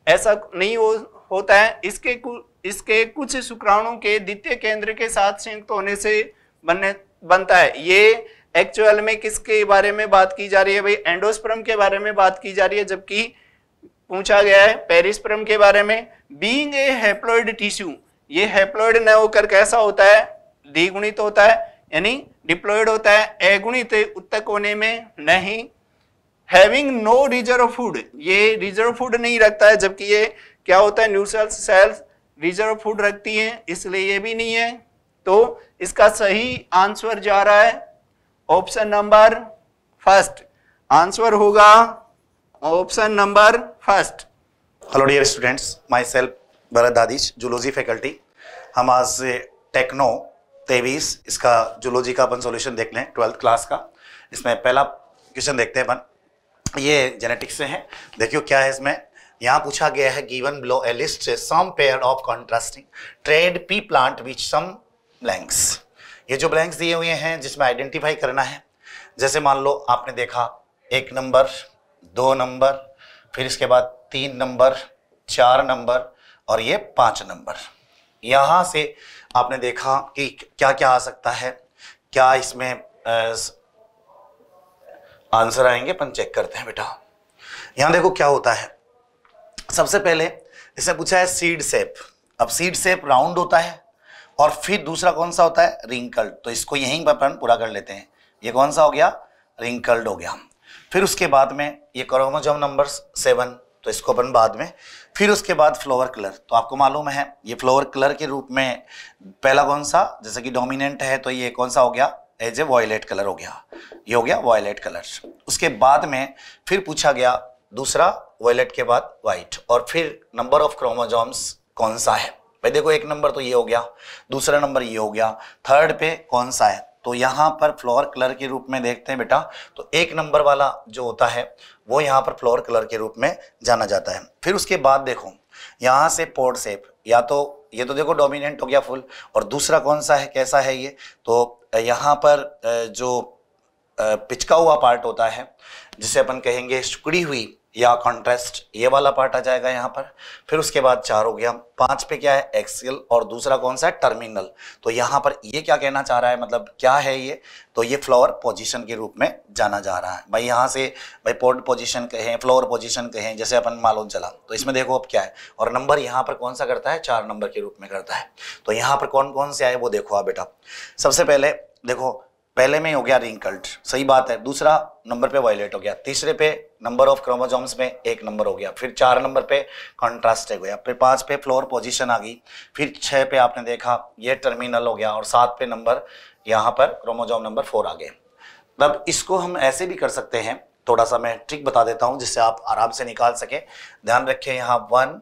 ऐसा नहीं हो, होता है इसके कु, इसके कुछ शुक्राणु के द्वितीय केंद्र के साथ संयुक्त होने से बनने बनता है ये एक्चुअल में किसके बारे में बात की जा रही है भाई एंडोस्प्रम के बारे में बात की जा रही है जबकि पूछा गया है पेरिस्प्रम के बारे में बीइंग ए हैप्लॉइड टिश्यू ये हैप्लॉइड न होकर कैसा होता है द्विगुणित होता है यानी डिप्लॉइड होता है एगुणित उत्तक होने में नहीं हैविंग नो रिजर्व फूड ये रिजर्व फूड नहीं रखता है जबकि ये क्या होता है न्यूट्रल सेल्स रिजर्व फूड रखती है इसलिए ये भी नहीं है तो इसका सही आंसर जा रहा है ऑप्शन नंबर फर्स्ट आंसर होगा option number first hello dear students myself Bharat Dadhich zoology faculty हम आज टेक्नो तेवीस इसका जूलॉजी का अपन सॉल्यूशन देख लें ट्वेल्थ क्लास का इसमें पहला क्वेश्चन देखते हैं अपन ये जेनेटिक्स से है देखियो क्या है इसमें यहाँ पूछा गया है given below a list some pair of contrasting trait pea plant which some blanks ये जो ब्लैंक्स दिए हुए हैं जिसमें आइडेंटिफाई करना है जैसे मान लो आपने देखा एक नंबर दो नंबर फिर इसके बाद तीन नंबर चार नंबर और ये पाँच नंबर यहाँ से आपने देखा कि क्या क्या आ सकता है क्या इसमें आंसर आएंगे अपन चेक करते हैं बेटा यहां देखो क्या होता है सबसे पहले इसे पूछा है सीड सेप अब सीड सेप राउंड होता है और फिर दूसरा कौन सा होता है रिंकल्ड तो इसको यहीं पर अपन पूरा कर लेते हैं ये कौन सा हो गया रिंकल्ड हो गया फिर उसके बाद में ये क्रोमोजोम नंबर सेवन तो इसको अपन बाद में फिर उसके बाद फ्लोवर कलर तो आपको मालूम है ये फ्लोवर कलर के रूप में पहला कौन सा जैसे कि डोमिनेंट है तो ये कौन सा हो गया एज ए वॉयलेट कलर हो गया ये हो गया वॉयलेट कलर उसके बाद में फिर पूछा गया दूसरा वॉयलेट के बाद वाइट और फिर नंबर ऑफ क्रोमोजोम्स कौन सा है भाई देखो एक नंबर तो ये हो गया दूसरा नंबर ये हो गया थर्ड पे कौन सा है तो यहाँ पर फ्लोर कलर के रूप में देखते हैं बेटा तो एक नंबर वाला जो होता है वो यहाँ पर फ्लोर कलर के रूप में जाना जाता है फिर उसके बाद देखो यहाँ से पोर्ट सेप या तो ये तो देखो डोमिनेंट हो गया फुल और दूसरा कौन सा है कैसा है ये तो यहाँ पर जो पिचका हुआ पार्ट होता है जिसे अपन कहेंगे सुकड़ी हुई या कॉन्ट्रेस्ट ये वाला पार्ट आ जाएगा यहाँ पर फिर उसके बाद चार हो गया पांच पे क्या है एक्सियल और दूसरा कौन सा है टर्मिनल तो यहाँ पर ये क्या कहना चाह रहा है मतलब क्या है ये तो ये फ्लावर पोजीशन के रूप में जाना जा रहा है भाई यहाँ से भाई पोर्ट पोजीशन कहें फ्लावर पोजीशन कहें जैसे अपन मालूम चला तो इसमें देखो अब क्या है और नंबर यहाँ पर कौन सा करता है चार नंबर के रूप में करता है तो यहाँ पर कौन कौन से आए वो देखो आप बेटा सबसे पहले देखो पहले में हो गया रिंकल्ड सही बात है दूसरा नंबर पे वायलेट हो गया तीसरे पे नंबर ऑफ क्रोमोजोम्स में एक नंबर हो गया फिर चार नंबर पे कॉन्ट्रास्ट हो गया फिर पांच पे फ्लोर पोजीशन आ गई फिर छह पे आपने देखा ये टर्मिनल हो गया और सात पे नंबर यहाँ पर क्रोमोजोम नंबर फोर आ गए तब इसको हम ऐसे भी कर सकते हैं थोड़ा सा मैं ट्रिक बता देता हूँ जिससे आप आराम से निकाल सकें ध्यान रखें यहाँ वन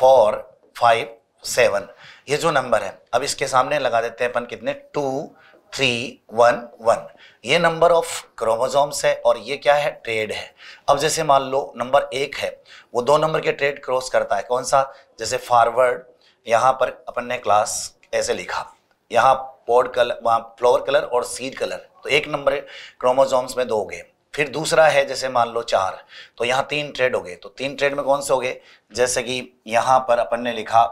फोर फाइव सेवन ये जो नंबर है अब इसके सामने लगा देते हैं अपन कितने टू थ्री वन वन ये नंबर ऑफ क्रोमोजोम्स है और ये क्या है ट्रेड है अब जैसे मान लो नंबर एक है वो दो नंबर के ट्रेड क्रॉस करता है कौन सा जैसे फॉरवर्ड यहाँ पर अपन ने क्लास ऐसे लिखा यहाँ पॉड कलर वहाँ फ्लोर कलर और सीड कलर तो एक नंबर क्रोमोजोम्स में दो हो गए फिर दूसरा है जैसे मान लो चार तो यहाँ तीन ट्रेड हो गए तो तीन ट्रेड में कौन से हो गए जैसे कि यहाँ पर अपन ने लिखा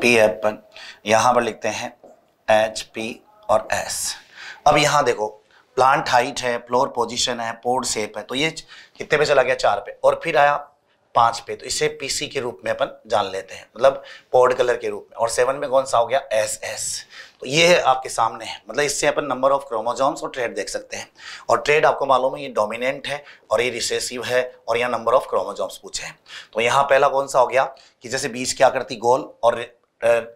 पी एपन यहाँ पर लिखते हैं एच पी और एस अब यहाँ देखो प्लांट हाइट है फ्लोर पोजीशन है पोर्ड शेप है तो ये कितने पे चला गया चार पे और फिर आया पाँच पे तो इसे पीसी के रूप में अपन जान लेते हैं मतलब पोर्ड कलर के रूप में और सेवन में कौन सा हो गया एस एस तो ये है आपके सामने है मतलब इससे अपन नंबर ऑफ क्रोमोजोम्स और ट्रेड देख सकते हैं और ट्रेड आपको मालूम है ये डोमिनेंट है और ये रिसेसिव है और यहाँ नंबर ऑफ क्रोमोजोम्स पूछे हैं तो यहाँ पहला कौन सा हो गया कि जैसे बीज की आकृति गोल और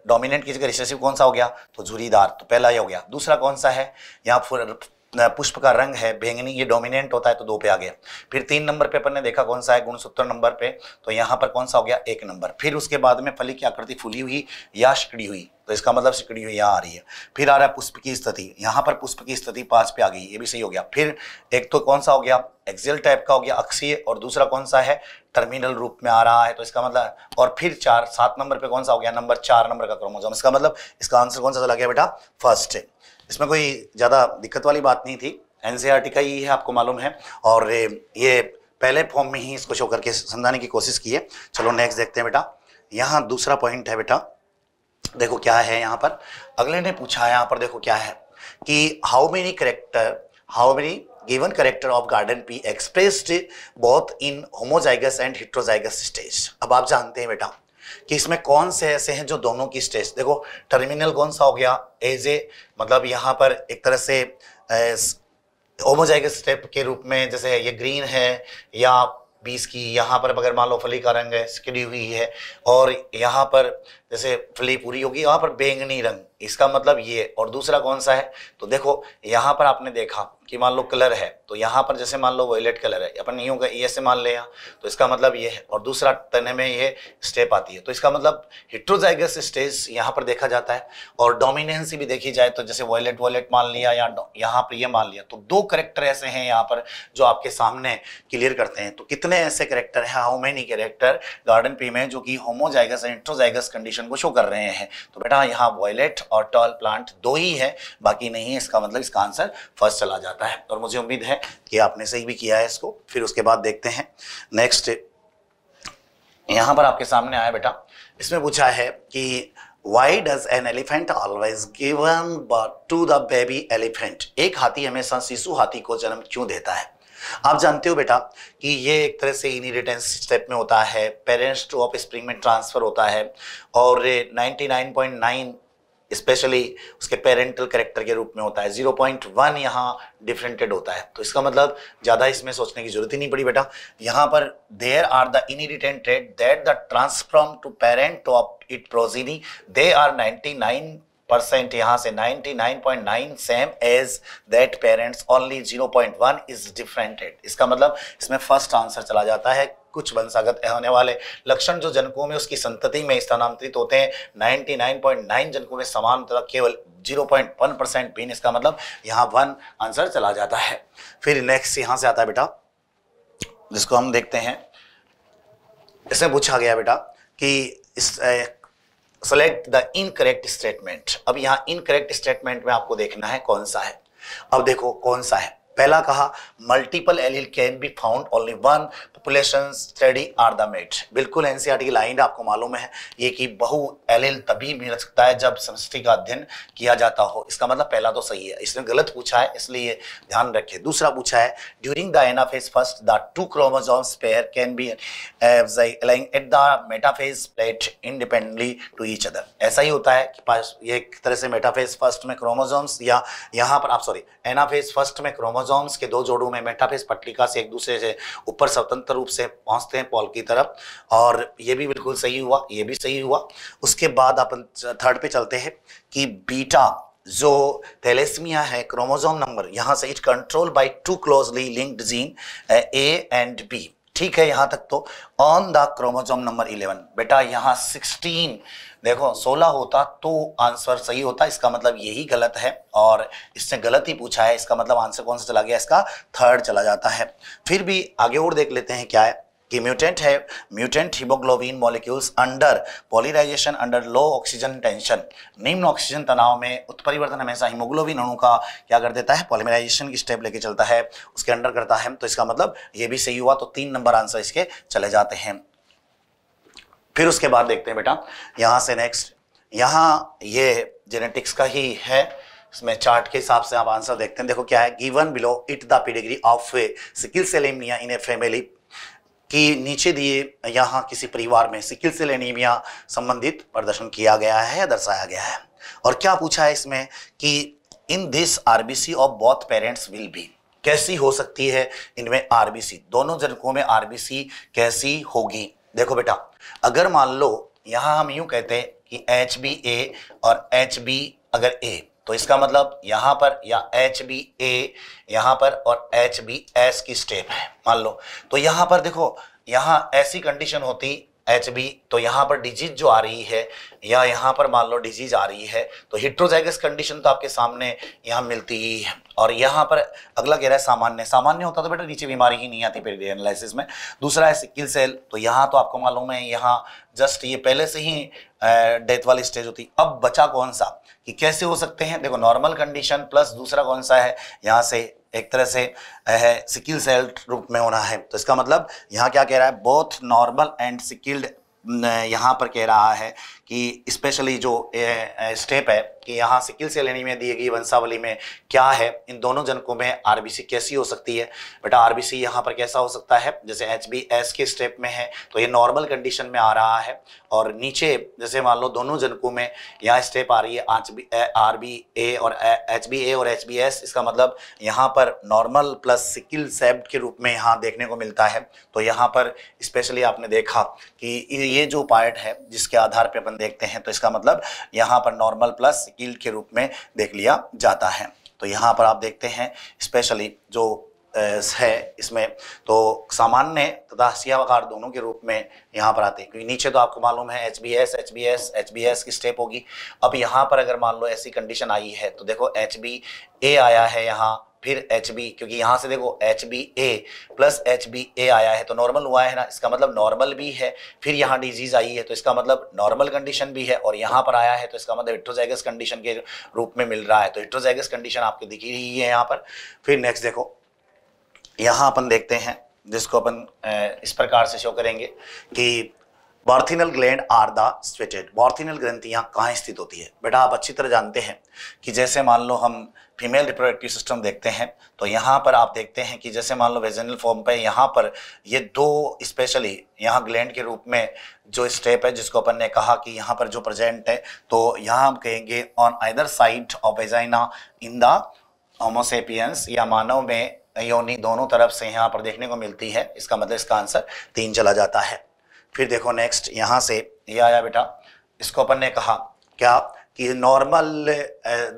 डोमिनेंट किसी का रिसेसिव कौन सा हो गया तो झुरीदार तो पहला ये हो गया दूसरा कौन सा है यहाँ पुष्प का रंग है बैंगनी ये डोमिनेंट होता है तो दो पे आ गया फिर तीन नंबर पे अपन ने देखा कौन सा है गुणसूत्र नंबर पे तो यहाँ पर कौन सा हो गया एक नंबर फिर उसके बाद में फली की आकृति फूली हुई या शिकड़ी हुई तो इसका मतलब शिकड़ी हुई यहाँ आ रही है फिर आ रहा है पुष्प की स्थिति यहाँ पर पुष्प की स्थिति पाँच पे आ गई ये भी सही हो गया फिर एक तो कौन सा हो गया एक्जेल टाइप का हो गया अक्षीय और दूसरा कौन सा है टर्मिनल रूप में आ रहा है तो इसका मतलब और फिर चार सात नंबर पर कौन सा हो गया नंबर चार नंबर का क्रोमोजोम इसका मतलब इसका आंसर कौन सा चला गया बेटा फर्स्ट है इसमें कोई ज़्यादा दिक्कत वाली बात नहीं थी एन e का ही है आपको मालूम है और ये पहले फॉर्म में ही इसको शो करके समझाने की कोशिश की है चलो नेक्स्ट देखते हैं बेटा यहाँ दूसरा पॉइंट है बेटा देखो क्या है यहाँ पर अगले ने पूछा है यहाँ पर देखो क्या है कि how many character how many given character of garden pea expressed both in homozygous and heterozygous stage अब आप जानते हैं बेटा कि इसमें कौन से ऐसे हैं जो दोनों की स्टेज देखो टर्मिनल कौन सा हो गया एज ए मतलब यहाँ पर एक तरह से ओमोजाइगस स्टेप के रूप में जैसे ये ग्रीन है या बीस की यहाँ पर अगर मान लो फली का रंग है सिकड़ी हुई है और यहाँ पर जैसे फली पूरी होगी वहाँ पर बैंगनी रंग इसका मतलब ये और दूसरा कौन सा है तो देखो यहाँ पर आपने देखा कि मान लो कलर है तो यहाँ पर जैसे मान लो वॉयलेट कलर है अपन यूँ का ये से मान ले यहाँ तो इसका मतलब ये है और दूसरा तने में ये स्टेप आती है तो इसका मतलब हिट्रोजाइगस स्टेज यहाँ पर देखा जाता है और डोमिनेंसी भी देखी जाए तो जैसे वॉयलेट वॉयलेट मान लिया या यहाँ पर ये मान लिया तो दो करेक्टर ऐसे हैं यहाँ पर जो आपके सामने क्लियर करते हैं तो कितने ऐसे करेक्टर हैं how many character garden pea में जो कि homozygous and heterozygous condition question को शो कर रहे हैं तो बेटा यहाँ वॉयलेट और टॉल प्लांट दो ही है बाकी नहीं है इसका मतलब इसका आंसर फर्स्ट चला जाता है और मुझे उम्मीद है कि आपने सही भी किया है इसको फिर उसके बाद देखते हैं नेक्स्ट यहाँ पर आपके सामने आया बेटा इसमें पूछा है कि why does an elephant always given to the baby elephant एक हाथी हमेशा शिशु हाथी को जन्म क्यों देता है आप जानते हो बेटा कि ये एक तरह से इनहेरिटेंस स्टेप में होता है पेरेंट्स टू ऑफ स्प्रिंग में ट्रांसफ़र होता है और 99.9 स्पेशली उसके पेरेंटल करेक्टर के रूप में होता है 0.1 पॉइंट वन यहाँ डिफरेंटेड होता है तो इसका मतलब ज़्यादा इसमें सोचने की जरूरत ही नहीं पड़ी बेटा यहाँ पर there are the inherited that the transform to parent to it progeny they are ninety nine percent यहाँ से 99.9 same as that parents only 0.1 is different इसका मतलब इसमें फर्स्ट आंसर चला जाता है कुछ वंशागत होने वाले लक्षण जो जनकों में उसकी संतति में स्थानांतरित होते हैं 99.9 जनकों में समान तथा केवल 0.1 परसेंट बीन इसका मतलब यहाँ वन आंसर चला जाता है फिर नेक्स्ट यहाँ से आता है बेटा जिसको हम देखते हैं इसमें पूछा गया बेटा कि इस सेलेक्ट द इनकरेक्ट स्टेटमेंट अब यहां इनकरेक्ट स्टेटमेंट में आपको देखना है कौन सा है अब देखो कौन सा है पहला कहा multiple allele can be found only one population study are the mate बिल्कुल एनसीईआरटी e की लाइन आपको मालूम है ये कि बहु एलिल तभी मिल सकता है जब समष्टि का अध्ययन किया जाता हो इसका मतलब पहला तो सही है इसने गलत पूछा है इसलिए ध्यान रखें दूसरा पूछा है during the anaphase first the two chromosomes spare can be at the metaphase plate independently to each other ऐसा ही होता है कि पास ये एक तरह से मेटाफेज फर्स्ट में क्रोमोजोम्स या यहाँ पर आप सॉरी एनाफेज फर्स्ट में क्रोमो क्रोमोजोम्स के दो जोड़ों में मेटाफेस पट्टिका से एक दूसरे से ऊपर स्वतंत्र रूप से पहुंचते हैं पॉल की तरफ और ये भी बिल्कुल सही हुआ ये भी सही हुआ उसके बाद अपन थर्ड पे चलते हैं कि बीटा जो थैलेसमिया है क्रोमोजोम नंबर यहाँ से it control by two closely linked gene A and B ठीक है यहां तक तो ऑन द क्रोमोजोम नंबर 11 बेटा यहां 16 देखो 16 होता तो आंसर सही होता इसका मतलब यही गलत है और इसने गलत ही पूछा है इसका मतलब आंसर कौन सा चला गया इसका थर्ड चला जाता है फिर भी आगे और देख लेते हैं क्या है कि म्यूटेंट है mutant haemoglobin molecules under polymerisation under low oxygen tension निम्न ऑक्सीजन तनाव में उत्परिवर्तन हमेशा हीमोग्लोबिन अणु का क्या कर देता है पॉलीमराइजेशन की स्टेप लेके चलता है उसके अंडर करता है तो इसका मतलब ये भी सही हुआ तो तीन नंबर आंसर इसके चले जाते हैं फिर उसके बाद देखते हैं बेटा यहाँ से नेक्स्ट यहाँ ये जेनेटिक्स का ही है इसमें चार्ट के हिसाब से आप आंसर देखते हैं देखो क्या है given below it the pedigree of sickle cell anaemia in a family कि नीचे दिए यहाँ किसी परिवार में सिकिल सेल एनीमिया संबंधित प्रदर्शन किया गया है दर्शाया गया है और क्या पूछा है इसमें कि in this RBC of both parents will be कैसी हो सकती है इनमें आरबीसी दोनों जनकों में आरबीसी कैसी होगी देखो बेटा अगर मान लो यहाँ हम यूँ कहते हैं कि एच बी ए और एच बी अगर ए तो इसका मतलब यहां पर या एच बी ए यहां पर और एच बी एस की स्टेप है मान लो तो यहां पर देखो यहां ऐसी कंडीशन होती एच बी तो यहाँ पर डिजीज जो आ रही है या यहाँ पर मान लो डिजीज आ रही है तो हिट्रोजाइगस कंडीशन तो आपके सामने यहाँ मिलती ही है और यहाँ पर अगला कह रहा है सामान्य सामान्य होता तो बेटा नीचे बीमारी ही नहीं आती फिर एनालिसिस में दूसरा है सिकिल सेल तो यहाँ तो आपको मालूम है यहाँ जस्ट ये पहले से ही डेथ वाली स्टेज होती अब बचा कौन सा कि कैसे हो सकते हैं देखो नॉर्मल कंडीशन प्लस दूसरा कौन सा है यहाँ से एक तरह से है सिकिल सेल रूप में होना है तो इसका मतलब यहाँ क्या कह रहा है बोथ नॉर्मल एंड सिकिल्ड यहाँ पर कह रहा है कि स्पेशली जो स्टेप है कि यहाँ से किल में दी गई वंशावली में क्या है इन दोनों जनकों में आरबीसी कैसी हो सकती है बेटा आरबीसी यहाँ पर कैसा हो सकता है जैसे एच के स्टेप में है तो ये नॉर्मल कंडीशन में आ रहा है और नीचे जैसे मान लो दोनों जनकों में यहाँ स्टेप आ रही है बी आर बी ए और एच बी ए और एच बी एस इसका मतलब यहाँ पर नॉर्मल प्लस सिकिल सेब के रूप में यहाँ देखने को मिलता है तो यहाँ पर स्पेशली आपने देखा कि ये जो पार्ट है जिसके आधार पर अपन देखते हैं तो इसका मतलब यहाँ पर नॉर्मल प्लस गिल्ड के रूप में देख लिया जाता है तो यहाँ पर आप देखते हैं स्पेशली जो है इसमें तो सामान्य तथा सियावाकार दोनों के रूप में यहाँ पर आते हैं क्योंकि नीचे तो आपको मालूम है H B S H B S H B S की स्टेप होगी अब यहाँ पर अगर मान लो ऐसी कंडीशन आई है तो देखो एच बी ए आया है यहाँ फिर एच बी क्योंकि यहाँ से देखो H B A plus H B A आया है तो नॉर्मल हुआ है ना इसका मतलब नॉर्मल भी है फिर यहाँ डिजीज़ आई है तो इसका मतलब नॉर्मल कंडीशन भी है और यहाँ पर आया है तो इसका मतलब हिट्रोजैगस कंडीशन के रूप में मिल रहा है तो हिट्रोजैगस कंडीशन आपके दिखी रही है यहाँ पर फिर नेक्स्ट देखो यहाँ अपन देखते हैं जिसको अपन इस प्रकार से शो करेंगे कि Bartholin gland are the sweated Bartholin ग्रंथियाँ कहाँ स्थित होती है बेटा आप अच्छी तरह जानते हैं कि जैसे मान लो हम फीमेल रिप्रोडक्टिव सिस्टम देखते हैं तो यहाँ पर आप देखते हैं कि जैसे मान लो वेजनल फॉर्म पे यहाँ पर ये दो स्पेशली यहाँ ग्लैंड के रूप में जो स्टेप है जिसको अपन ने कहा कि यहाँ पर जो प्रेजेंट है तो यहाँ हम कहेंगे on either side of vagina in the homo sapiens या मानव में योनी दोनों तरफ से यहाँ पर देखने को मिलती है इसका मतलब इसका आंसर तीन चला जाता है फिर देखो नेक्स्ट यहाँ से ये आया बेटा इसको अपन ने कहा क्या कि normal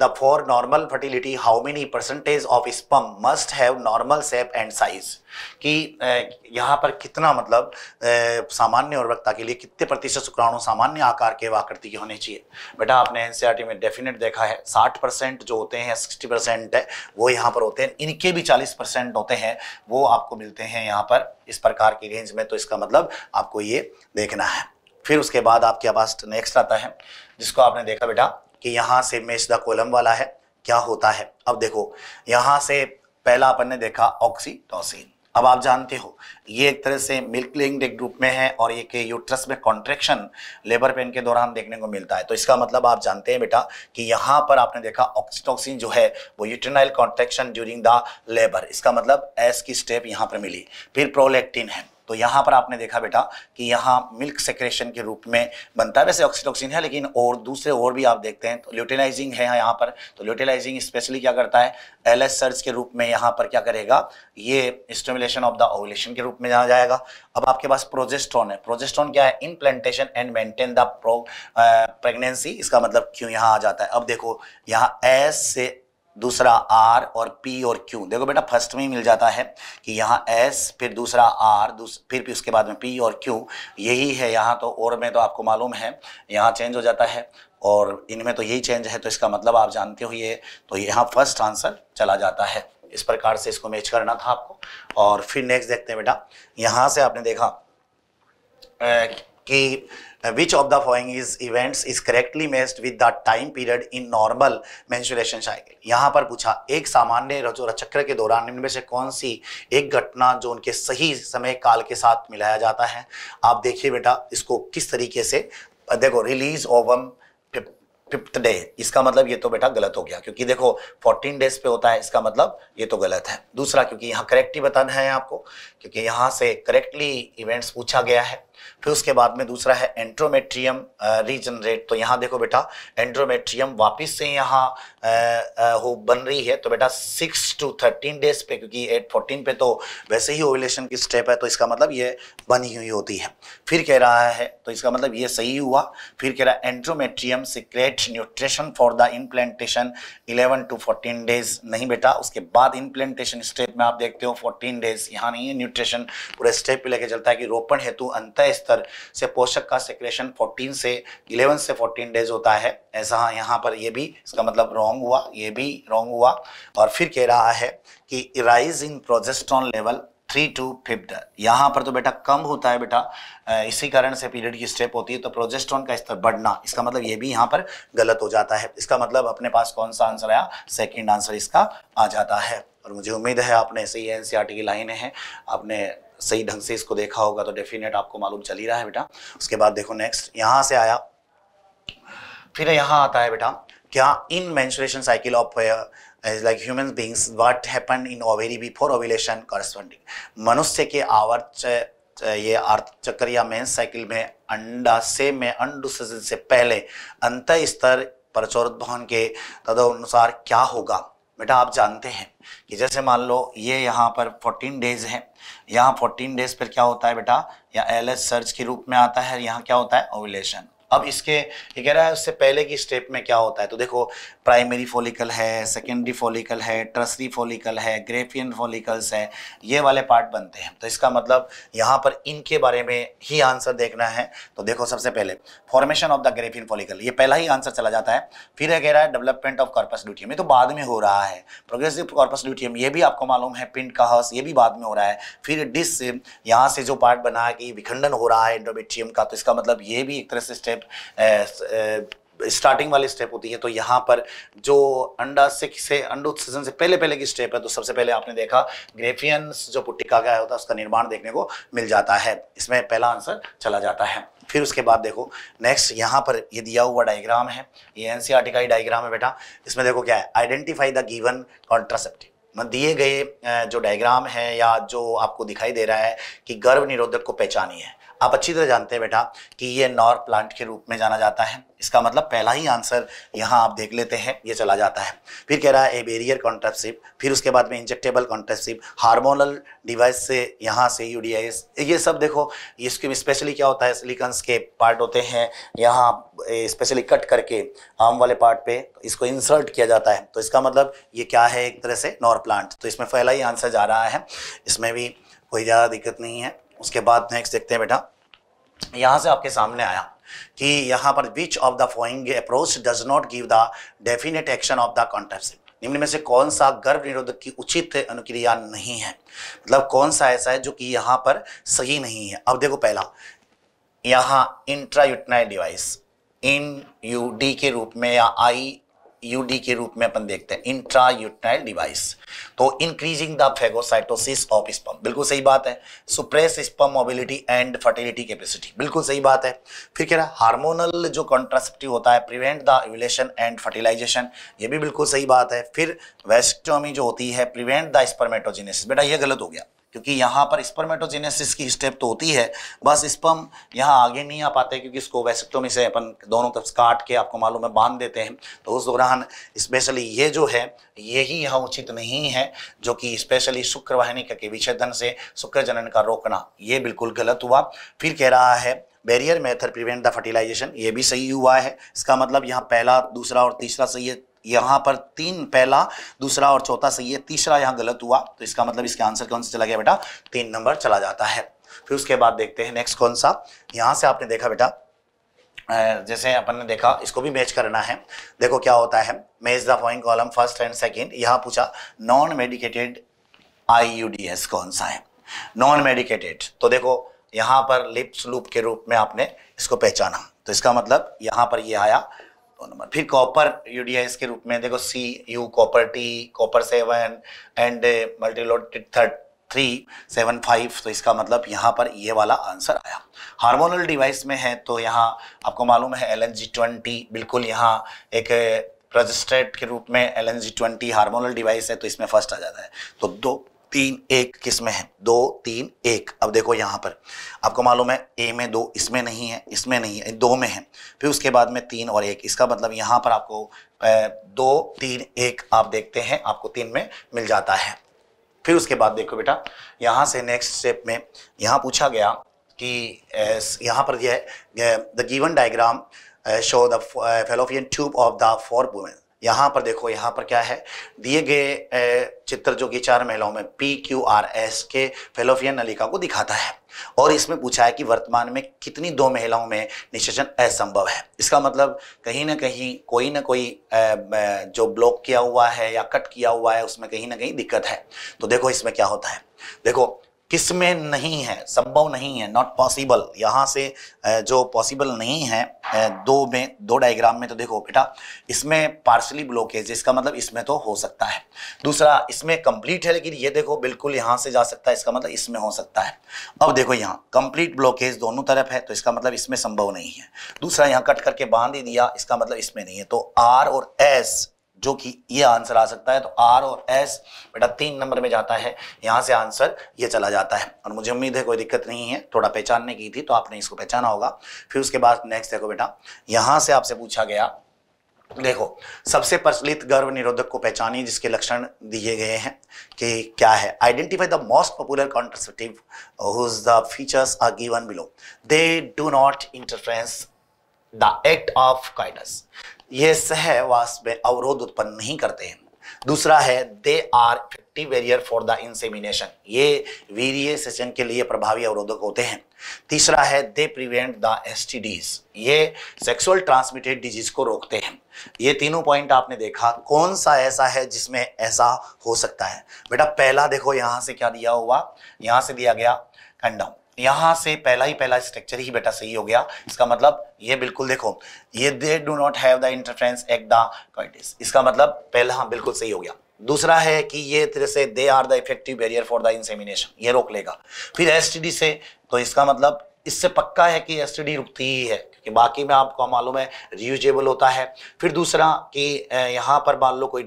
the for normal fertility how many percentage of sperm must have normal shape and size कि uh, यहाँ पर कितना मतलब uh, सामान्य और वक्ता के लिए कितने प्रतिशत शुक्राणु सामान्य आकार के वाकृति के होने चाहिए बेटा आपने एन e में डेफिनेट देखा है 60 परसेंट जो होते हैं 60 परसेंट है वो यहाँ पर होते हैं इनके भी 40 परसेंट होते हैं वो आपको मिलते हैं यहाँ पर इस प्रकार की रेंज में तो इसका मतलब आपको ये देखना है फिर उसके बाद आपके पास नेक्स्ट आता है जिसको आपने देखा बेटा कि यहाँ से मेष द कोलम वाला है क्या होता है अब देखो यहाँ से पहला अपन ने देखा ऑक्सीटोसिन अब आप जानते हो ये एक तरह से मिल्क लिंग एक ग्रुप में है और ये के यूट्रस में कॉन्ट्रेक्शन लेबर पेन के दौरान देखने को मिलता है तो इसका मतलब आप जानते हैं बेटा कि यहाँ पर आपने देखा ऑक्सीटोक्सिन जो है वो uterine contraction during the labour इसका मतलब एस की स्टेप यहाँ पर मिली फिर प्रोलेक्टिन है तो यहाँ पर आपने देखा बेटा कि यहाँ मिल्क सेक्रेशन के रूप में बनता है वैसे ऑक्सीटोक्सिन है लेकिन और दूसरे और भी आप देखते हैं तो ल्यूटिलाइजिंग है यहाँ पर तो ल्यूटिलाइजिंग स्पेशली क्या करता है एल एस सर्च के रूप में यहाँ पर क्या करेगा ये स्टमुलेशन ऑफ द ओवलेशन के रूप में जाना जाएगा अब आपके पास प्रोजेस्ट्रॉन है प्रोजेस्ट्रॉन क्या है implantation and maintain the pregnancy इसका मतलब क्यों यहाँ आ जाता है अब देखो यहाँ एस से दूसरा आर और पी और क्यू देखो बेटा फर्स्ट में ही मिल जाता है कि यहाँ एस फिर दूसरा आर दूस, फिर भी उसके बाद में पी और क्यू यही है यहाँ तो और में तो आपको मालूम है यहाँ चेंज हो जाता है और इनमें तो यही चेंज है तो इसका मतलब आप जानते हो ये तो यहाँ फर्स्ट आंसर चला जाता है इस प्रकार से इसको मैच करना था आपको और फिर नेक्स्ट देखते हैं बेटा यहाँ से आपने देखा कि which of the following is events is correctly matched with the time period in normal menstruation यहाँ पर पूछा एक सामान्य रजोरा चक्र के दौरान इनमें से कौन सी एक घटना जो उनके सही समय काल के साथ मिलाया जाता है आप देखिए बेटा इसको किस तरीके से देखो रिलीज ओवम फिफ्थ डे इसका मतलब ये तो बेटा गलत हो गया क्योंकि देखो 14 डेज पे होता है इसका मतलब ये तो गलत है दूसरा क्योंकि यहाँ करेक्ट ही बताना है आपको क्योंकि यहाँ से करेक्टली इवेंट्स पूछा गया है फिर उसके बाद में दूसरा है एंट्रोमेट्रियम रीजनरेट तो यहाँ देखो बेटा एंड्रोमेट्रियम वापस से यहाँ हो बन रही है तो बेटा सिक्स टू थर्टीन डेज पे क्योंकि एट फोर्टीन पे तो वैसे ही ओविलेशन की स्टेप है तो इसका मतलब ये बनी हुई होती है फिर कह रहा है तो इसका मतलब ये सही हुआ फिर कह रहा है endometrium secrete nutrition for the implantation eleven to fourteen days नहीं बेटा उसके बाद इम्प्लेंटेशन स्टेप में आप देखते हो फोर्टीन डेज यहाँ नहीं है न्यूट्रिशन पूरे स्टेप पर लेके चलता है कि रोपण हेतु अंत स्तर से पोषक का सेक्रेशन 14 से 11 से 14 डेज होता है ऐसा यहाँ पर ये भी इसका मतलब रॉन्ग हुआ ये भी रॉन्ग हुआ और फिर कह रहा है कि rise in progesterone level three to fifth यहाँ पर तो बेटा कम होता है बेटा इसी कारण से पीरियड की स्टेप होती है तो प्रोजेस्ट्रॉन का स्तर बढ़ना इसका मतलब ये भी यहाँ पर गलत हो जाता है इसका मतलब अपने पास कौन सा आंसर आया सेकेंड आंसर इसका आ जाता है और मुझे उम्मीद है आपने सही एन सी आर टी की लाइनें हैं आपने सही ढंग से इसको देखा होगा तो डेफिनेट आपको मालूम चल ही रहा है बेटा उसके बाद देखो नेक्स्ट यहाँ से आया फिर यहाँ आता है बेटा क्या in menstruation cycle of like human beings what happen in ovary before ovulation corresponding मनुष्य के आवर्त uh, ये आर्थ चक्र या मेंस साइकिल में अंडा से में अंड से पहले अंत स्तर प्रचोरत भवन के तदनुसार क्या होगा बेटा आप जानते हैं कि जैसे मान लो ये यहाँ पर 14 डेज है यहाँ 14 डेज पर क्या होता है बेटा या एल सर्च के रूप में आता है यहाँ क्या होता है ओविलेशन अब इसके ये कह रहा है उससे पहले की स्टेप में क्या होता है तो देखो प्राइमरी फोलिकल है सेकेंडरी फोलिकल है ट्रसरी फोलिकल है ग्रेफियन फोलिकल्स है ये वाले पार्ट बनते हैं तो इसका मतलब यहाँ पर इनके बारे में ही आंसर देखना है तो देखो सबसे पहले formation of the Graafian follicle ये पहला ही आंसर चला जाता है फिर यह कह रहा है डेवलपमेंट ऑफ कॉर्पस ड्यूटियम ये तो बाद में हो रहा है प्रोग्रेसिव कॉर्पस ड्यूटियम ये भी आपको मालूम है पिंड का हस ये भी बाद में हो रहा है फिर डिस यहाँ से जो पार्ट बना है कि विखंडन हो रहा है एंडोमेट्रियम का तो इसका मतलब ये भी एक तरह से स्टेप स्टार्टिंग वाली स्टेप होती है तो यहाँ पर जो अंडा से से अंडोत्सर्जन से पहले पहले की स्टेप है तो सबसे पहले आपने देखा ग्रेफियंस जो पुट्टिका का होता है उसका निर्माण देखने को मिल जाता है इसमें पहला आंसर चला जाता है फिर उसके बाद देखो नेक्स्ट यहाँ पर ये दिया हुआ डायग्राम है ये एनसीईआरटी e का ही डायग्राम है बेटा इसमें देखो क्या है आइडेंटिफाई द गिवन कॉन्ट्रासेप्टिव दिए गए जो डायग्राम है या जो आपको दिखाई दे रहा है कि गर्भ निरोधक को पहचानी है आप अच्छी तरह जानते हैं बेटा कि ये नॉर प्लांट के रूप में जाना जाता है इसका मतलब पहला ही आंसर यहाँ आप देख लेते हैं ये चला जाता है फिर कह रहा है ए बेरियर कॉन्ट्रेप्सिव फिर उसके बाद में इंजेक्टेबल कॉन्ट्रेप्सिव हार्मोनल डिवाइस से यहाँ से यू ये सब देखो इसके स्पेशली क्या होता है सिलिकन्स के पार्ट होते हैं यहाँ स्पेशली कट करके आम वाले पार्ट पे इसको इंसर्ट किया जाता है तो इसका मतलब ये क्या है एक तरह से नॉर प्लांट तो इसमें पहला ही आंसर जा रहा है इसमें भी कोई ज़्यादा दिक्कत नहीं है उसके बाद नेक्स्ट देखते हैं बेटा यहां से आपके सामने आया कि यहां पर which of the following approach does not give the definite action of the contraceptive निम्न में से कौन सा गर्भ निरोधक की उचित अनुक्रिया नहीं है मतलब कौन सा ऐसा है जो कि यहां पर सही नहीं है अब देखो पहला यहां intrauterine device in U D के रूप में या आई यूडी के रूप में अपन देखते हैं इंट्रायूटाइल डिवाइस तो increasing the phagocytosis of sperm बिल्कुल सही बात है suppress sperm mobility and fertility capacity बिल्कुल सही बात है फिर कह रहा है हार्मोनल जो कॉन्ट्रासेप्टिव होता है prevent the ovulation and fertilisation ये भी बिल्कुल सही बात है फिर वेस्टोमी जो होती है प्रिवेंट द स्पर्मेटोजिनेसिस बेटा ये गलत हो गया क्योंकि यहाँ पर स्पर्मेटोजेनेसिस की स्टेप तो होती है बस स्पर्म यहाँ आगे नहीं आ पाते क्योंकि इसको वैसेक्टोमी से अपन दोनों तरफ काट के आपको मालूम है बांध देते हैं तो उस दौरान स्पेशली ये जो है ये ही यहाँ उचित नहीं है जो कि स्पेशली शुक्रवाहिनी के विच्छेदन से शुक्र जनन का रोकना ये बिल्कुल गलत हुआ फिर कह रहा है barrier method prevent the fertilisation ये भी सही हुआ है इसका मतलब यहाँ पहला दूसरा और तीसरा सही है यहां पर तीन पहला दूसरा और चौथा सही है तीसरा यहां गलत हुआ तो इसका मतलब इसके आंसर कौन सा चला गया बेटा तीन नंबर चला जाता है फिर उसके बाद देखते हैं नेक्स्ट कौन सा यहां से आपने देखा बेटा जैसे अपन ने देखा इसको भी मैच करना है देखो क्या होता है match the following column first and second यहाँ पूछा नॉन मेडिकेटेड आई कौन सा है नॉन मेडिकेटेड तो देखो यहाँ पर लिप्स लूप के रूप में आपने इसको पहचाना तो इसका मतलब यहाँ पर ये यह आया दो नंबर फिर कॉपर यूडीआईस के रूप में देखो C U copper T copper seven and multiloaded third three seven five तो इसका मतलब यहाँ पर ये वाला आंसर आया हार्मोनल डिवाइस में है तो यहाँ आपको मालूम है एल एन जी ट्वेंटी बिल्कुल यहाँ एक रजिस्ट्रेट uh, के रूप में L N G twenty hormonal device है तो इसमें फर्स्ट आ जाता है तो दो तीन एक किस में है दो तीन एक अब देखो यहाँ पर आपको मालूम है ए में दो इसमें नहीं है इसमें नहीं है दो में है फिर उसके बाद में तीन और एक इसका मतलब यहाँ पर आपको दो तीन एक आप देखते हैं आपको तीन में मिल जाता है फिर उसके बाद देखो बेटा यहाँ से नेक्स्ट स्टेप में यहाँ पूछा गया कि यहाँ पर यह the given diagram show the fallopian tube of the four women यहाँ पर देखो यहाँ पर क्या है दिए गए चित्र जो कि चार महिलाओं में पी क्यू आर एस के फेलोफियन नलिका को दिखाता है और इसमें पूछा है कि वर्तमान में कितनी दो महिलाओं में निषेचन असंभव है इसका मतलब कहीं ना कहीं कोई ना कोई जो ब्लॉक किया हुआ है या कट किया हुआ है उसमें कहीं ना कहीं दिक्कत है तो देखो इसमें क्या होता है देखो किस में नहीं है संभव नहीं है नॉट पॉसिबल यहाँ से जो पॉसिबल नहीं है दो में दो डायग्राम में तो देखो बेटा इसमें पार्शली ब्लॉकेज इसका मतलब इसमें तो हो सकता है दूसरा इसमें कंप्लीट है लेकिन ये देखो बिल्कुल यहाँ से जा सकता है इसका मतलब इसमें हो सकता है अब देखो यहाँ कंप्लीट ब्लॉकेज दोनों तरफ है तो इसका मतलब इसमें संभव नहीं है दूसरा यहाँ कट करके बांध ही दिया इसका मतलब इसमें नहीं है तो आर और एस जो कि ये आंसर आ सकता है तो आर और एस बेटा तीन नंबर में जाता है यहाँ से आंसर ये चला जाता है और मुझे उम्मीद है कोई दिक्कत नहीं है थोड़ा पहचानने की थी तो आपने इसको पहचाना होगा फिर उसके बाद नेक्स्ट देखो बेटा यहाँ से आपसे पूछा गया देखो सबसे प्रचलित गर्भ निरोधक को पहचानिए जिसके लक्षण दिए गए हैं कि क्या है identify the most popular contraceptive whose the features are given below they do not interference the act of coitus ये सहवास में अवरोध उत्पन्न नहीं करते हैं दूसरा है they are effective barrier for the insemination ये वीरिय सेशन के लिए प्रभावी अवरोधक होते हैं तीसरा है दे प्रिवेंट द एस ये सेक्सुअल ट्रांसमिटेड डिजीज को रोकते हैं ये तीनों पॉइंट आपने देखा कौन सा ऐसा है जिसमें ऐसा हो सकता है बेटा पहला देखो यहाँ से क्या दिया हुआ यहाँ से दिया गया कंडम यहाँ से पहला ही पहला स्ट्रक्चर ही बेटा सही हो गया इसका मतलब ये बिल्कुल देखो ये they do not have the interference at this इसका मतलब पहला हाँ बिल्कुल सही हो गया दूसरा है कि ये तरह से they are the effective barrier for the insemination ये रोक लेगा फिर एस से तो इसका मतलब इससे पक्का है कि एस रुकती ही है कि बाकी में आपको हाँ मालूम है रियूजेबल होता है फिर दूसरा कि यहाँ पर मान लो कोई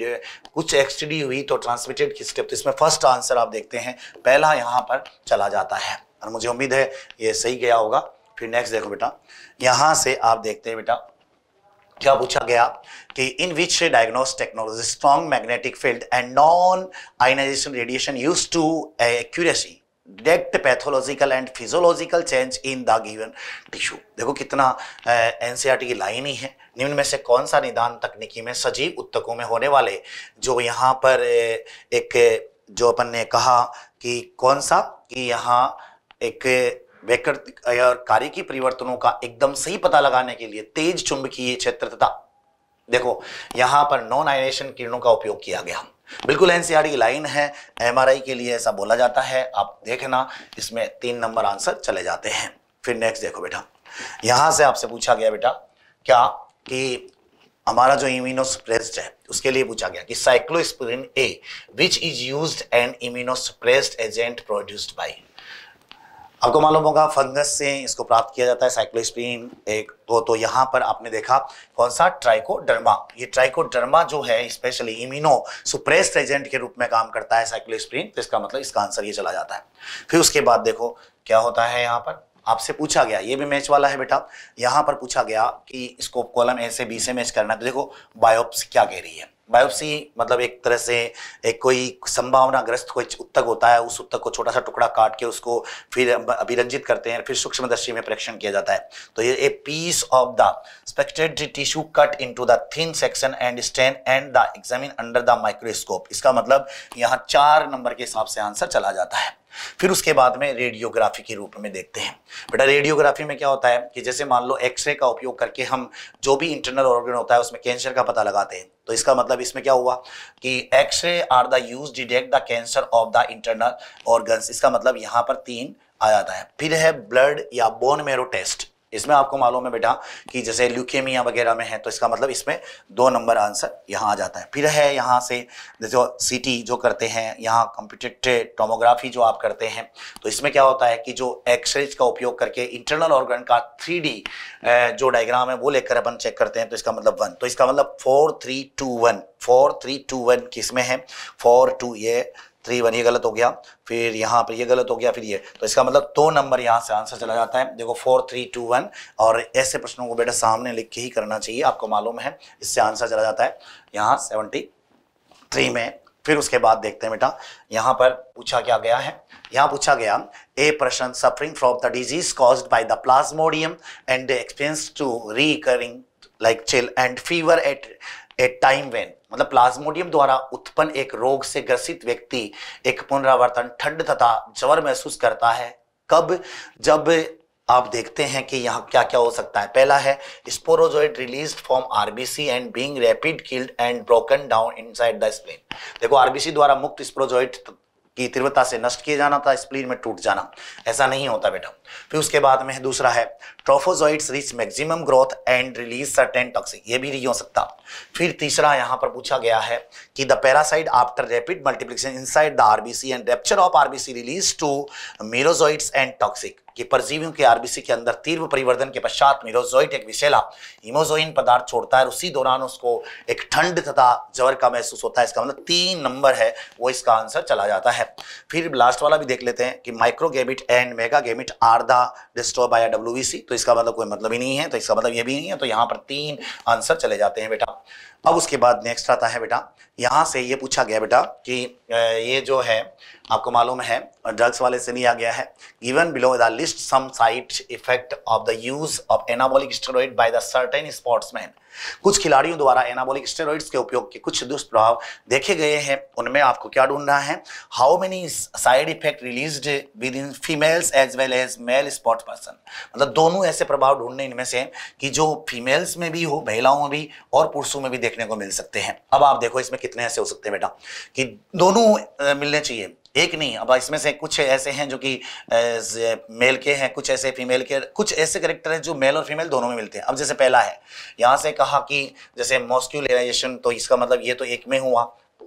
कुछ एक्सटीडी हुई तो ट्रांसमिटेड की स्टेप तो इसमें फर्स्ट आंसर आप देखते हैं पहला यहाँ पर चला जाता है और मुझे उम्मीद है ये सही गया होगा फिर नेक्स्ट देखो बेटा यहाँ से आप देखते हैं बेटा क्या पूछा गया कि in which diagnose technology strong magnetic field and non ionisation radiation use to accuracy detect pathological and physiological change in the given tissue देखो कितना एनसीईआरटी uh, e की लाइन ही है निम्न में से कौन सा निदान तकनीकी में सजीव उत्तकों में होने वाले जो यहाँ पर uh, एक uh, जो अपन ने कहा कि कौन सा कि यहाँ एक वैकल्पिक और कार्यकी परिवर्तनों का एकदम सही पता लगाने के लिए तेज चुंबकीय क्षेत्र तथा देखो यहां पर नॉन आयनेशन किरणों का उपयोग किया गया बिल्कुल एनसीआर e लाइन है एमआरआई के लिए ऐसा बोला जाता है आप देखना इसमें तीन नंबर आंसर चले जाते हैं फिर नेक्स्ट देखो बेटा यहां से आपसे पूछा गया बेटा क्या कि हमारा जो इम्यूनोसप्रेस्ड है उसके लिए पूछा गया कि cyclosporin A which is used and immunosuppressed agent produced by आपको मालूम होगा फंगस से इसको प्राप्त किया जाता है साइक्लोस्प्रीन एक तो तो यहाँ पर आपने देखा कौन सा ट्राइकोडर्मा ये ट्राइकोडर्मा जो है स्पेशली इम्यूनो सुप्रेस एजेंट के रूप में काम करता है साइक्लोस्प्रीन तो इसका मतलब इसका आंसर ये चला जाता है फिर उसके बाद देखो क्या होता है यहाँ पर आपसे पूछा गया ये भी मैच वाला है बेटा यहाँ पर पूछा गया कि इसको कॉलम ए से बी से मैच करना है तो देखो बायोप्स क्या कह रही है बायोप्सी मतलब एक तरह से एक कोई संभावनाग्रस्त कोई उत्तक होता है उस उत्तक को छोटा सा टुकड़ा काट के उसको फिर अभिरंजित करते हैं फिर सूक्ष्मदर्शी में परीक्षण किया जाता है तो ये a piece of the suspected tissue cut into the thin section and stain and the examine under the microscope इसका मतलब यहाँ चार नंबर के हिसाब से आंसर चला जाता है फिर उसके बाद में रेडियोग्राफी के रूप में देखते हैं बेटा रेडियोग्राफी में क्या होता है कि जैसे मान लो एक्सरे का उपयोग करके हम जो भी इंटरनल ऑर्गन होता है उसमें कैंसर का पता लगाते हैं तो इसका मतलब इसमें क्या हुआ कि X ray are the use detect the cancer of the internal organ इसका मतलब यहाँ पर तीन आ जाता है फिर है ब्लड या बोन मेरो टेस्ट इसमें आपको मालूम है बेटा कि जैसे ल्यूकेमिया वगैरह में है तो इसका मतलब इसमें दो नंबर आंसर यहाँ आ जाता है फिर है यहाँ से जैसे सीटी जो करते हैं यहाँ कंप्यूटेड टोमोग्राफी जो आप करते हैं तो इसमें क्या होता है कि जो एक्सरेज का उपयोग करके इंटरनल ऑर्गन का थ्री जो डायग्राम है वो लेकर अपन चेक करते हैं तो इसका मतलब वन तो इसका मतलब four three two one four three two one किस में है फोर टू ये थ्री तो वन ये गलत हो गया फिर यहाँ पर ये गलत हो गया फिर ये तो इसका मतलब दो नंबर यहाँ से आंसर चला जाता है देखो फोर थ्री टू वन और ऐसे प्रश्नों को बेटा सामने लिख के ही करना चाहिए आपको मालूम है इससे आंसर चला जाता है यहाँ सेवेंटी थ्री में फिर उसके बाद देखते हैं बेटा यहाँ पर पूछा क्या गया है यहाँ पूछा गया a person suffering from the disease cause by the plasmodium and experience to recurring like chill and fever at a time when मतलब प्लाज्मोडियम द्वारा उत्पन्न एक रोग से ग्रसित व्यक्ति एक पुनरावर्तन ठंड तथा जवर महसूस करता है कब जब आप देखते हैं कि यहाँ क्या क्या हो सकता है पहला है sporozoite release from RBC and being rapid killed and broken down inside the spleen देखो आरबीसी द्वारा मुक्त स्पोरोजोइड की तीव्रता से नष्ट किया जाना था स्प्लीन में टूट जाना ऐसा नहीं होता बेटा फिर उसके बाद में दूसरा है trophozoites reach maximum growth and release certain toxic ये भी नहीं हो सकता फिर तीसरा यहाँ पर पूछा गया है कि the parasite after rapid multiplication inside the RBC and rupture of RBC release to merozoites and toxic कि परजीवियों के आरबीसी के अंदर तीव्र परिवर्तन के पश्चात मिरोजोइट एक विशेला इमोजोइन पदार्थ छोड़ता है और उसी दौरान उसको एक ठंड तथा जवर का महसूस होता है इसका मतलब तीन नंबर है वो इसका आंसर चला जाता है फिर लास्ट वाला भी देख लेते हैं कि microgamete and mega gamete are the destroy by W तो इसका मतलब कोई मतलब ही नहीं है तो इसका मतलब ये भी नहीं है तो यहाँ पर तीन आंसर चले जाते हैं बेटा अब उसके बाद नेक्स्ट आता है बेटा यहाँ से ये पूछा गया बेटा कि ये जो है आपको मालूम है ड्रग्स वाले से लिया गया है even below the list some side effect of the use of anabolic steroid by the certain sportsman कुछ खिलाड़ियों द्वारा एनाबोलिक स्टेरॉइड्स के उपयोग के कुछ दुष्प्रभाव देखे गए हैं उनमें आपको क्या ढूंढना है how many side effect release within females as well as male sportsperson मतलब दोनों ऐसे प्रभाव ढूंढने इनमें से कि जो फीमेल्स में भी हो महिलाओं में भी और पुरुषों में भी देखने को मिल सकते हैं अब आप देखो इसमें कितने ऐसे हो सकते हैं बेटा कि दोनों मिलने चाहिए एक नहीं अब इसमें से कुछ ऐसे हैं जो कि मेल के हैं कुछ ऐसे फीमेल के कुछ ऐसे करेक्टर हैं जो मेल और फीमेल दोनों में मिलते हैं अब जैसे पहला है यहाँ से कहा कि जैसे मॉस्क्यूलराइजेशन तो इसका मतलब ये तो एक में हुआ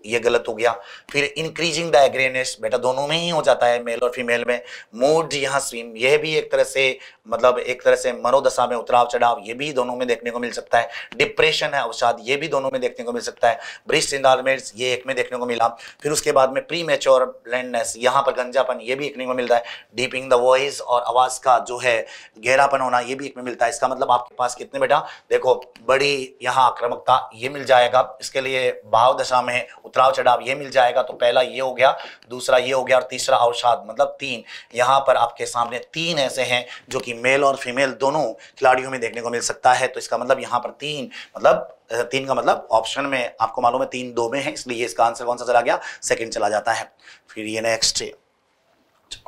ये गलत हो गया फिर इंक्रीजिंग डायग्रेनेस बेटा दोनों में ही हो जाता है मेल और फीमेल में मूड यहाँ स्विम यह भी एक तरह से मतलब एक तरह से मनोदशा में उतराव चढ़ाव ये भी दोनों में देखने को मिल सकता है डिप्रेशन है अवसाद ये भी दोनों में देखने को मिल सकता है ब्रिस्ट इन्वायरमेंट्स ये एक में देखने को मिला फिर उसके बाद में प्री मेच्योर ब्लैंडनेस यहाँ पर गंजापन ये भी देखने को मिलता है डीपिंग द वॉइस और आवाज़ का जो है गहरापन होना ये भी एक में मिलता है इसका मतलब आपके पास कितने बेटा देखो बड़ी यहाँ आक्रमकता ये मिल जाएगा इसके लिए भाव दशा में उतराव चढ़ाव ये मिल जाएगा तो पहला ये हो गया दूसरा ये हो गया और तीसरा अवसाद मतलब तीन यहाँ पर आपके सामने तीन ऐसे हैं जो कि मेल और फीमेल दोनों खिलाड़ियों में देखने को मिल सकता है तो इसका मतलब यहाँ पर तीन मतलब तीन का मतलब ऑप्शन में आपको मालूम है तीन दो में है इसलिए इसका आंसर कौन सा चला गया सेकेंड चला जाता है फिर ये नेक्स्ट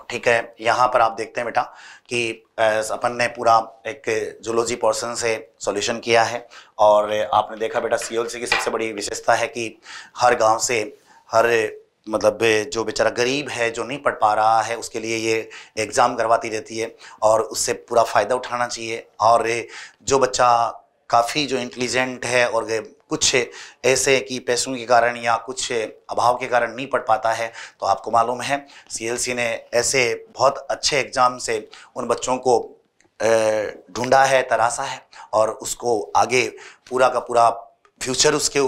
ठीक है यहाँ पर आप देखते हैं बेटा कि अपन ने पूरा एक जूलॉजी पोर्सन से सॉल्यूशन किया है और आपने देखा बेटा सी की सबसे बड़ी विशेषता है कि हर गांव से हर मतलब जो बेचारा गरीब है जो नहीं पढ़ पा रहा है उसके लिए ये एग्ज़ाम करवाती रहती है और उससे पूरा फ़ायदा उठाना चाहिए और जो बच्चा काफ़ी जो इंटेलिजेंट है और कुछ ऐसे कि पैसों के कारण या कुछ अभाव के कारण नहीं पढ़ पाता है तो आपको मालूम है सीएलसी ने ऐसे बहुत अच्छे एग्ज़ाम से उन बच्चों को ढूंढा है तराशा है और उसको आगे पूरा का पूरा फ्यूचर उसके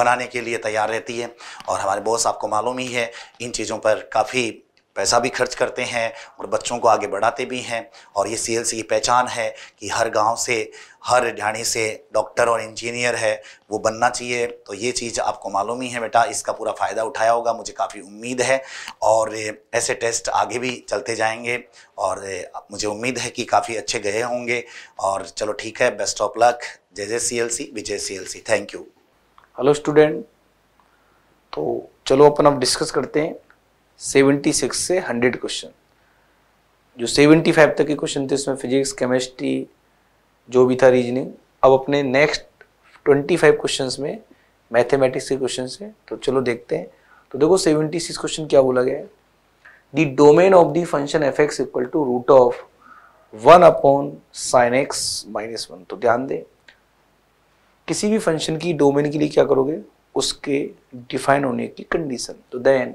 बनाने के लिए तैयार रहती है और हमारे बॉस आपको मालूम ही है इन चीज़ों पर काफ़ी पैसा भी खर्च करते हैं और बच्चों को आगे बढ़ाते भी हैं और ये सीएलसी की पहचान है कि हर गांव से हर ढाणी से डॉक्टर और इंजीनियर है वो बनना चाहिए तो ये चीज़ आपको मालूम ही है बेटा इसका पूरा फ़ायदा उठाया होगा मुझे काफ़ी उम्मीद है और ऐसे टेस्ट आगे भी चलते जाएंगे और मुझे उम्मीद है कि काफ़ी अच्छे गए होंगे और चलो ठीक है बेस्ट ऑफ लक जय जय सी एल सी विजय C L C thank you hello student तो चलो अपन अब डिस्कस करते हैं सेवेंटी सिक्स से हंड्रेड क्वेश्चन जो सेवेंटी फाइव तक के क्वेश्चन थे उसमें फिजिक्स केमिस्ट्री जो भी था रीजनिंग अब अपने नेक्स्ट ट्वेंटी फाइव क्वेश्चन में मैथमेटिक्स के क्वेश्चन है तो चलो देखते हैं तो देखो सेवेंटी सिक्स क्वेश्चन क्या बोला गया है the domain of the function F x equal to root of one upon sine x minus one तो ध्यान दें किसी भी फंक्शन की डोमेन के लिए क्या करोगे उसके डिफाइन होने की कंडीशन तो then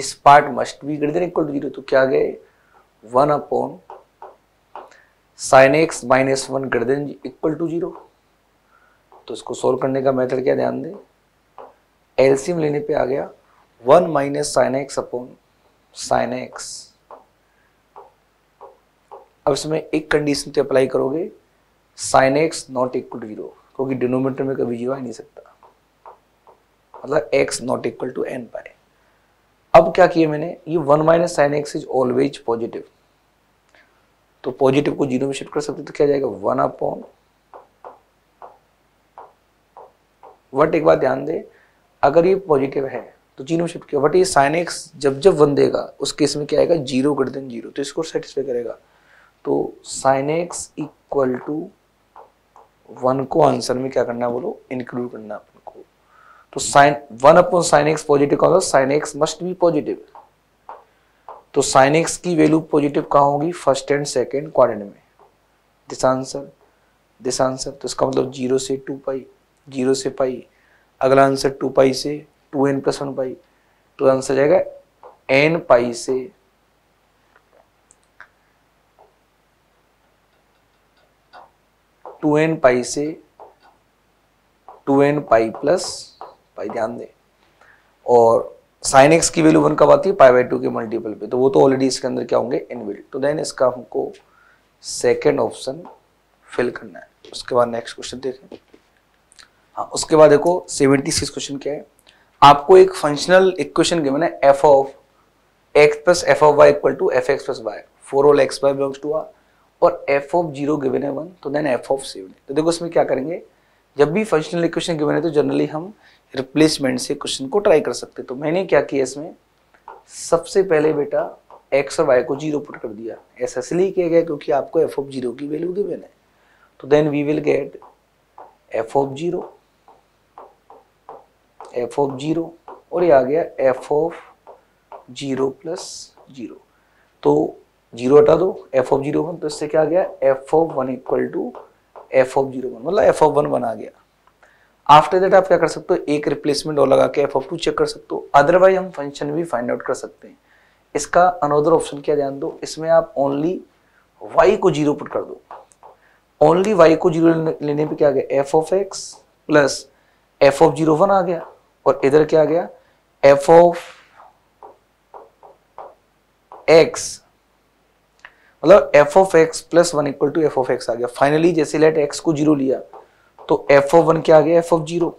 this part must be greater equal to zero तो क्या गए one upon sine x minus one greater than equal to zero तो इसको सोल्व करने का मेथड क्या ध्यान दें एलसीएम लेने पे आ गया one minus sine x upon sine x अब इसमें एक कंडीशन तो अप्लाई करोगे sine x not equal to zero क्योंकि डिनोमीटर में कभी जीरो आ नहीं सकता मतलब x not equal to n pi अब क्या किया मैंने ये one minus sine x is always positive तो पॉजिटिव को जीरो में शिफ्ट कर सकते तो क्या जाएगा वन अपॉन वट एक बात ध्यान दे अगर ये पॉजिटिव है तो जीरो में शिफ्ट किया बट ये साइन एक्स जब जब वन देगा उस केस में क्या आएगा जीरो ग्रेटर देन जीरो तो इसको सेटिस्फाई करेगा तो sine x equal to one को आंसर में क्या करना है बोलो इंक्लूड करना अपन को तो sine one upon sine x positive का sine x must be positive तो साइन एक्स की वैल्यू पॉजिटिव कहाँ होगी फर्स्ट एंड सेकेंड क्वारेंट में दिस आंसर दिस आंसर तो इसका मतलब जीरो से टू पाई जीरो से पाई अगला आंसर टू पाई से two n plus one pi तो आंसर जाएगा एन पाई से टू एन पाई से two n pi plus pi ध्यान दे और साइन एक्स की वैल्यू वन कब आती है पाई बाई टू के मल्टीपल पे तो वो तो ऑलरेडी इसके अंदर क्या होंगे इनबिल्ट तो देन इसका हमको सेकेंड ऑप्शन फिल करना है उसके बाद नेक्स्ट क्वेश्चन देखें हाँ उसके बाद देखो सेवेंटी सिक्स क्वेश्चन क्या है आपको एक फंक्शनल इक्वेशन के मैंने f of x plus f of y equal to f x plus y for all x y belongs to R और एफ ऑफ जीरो गिवन है वन तो देन एफ ऑफ सेवन तो देखो इसमें क्या करेंगे जब भी फंक्शनल इक्वेशन गिवन है तो जनरली हम रिप्लेसमेंट से क्वेश्चन को ट्राई कर सकते तो मैंने क्या किया इसमें सबसे पहले बेटा एक्स और वाई को जीरो पुट कर दिया ऐसा इसलिए किया गया क्योंकि आपको एफ ऑफ जीरो की वैल्यू गिवन है तो then we will get f of zero F of zero और ये आ गया F of zero plus zero तो जीरो हटा दो एफ ऑफ जीरो वन तो इससे क्या आ गया F of one equal to f of zero one मतलब एफ ऑफ वन वन आ गया आफ्टर दैट आप क्या कर सकते हो एक रिप्लेसमेंट और लगा के एफ ऑफ टू चेक कर सकते हो अदरवाइज हम फंक्शन भी फाइंड आउट कर सकते हैं इसका अनोदर ऑप्शन क्या ध्यान दो इसमें आप ओनली वाई को जीरो पुट कर दो ओनली वाई को जीरो लेने पे क्या आ गया F of x plus f of zero one आ गया और इधर क्या आ गया एफ ऑफ एक्स मतलब F of x plus one equal to f of x आ गया फाइनली जैसे लेट एक्स को जीरो लिया तो एफ ऑफ वन क्या आ गया एफ ऑफ जीरो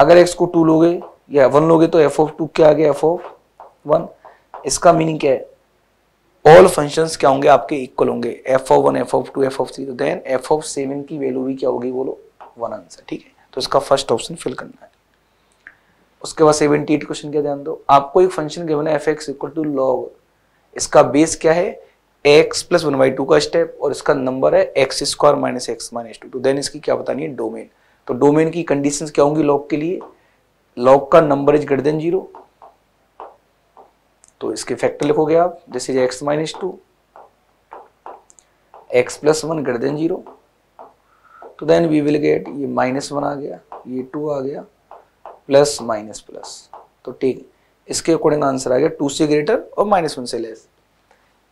अगर एक्स को टू लोगे या वन लोगे तो एफ ऑफ टू क्या आ गया एफ ऑफ वन इसका मीनिंग क्या है ऑल फंक्शन क्या होंगे आपके इक्वल होंगे f of one f of two f of three then f of seven की वैल्यू भी क्या होगी बोलो वन आंसर ठीक है तो इसका फर्स्ट ऑप्शन फिल करना है उसके बाद सेवेंटी एट क्वेश्चन क्या ध्यान दो आपको एक फंक्शन गिवन है F x equal to log इसका बेस क्या है x plus one by two का स्टेप और इसका नंबर है x square minus x minus two तो देन इसकी क्या बतानी है डोमेन तो डोमेन की कंडीशन क्या होंगी लॉग के लिए लॉग का number is greater than zero तो इसके फैक्टर लिखोगे आप this is x minus two x plus one greater than zero तो देन वी विल गेट ये माइनस वन आ गया ये टू आ गया प्लस माइनस प्लस तो ठीक इसके अकॉर्डिंग आंसर आ गया टू से ग्रेटर और माइनस वन से लेस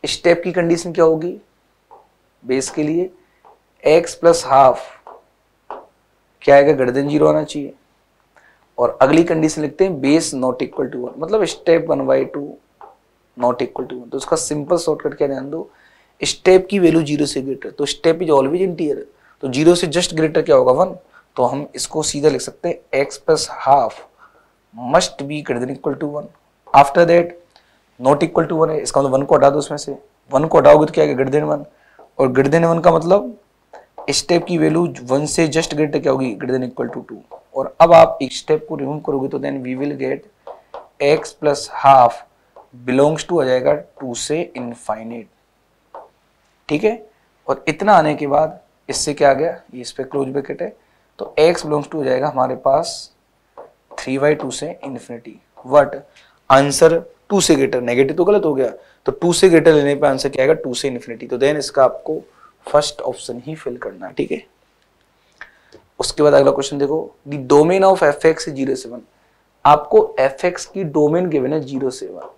स्टेप की कंडीशन क्या होगी बेस के लिए एक्स प्लस हाफ क्या आएगा ग्रेटर देन जीरो आना चाहिए और अगली कंडीशन लिखते हैं base not equal to one मतलब step one by two not equal to one तो उसका सिंपल शॉर्टकट क्या ध्यान दो स्टेप की वैल्यू जीरो से ग्रेटर तो स्टेप इज ऑलवेज इंटीरियर तो जीरो से जस्ट ग्रेटर क्या होगा वन तो हम इसको सीधा लिख सकते हैं x plus half must be greater equal to one after that not equal to one है इसका मतलब वन को हटा दो उसमें से वन को हटाओगे तो क्या है ग्रेटर देन वन और ग्रेटर देन वन का मतलब स्टेप की वैल्यू वन से जस्ट ग्रेटर क्या होगी greater than equal to two और अब आप एक स्टेप को रिमूव करोगे तो then we will get x plus half belongs to आ जाएगा टू से इनफाइनेट ठीक है और इतना आने के बाद इससे क्या आ गया ये इस पर क्लोज ब्रैकेट है तो x बिलोंग्स टू हो जाएगा हमारे पास थ्री बाई टू से इन्फिनिटी वट आंसर टू से ग्रेटर नेगेटिव तो गलत हो गया तो टू से ग्रेटर लेने पर आंसर क्या आएगा टू से इन्फिनिटी तो देन इसका आपको फर्स्ट ऑप्शन ही फिल करना है ठीक है उसके बाद अगला क्वेश्चन देखो the domain of F x zero seven आपको एफ एक्स की डोमेन गिवन है जीरो सेवन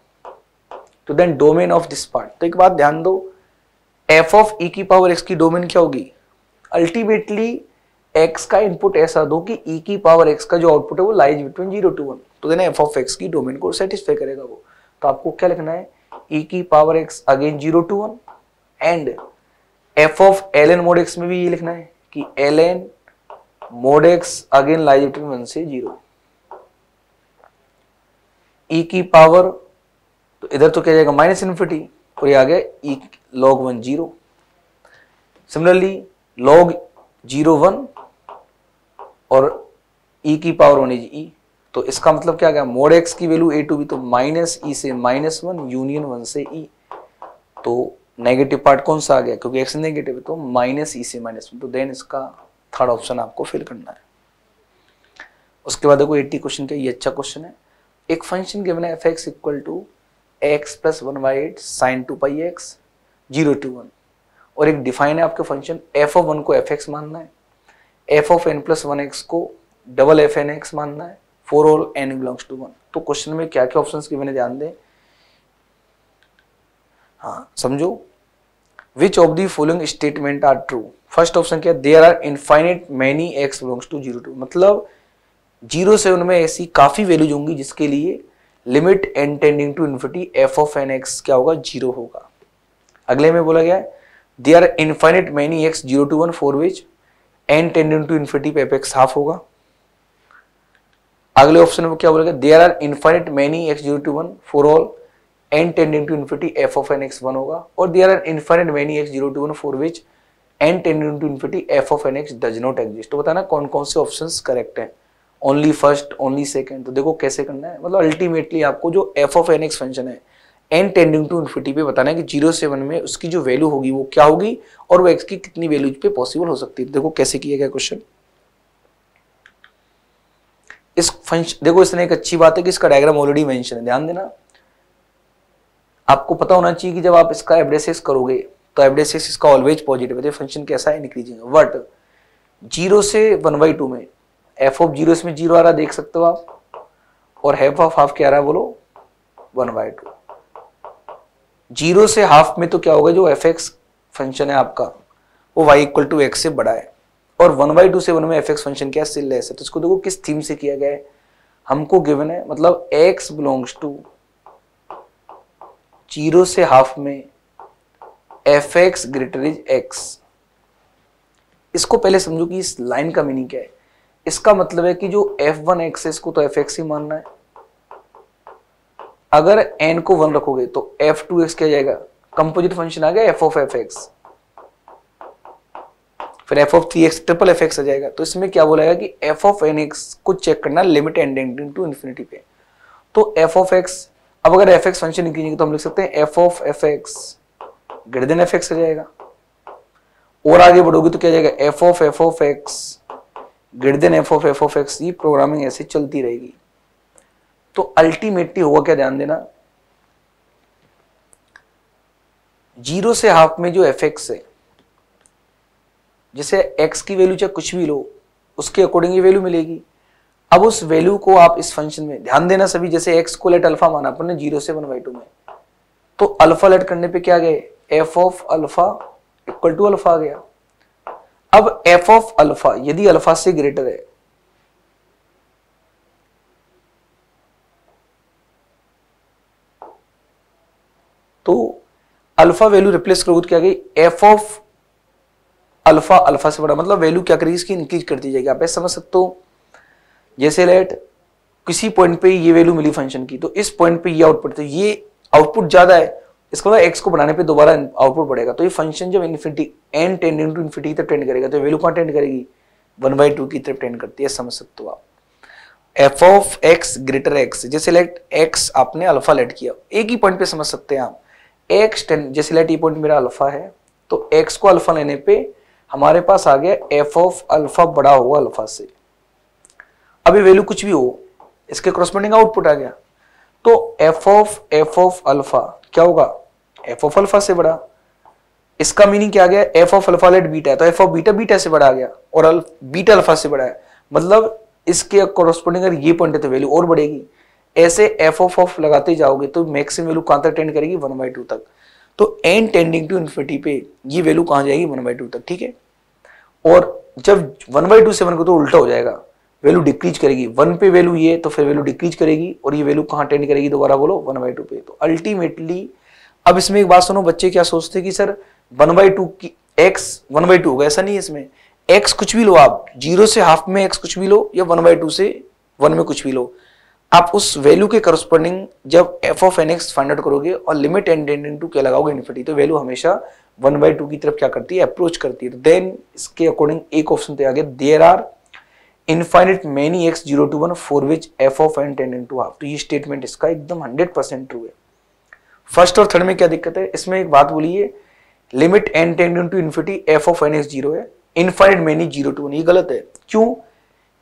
तो then domain of this part तो एक बात ध्यान दो एफ ऑफ ई की पावर एक्स की डोमेन क्या होगी अल्टीमेटली एक्स का इनपुट ऐसा दो कि ई e की पावर एक्स का जो आउटपुट है वो lies between zero to one तो देन एफ ऑफ एक्स की डोमेन को सेटिस्फाई करेगा वो तो आपको क्या लिखना है e की power x again zero to one and f of l n mod x में भी ये लिखना है कि l n mod x again lies one से जीरो e की पावर तो इधर तो क्या जाएगा माइनस इन्फिटी और ये आ गया e log one zero similarly log zero one और e की पावर वन इज e तो इसका मतलब क्या गया मोड एक्स की वैल्यू ए टू बी तो माइनस ई e से माइनस वन यूनियन वन से ई e. तो नेगेटिव पार्ट कौन सा आ गया क्योंकि एक्स नेगेटिव है तो माइनस ई e से माइनस वन तो देन इसका थर्ड ऑप्शन आपको फिल करना है उसके बाद देखो एट्टी क्वेश्चन का ये अच्छा क्वेश्चन है एक फंक्शन गिवन है F x equal to x plus one by eight sine two pi x zero to one और एक डिफाइन है आपके फंक्शन एफ ऑफ वन को एफ एक्स मानना है F of n plus one x को डबल एफ एन एक्स मानना है for all n belongs to one तो क्वेश्चन में क्या क्या ऑप्शन की मैंने ध्यान दें हाँ समझो which of the following statement are true first option क्या there are infinite many x belongs to zero two मतलब जीरो से उनमें ऐसी काफ़ी वैल्यूज होंगी जिसके लिए limit n tending to infinity f of n x क्या होगा जीरो होगा अगले में बोला गया है they are infinite many x zero to one for which n tending to infinity पे एफ एक्स हाफ होगा अगले ऑप्शन में क्या बोलेगा there are infinite many x zero to one for all n tending to infinity f of n x one होगा और there are infinite many x zero to one for which n tending to infinity f of n x does not exist तो बताना कौन कौन से ऑप्शन करेक्ट है ओनली फर्स्ट ओनली सेकेंड तो देखो कैसे करना है मतलब अल्टीमेटली आपको जो f of n x function है एन टेंडिंग टू इन्फिनिटी पे बताना है कि जीरो सेवन में उसकी जो वैल्यू होगी वो क्या होगी और वो एक्स की कितनी वैल्यूज पे पॉसिबल हो सकती है देखो कैसे किया गया क्वेश्चन इस फंक्शन देखो इसने एक अच्छी बात है कि इसका डायग्राम ऑलरेडी मेंशन है ध्यान देना आपको पता होना चाहिए कि जब आप इसका एवरेसेस करोगे तो एवरेसेस इसका ऑलवेज पॉजिटिव है तो फंक्शन कैसा है निकलीजिएगा बट जीरो से वन बाई टू में एफ ऑफ जीरो इसमें जीरो आ रहा देख सकते हो आप और हैफ ऑफ हाफ क्या आ रहा है बोलो वन बाई टू जीरो से हाफ में तो क्या होगा जो एफ एक्स फंक्शन है आपका वो वाई इक्वल टू एक्स से बड़ा है और वन बाई टू सेवन में एफ एक्स फंक्शन क्या है लेस है तो इसको देखो किस थीम से किया गया है हमको गिवन है मतलब एक्स बिलोंग्स टू जीरो से हाफ में f x greater is x इसको पहले समझो कि इस लाइन का मीनिंग क्या है इसका मतलब है कि जो एफ वन एक्स है इसको तो एफ एक्स ही मानना है अगर एन को वन रखोगे तो एफ टू एक्स क्या जाएगा कंपोजिट फंक्शन आ गया एफ ऑफ एफ एक्स फिर f of three x triple f x आ जाएगा तो इसमें क्या बोलेगा कि एफ ऑफ एन एक्स को चेक करना लिमिट एंडेंडिंग टू इन्फिनिटी पे तो एफ ऑफ एक्स अब अगर एफ एक्स फंक्शन निकलेंगे तो हम लिख सकते हैं f of F x greater than f x आ जाएगा और आगे बढ़ोगे तो क्या जाएगा f of f of x greater than f of f of x ये प्रोग्रामिंग ऐसे चलती रहेगी तो अल्टीमेटली होगा क्या ध्यान देना जीरो से हाफ में जो एफ एक्स है जिसे एक्स की वैल्यू चाहे कुछ भी लो उसके अकॉर्डिंग ये वैल्यू मिलेगी अब उस वैल्यू को आप इस फंक्शन में ध्यान देना सभी जैसे एक्स को लेट अल्फा माना अपन ने जीरो से वन बाई टू में तो अल्फा लेट करने पे क्या गए f of alpha equal to alpha आ गया अब एफ ऑफ अल्फा यदि अल्फा से ग्रेटर है तो अल्फा वैल्यू रिप्लेस करोगे तो क्या गई एफ ऑफ अल्फ़ा अल्फ़ा से बड़ा मतलब वैल्यू क्या करेगी इसकी इंक्रीज कर दी जाएगी आप ऐसे समझ सकते हो जैसे लेट किसी पॉइंट पे ये वैल्यू मिली फंक्शन की तो इस पॉइंट पे ये आउटपुट तो ये आउटपुट ज़्यादा है इसको मतलब एक्स को बढ़ाने पे दोबारा आउटपुट बढ़ेगा तो ये फंक्शन जब infinity n tend into infinity तक टेंड करेगा तो वैल्यू कहाँ टेंड करेगी वन बाई टू की तरफ टेंड करती है समझ सकते हो आप f of x greater x जैसे लेट एक्स आपने अल्फा लेट किया एक ही पॉइंट पे समझ सकते हैं आप एक्स टेन जैसे लेट ये पॉइंट मेरा अल्फा है तो एक्स को अल्फा लेने पर हमारे पास आ गया एफ ऑफ अल्फा बड़ा होगा अल्फा से अभी वैल्यू कुछ भी हो इसके क्रॉसमेंडिंग आउटपुट आ गया तो f of f of alpha क्या होगा एफ ऑफ अल्फा से बड़ा इसका मीनिंग क्या आ गया F of alpha let beta तो एफ ऑफ बीटा बीटा से बड़ा आ गया और बीटा अल्फा से बड़ा है मतलब इसके कॉरस्पॉन्डिंग अगर ये पॉइंट है तो वैल्यू और बढ़ेगी ऐसे एफ ऑफ ऑफ लगाते जाओगे तो मैक्सिमम वैल्यू कहां तक टेंड करेगी वन बाई टू तक तो एन टेंडिंग टू इन्फिनिटी पे ये वैल्यू कहाँ जाएगी वन बाई टू तक ठीक है और जब वन बाई टू सेवन को तो उल्टा हो जाएगा वैल्यू डिक्रीज करेगी वन पे वैल्यू ये तो फिर वैल्यू डिक्रीज करेगी और ये वैल्यू कहाँ टेंड करेगी दोबारा बोलो वन बाई टू पे तो अल्टीमेटली अब इसमें एक बात सुनो बच्चे क्या सोचते हैं कि सर वन बाई टू की एक्स वन बाई टू होगा ऐसा नहीं है इसमें एक्स कुछ भी लो आप जीरो से हाफ में एक्स कुछ भी लो या वन बाई टू से वन में कुछ भी लो आप उस वैल्यू के करस्पॉन्डिंग जब f of n x find out करोगे और लिमिट एंड टेंडिंग टू क्या लगाओगे इन्फिनिटी तो वैल्यू हमेशा वन बाई टू की तरफ क्या करती है अप्रोच करती है तो देन इसके अकॉर्डिंग एक ऑप्शन तो आगे there are infinite many x zero to one for which f of n टेन इन टू हाफ तो ये स्टेटमेंट इसका एकदम हंड्रेड परसेंट ट्रू है फर्स्ट और थर्ड में क्या दिक्कत है इसमें एक बात बोलिए लिमिट एन टेन इन to infinity f of n x zero है infinite many zero to one ये गलत है क्यों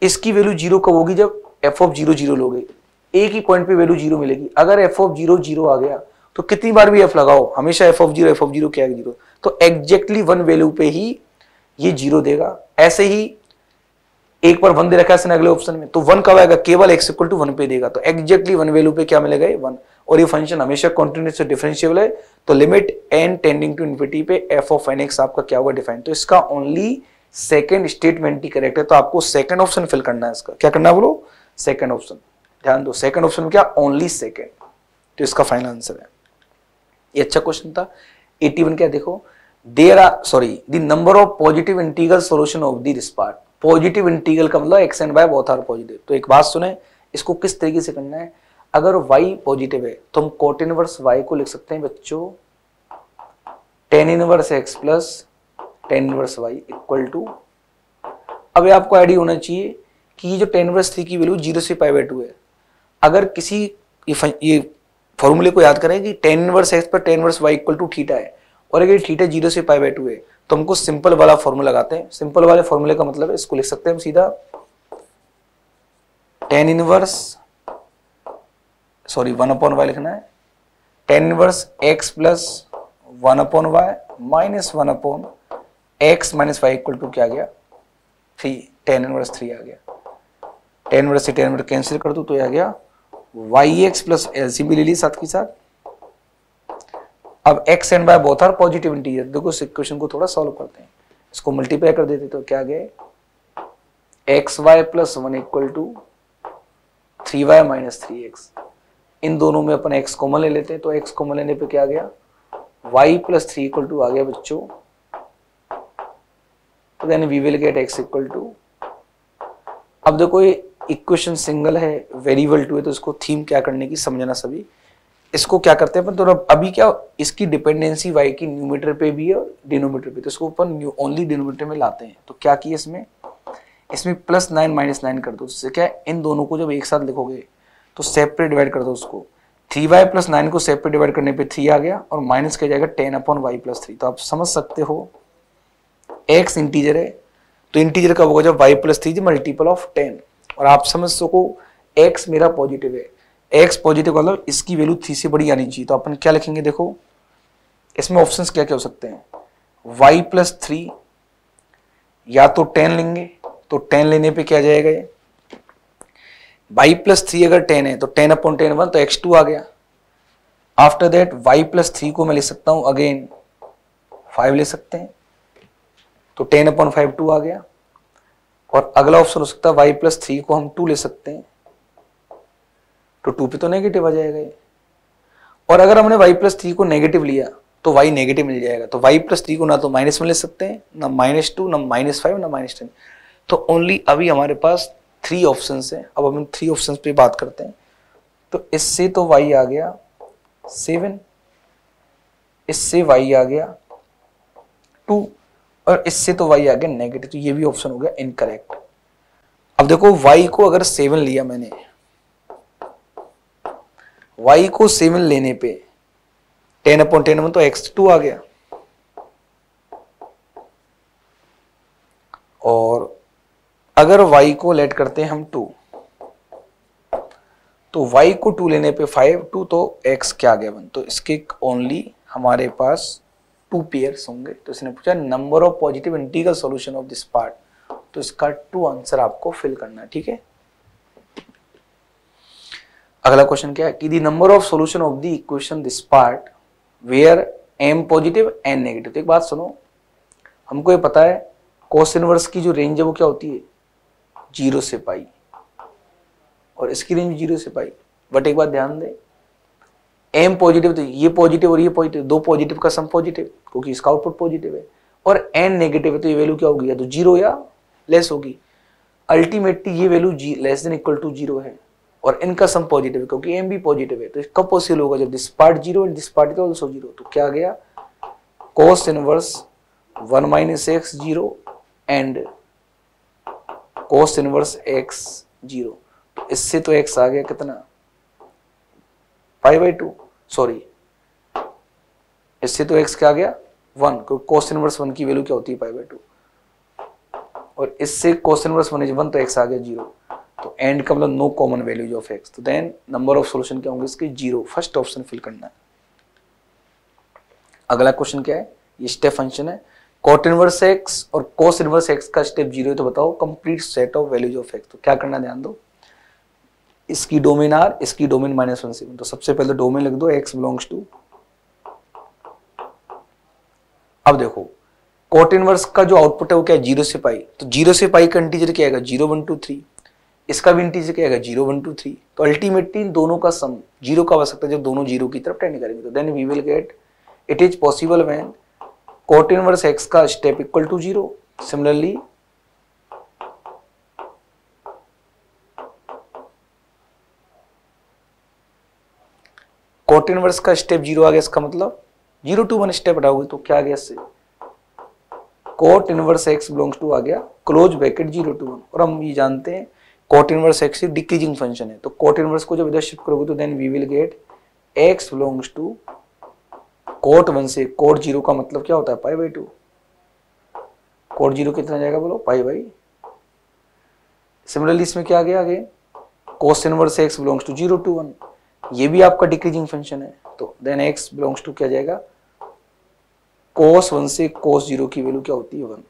इसकी वैल्यू जीरो कब होगी जब एफ ऑफ जीरो जीरो लोगे एक ही पॉइंट पे वैल्यू जीरो मिलेगी अगर एफ ऑफ जीरो जीरो आ गया तो कितनी बार भी एफ लगाओ हमेशा f of zero F of zero क्या जीरो तो एग्जैक्टली वन वैल्यू पे ही ये जीरो देगा ऐसे ही एक पर वन दे रखा है अगले ऑप्शन में तो वन कब आएगा केवल एक्स इक्वल टू वन पे देगा तो एग्जैक्टली वन वैल्यू पे क्या मिलेगा वन और ये फंक्शन हमेशा कॉन्टिन्यूस डिफरेंशियबल है तो limit n tending to infinity पे एफ ऑफ एन एक्स आपका क्या होगा डिफाइन तो इसका ओनली सेकेंड स्टेटमेंट ही करेक्ट है तो आपको सेकंड ऑप्शन फिल करना है इसका क्या करना है बोलो सेकंड ऑप्शन ध्यान दो सेकंड ऑप्शन में क्या ओनली सेकंड तो इसका फाइनल आंसर है ये अच्छा क्वेश्चन था 81 क्या देखो there are sorry the number of positive integral solution of the this part positive integral का मतलब एक्स एंड वाई बहुत आर पॉजिटिव तो एक बात सुने इसको किस तरीके से करना है अगर वाई पॉजिटिव है तो हम कोट इनवर्स वाई को लिख सकते हैं बच्चों tan inverse x plus tan inverse y equal to अब आपको आईडी होना चाहिए कि ये जो टेन इनवर्स थ्री की वैल्यू जीरो से पाई बाई टू है अगर किसी ये ये फॉर्मूले को याद करें कि टेन इनवर्स एक्स पर tan inverse y equal to theta है और अगर थीटा जीरो से पाई बाई टू है तो हमको सिंपल वाला फॉर्मूला लगाते हैं सिंपल वाले फॉर्मूले का मतलब है इसको लिख सकते हैं हम सीधा tan inverse sorry one upon y लिखना है tan inverse x plus one upon y minus one upon x minus y equal to क्या गया थ्री टेन इनवर्स थ्री आ गया टेन इनवर्स से टेन इनवर्स कैंसिल कर दूँ तो यह आ गया y x plus l c भी ले ली साथ के साथ अब x and by both are positive integer देखो इस इक्वेशन को थोड़ा सॉल्व करते हैं इसको मल्टीप्लाई कर देते तो क्या गए x y plus one equal to three y minus three x इन दोनों में अपन एक्स कॉमन ले लेते हैं तो एक्स कॉमन लेने पे क्या आ गया y plus three equal to आ गया बच्चों तो then we will get x equal to अब देखो ये इक्वेशन सिंगल है वेरिएबल टू है तो इसको थीम क्या करने की समझना सभी इसको क्या करते हैं अपन तो अभी क्या इसकी डिपेंडेंसी वाई की न्यूमीटर पे भी है और डिनोमीटर पे तो इसको अपन ओनली डिनोमीटर में लाते हैं तो क्या किया इसमें इसमें प्लस नाइन माइनस नाइन कर दो उससे क्या इन दोनों को जब एक साथ लिखोगे तो सेपरेट डिवाइड कर दो उसको थ्री वाई प्लस नाइन को सेपरेट डिवाइड करने पे थ्री आ गया और माइनस किया जाएगा ten upon y plus three तो आप समझ सकते हो एक्स इंटीजर है तो इंटीजर कब होगा जब y plus three multiple of ten और आप समझ सको एक्स मेरा पॉजिटिव है एक्स पॉजिटिव मतलब इसकी वैल्यू थ्री से बड़ी आनी चाहिए तो अपन क्या लिखेंगे देखो इसमें ऑप्शन क्या क्या हो सकते हैं वाई प्लस थ्री या तो टेन लेंगे तो टेन लेने पे क्या जाएगा ये वाई प्लस थ्री अगर टेन है तो टेन अपॉन टेन वन तो एक्स टू आ गया after that y plus three को मैं ले सकता हूं अगेन फाइव ले सकते हैं तो टेन अपॉन फाइव टू आ गया और अगला ऑप्शन हो सकता है y प्लस थ्री को हम टू ले सकते हैं तो टू पे तो नेगेटिव आ जाएगा ये और अगर हमने y प्लस थ्री को नेगेटिव लिया तो y नेगेटिव मिल जाएगा तो y प्लस थ्री को ना तो माइनस में ले सकते हैं ना माइनस टू ना माइनस फाइव ना माइनस टेन तो ओनली अभी हमारे पास थ्री ऑप्शन है अब हम थ्री ऑप्शन पे बात करते हैं तो इससे तो वाई आ गया सेवन इससे वाई आ गया टू और इससे तो वाई आ गया नेगेटिव तो ये भी ऑप्शन हो गया इनकरेक्ट अब देखो वाई को अगर सेवन लिया मैंने वाई को सेवन लेने पे टेन अपॉन टेन में तो एक्स टू आ गया और अगर वाई को लेट करते हैं हम टू तो y को टू लेने पे फाइव टू तो x क्या आ गया वन तो इसके ओनली हमारे पास टू पेयर्स होंगे तो इसने पूछा number of positive integral solution of this part तो इसका टू आंसर आपको फिल करना है ठीक है अगला क्वेश्चन क्या है कि the number of solution of the equation this part where m positive n negative एक बात सुनो हमको ये पता है कोस इनवर्स की जो रेंज है वो क्या होती है जीरो से पाई और इसकी रेंज जीरो से पाई बट एक बात ध्यान दें एम पॉजिटिव तो ये पॉजिटिव और ये पॉजिटिव दो पॉजिटिव का सम पॉजिटिव क्योंकि इसका आउटपुट पॉजिटिव है और एन नेगेटिव है तो ये वैल्यू क्या होगी या तो जीरो या लेस होगी अल्टीमेटली ये value g less than equal to zero है और इनका सम पॉजिटिव है क्योंकि एम भी पॉजिटिव है तो कब पॉसिबल होगा जब this part zero and this part is also zero तो क्या गया cos inverse one minus x zero and cos inverse x zero इससे तो एक्स आ गया कितना पाई बाई टू सॉरी इससे तो एक्स क्या आ गया वन क्योंकि कोस इनवर्स वन की वैल्यू क्या होती है पाई बाई टू और इससे cos inverse one is one तो एक्स आ गया जीरो तो एंड का मतलब no common values of x तो देन नंबर ऑफ सॉल्यूशन क्या होंगे इसके जीरो फर्स्ट ऑप्शन फिल करना है अगला क्वेश्चन क्या है ये स्टेप फंक्शन है कॉट इनवर्स एक्स और कोस इनवर्स एक्स का स्टेप जीरो है तो बताओ complete set of values of x तो क्या करना ध्यान दो इसकी डोमेन आर इसकी डोमेन माइनस वन सेवन तो सबसे पहले डोमेन लिख दो एक्स बिलोंग्स टू अब देखो कोट इनवर्स का जो आउटपुट है वो क्या है जीरो से पाई तो जीरो से पाई का इंटीजर क्या आएगा जीरो वन टू थ्री इसका भी इंटीजर क्या आएगा जीरो वन टू थ्री तो अल्टीमेटली दोनों का सम जीरो का हो सकता है जब दोनों जीरो की तरफ टेंड करेंगे तो then we will get it is possible when cot inverse x का step equal to zero similarly cot inverse का स्टेप जीरो आ गया इसका मतलब जीरो टू वन स्टेप हटाओगे तो क्या आ गया इससे cot inverse x belongs to आ गया close bracket zero to one और हम ये जानते हैं cot inverse x decreasing function है तो कोट इनवर्स को जब इधर शिफ्ट करोगे तो then we will get x belongs to cot one से कोट जीरो का मतलब क्या होता है pi by two cot zero कितना जाएगा बोलो पाई बाई सिमिलरली इसमें क्या आ गया आगे cos inverse x belongs to zero to one ये भी आपका डिक्रीजिंग फंक्शन है तो देन एक्स बिलोंग्स टू क्या जाएगा कोस वन से कोस जीरो की वैल्यू क्या होती है वन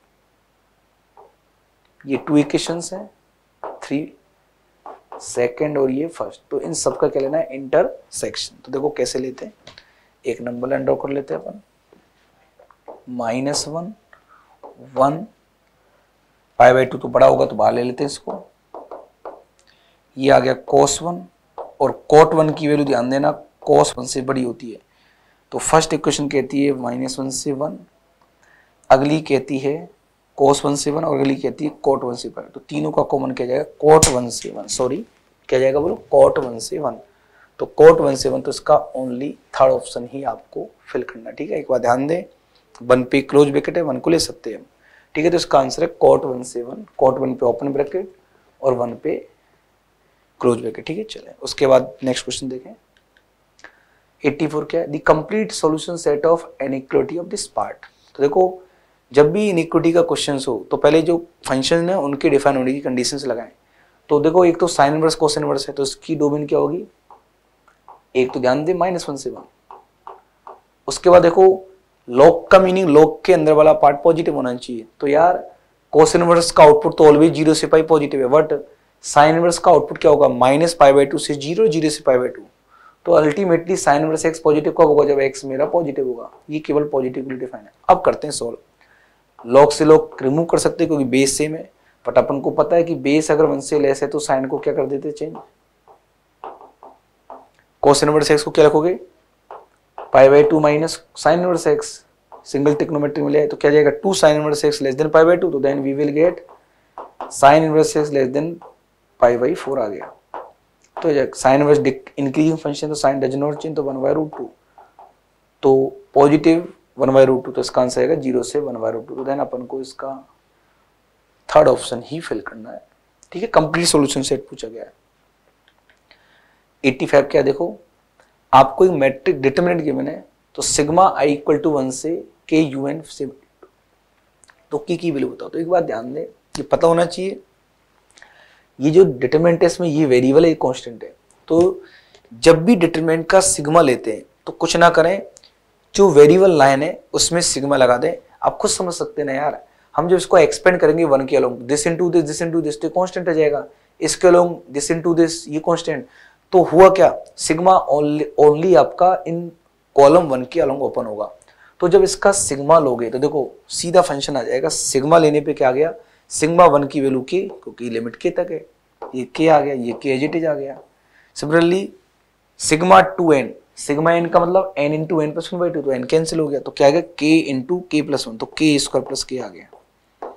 ये टू इक्वेशन है थ्री सेकेंड और ये फर्स्ट तो इन सब का क्या लेना है इंटरसेक्शन तो देखो कैसे लेते हैं एक नंबर लाइन ड्रॉ कर लेते हैं अपन minus one one pi by two तो बड़ा होगा तो बाहर ले लेते हैं इसको ये आ गया कोस वन और कोट वन की वैल्यू ध्यान देना कोस वन से बड़ी होती है तो फर्स्ट इक्वेशन कहती है माइनस वन से वन अगली कहती है कोस वन से वन और अगली कहती है कोट वन से वन तो तीनों का कॉमन किया जाएगा कोट वन से वन सॉरी क्या जाएगा बोलो कोट वन से वन तो कोट वन से वन तो इसका ओनली थर्ड ऑप्शन ही आपको फिल करना ठीक है एक बार ध्यान दें वन पे क्लोज ब्रैकेट है वन को ले सकते हैं ठीक है तो इसका आंसर है कोट वन से वन कोट वन पे ओपन ब्रैकेट और वन पे क्लोज ब्रैकेट ठीक है चले उसके बाद नेक्स्ट क्वेश्चन देखें 84 क्या है कंप्लीट सॉल्यूशन सेट ऑफ एनिक्लोटी ऑफ दिस पार्ट तो देखो जब भी इनिक्विटी का क्वेश्चन हो तो पहले जो फंक्शन है उनके डिफाइन होने की कंडीशन लगाएं तो देखो एक तो साइन वर्स कोस इनवर्स है तो इसकी डोमेन क्या होगी एक तो ध्यान दे माइनस वन से वन उसके बाद देखो लॉक का मीनिंग लॉक के अंदर वाला पार्ट पॉजिटिव होना चाहिए तो यार कोस इनवर्स का आउटपुट तो ऑलवेज जीरो से पाई पॉजिटिव है बट साइन इनवर्स का आउटपुट क्या होगा माइनस पाई बाई टू से जीरो जीरो से पाई बाई टू तो ultimately sine inverse x positive कब होगा जब एक्स मेरा पॉजिटिव होगा ये केवल पॉजिटिव के लिए डिफाइन है अब करते हैं सॉल्व लॉग से लॉग रिमूव कर सकते हैं क्योंकि बेस सेम है बट अपन को पता है कि बेस अगर वन से लेस है तो साइन को क्या कर देते चेंज कोस इनवर्स एक्स को क्या रखोगे pi by two minus sine inverse x single trigonometry में ले तो क्या जाएगा two sine inverse x less than pi by two तो then we will get sine inverse x less than pi by four आ गया तो साइन वाज इंक्रीजिंग फंक्शन तो साइन डज नॉट चेंज तो वन बाय रूट टू तो positive one by root two तो इसका आंसर आएगा जीरो से वन बाय रूट टू तो देन अपन को इसका थर्ड ऑप्शन ही फिल करना है ठीक है कंप्लीट सॉल्यूशन सेट पूछा गया है 85 क्या देखो आपको एक मैट्रिक डिटर्मिनेंट गिवन है तो sigma i equal to one से के यू एन से तो की की वैल्यू बताओ तो एक बात ध्यान दें कि पता होना चाहिए ये जो डिटरमेंट है इसमें ये वेरिएबल है ये कॉन्स्टेंट है तो जब भी डिटरमेंट का सिग्मा लेते हैं तो कुछ ना करें जो वेरिएबल लाइन है उसमें सिग्मा लगा दें आप खुद समझ सकते ना यार हम जब इसको एक्सपेंड करेंगे वन के along this in this this into this तो कॉन्स्टेंट आ जाएगा इसके अलोंग दिस इंटू दिस ये कॉन्स्टेंट तो हुआ क्या सिग्मा ओनली आपका इन कॉलम वन के अलोंग ओपन होगा तो जब इसका सिग्मा लोगे तो देखो सीधा फंक्शन आ जाएगा सिग्मा लेने पे क्या आ गया सिग्मा वन की वैल्यू के क्योंकि लिमिट के तक है ये के आ गया ये के एज आ गया similarly sigma two n sigma n का मतलब n into n plus one by two तो एन कैंसिल हो गया तो क्या आ गया k into k plus one तो के स्क्वायर प्लस के आ गया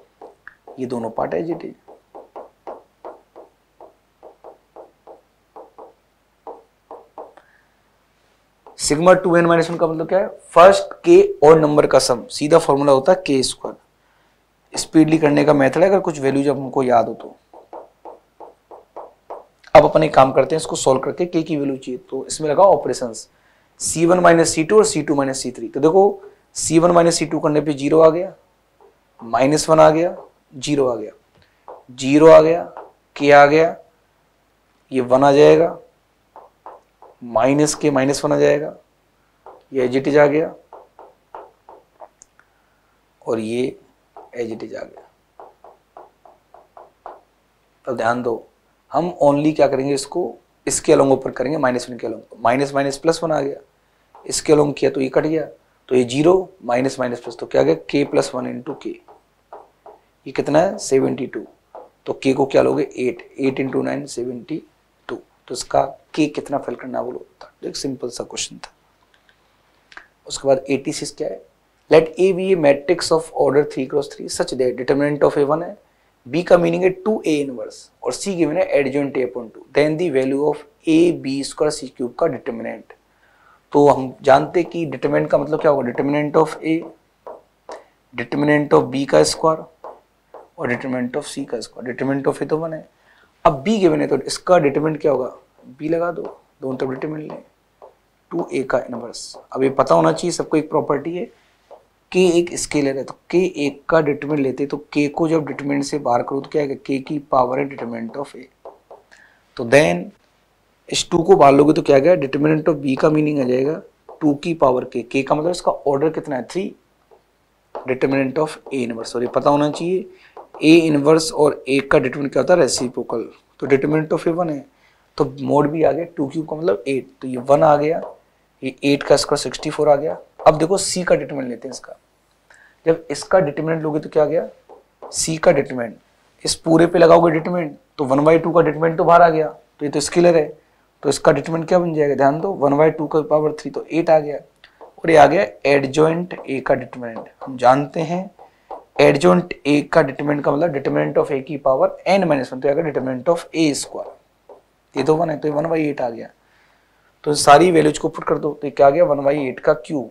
ये दोनों पार्ट है जी sigma two n minus one का मतलब क्या है फर्स्ट के और नंबर का सम सीधा फॉर्मूला होता है के स्क्वायर स्पीडली करने का मेथड है अगर कुछ वैल्यू जब हमको याद हो तो अब अपन एक काम करते हैं इसको सोल्व करके के की वैल्यू चाहिए तो इसमें लगा operation c one minus c two और c two minus c three तो देखो c one minus c two करने पे जीरो आ गया माइनस वन आ गया जीरो आ गया जीरो आ गया के आ गया ये वन आ जाएगा माइनस के माइनस वन आ जाएगा ये एजिटिज आ गया और ये एज इट इज आ गया तो ध्यान दो हम ओनली क्या करेंगे इसको इसके अलोंग ऊपर करेंगे माइनस वन के along minus minus plus one आ गया इसके अलोंग किया तो ये e कट गया तो ये जीरो माइनस माइनस प्लस तो क्या गया के प्लस वन इंटू के ये कितना है सेवेंटी टू तो के को क्या लोगे eight eight into nine seventy two तो इसका के कितना फिल करना बोलो था एक सिंपल सा क्वेश्चन था उसके बाद एटी सिक्स क्या है let a b a matrix of order three cross three such that determinant of a one है बी का मीनिंग है टू ए इनवर्स और सी गिवन है adjoint a upon two then the value of a b square c cube का डिटर्मिनेंट तो हम जानते कि डिटर्मिनेंट का मतलब क्या होगा determinant of a determinant of b का स्क्वायर और डिटर्मिनेंट ऑफ सी का स्क्वायर डिटर्मिनेंट ऑफ ए तो वन है अब बी गिवन है तो इसका डिटर्मिनेंट क्या होगा बी लगा दो दोनों तरफ डिटर्मिनेंट लें टू ए का इनवर्स अब ये पता होना चाहिए सबको एक प्रॉपर्टी है के एक स्केलर है तो के एक का डिटरमिनेंट लेते तो के को जब डिटरमिनेंट से बाहर करो तो क्या है के की पावर है डिटरमिनेंट ऑफ ए तो देन इस टू को बाहर लोगे तो क्या गया डिटरमिनेंट ऑफ बी का मीनिंग आ जाएगा टू की पावर के के का मतलब इसका ऑर्डर कितना है three determinant of a inverse और ये पता होना चाहिए ए इनवर्स और ए का डिटरमिनेंट क्या होता है रेसिप्रोकल तो डिटरमिनेंट ऑफ ए वन है तो मोड भी आ गया टू क्यूब का मतलब एट तो ये वन आ गया ये एट का स्क्वायर सिक्सटी फोर आ गया अब देखो सी का डिटर्मिनेंट लेते हैं इसका जब इसका डिटर्मिनेंट लोगे तो क्या गया सी का डिटर्मिनेंट इस पूरे पे लगाओगे डिटर्मिनेंट तो वन बाई टू का डिटर्मिनेंट तो बाहर आ गया तो ये तो स्केलर है तो इसका डिटर्मिनेंट क्या बन जाएगा ध्यान दो वन बाई टू का पावर थ्री तो एट आ गया और ये आ गया एडजॉइंट ए का डिटर्मिनेंट हम जानते हैं एडजॉइंट ए का डिटर्मिनेंट का मतलब डिटर्मिनेंट ऑफ ए की पावर एन माइनस वन तो आ गया डिटर्मिनेंट ऑफ ए स्क्वायर ये तो वन है तो वन बाई एट आ गया तो सारी वैल्यूज को पुट कर दो तो क्या आ गया वन बाई एट का क्यूब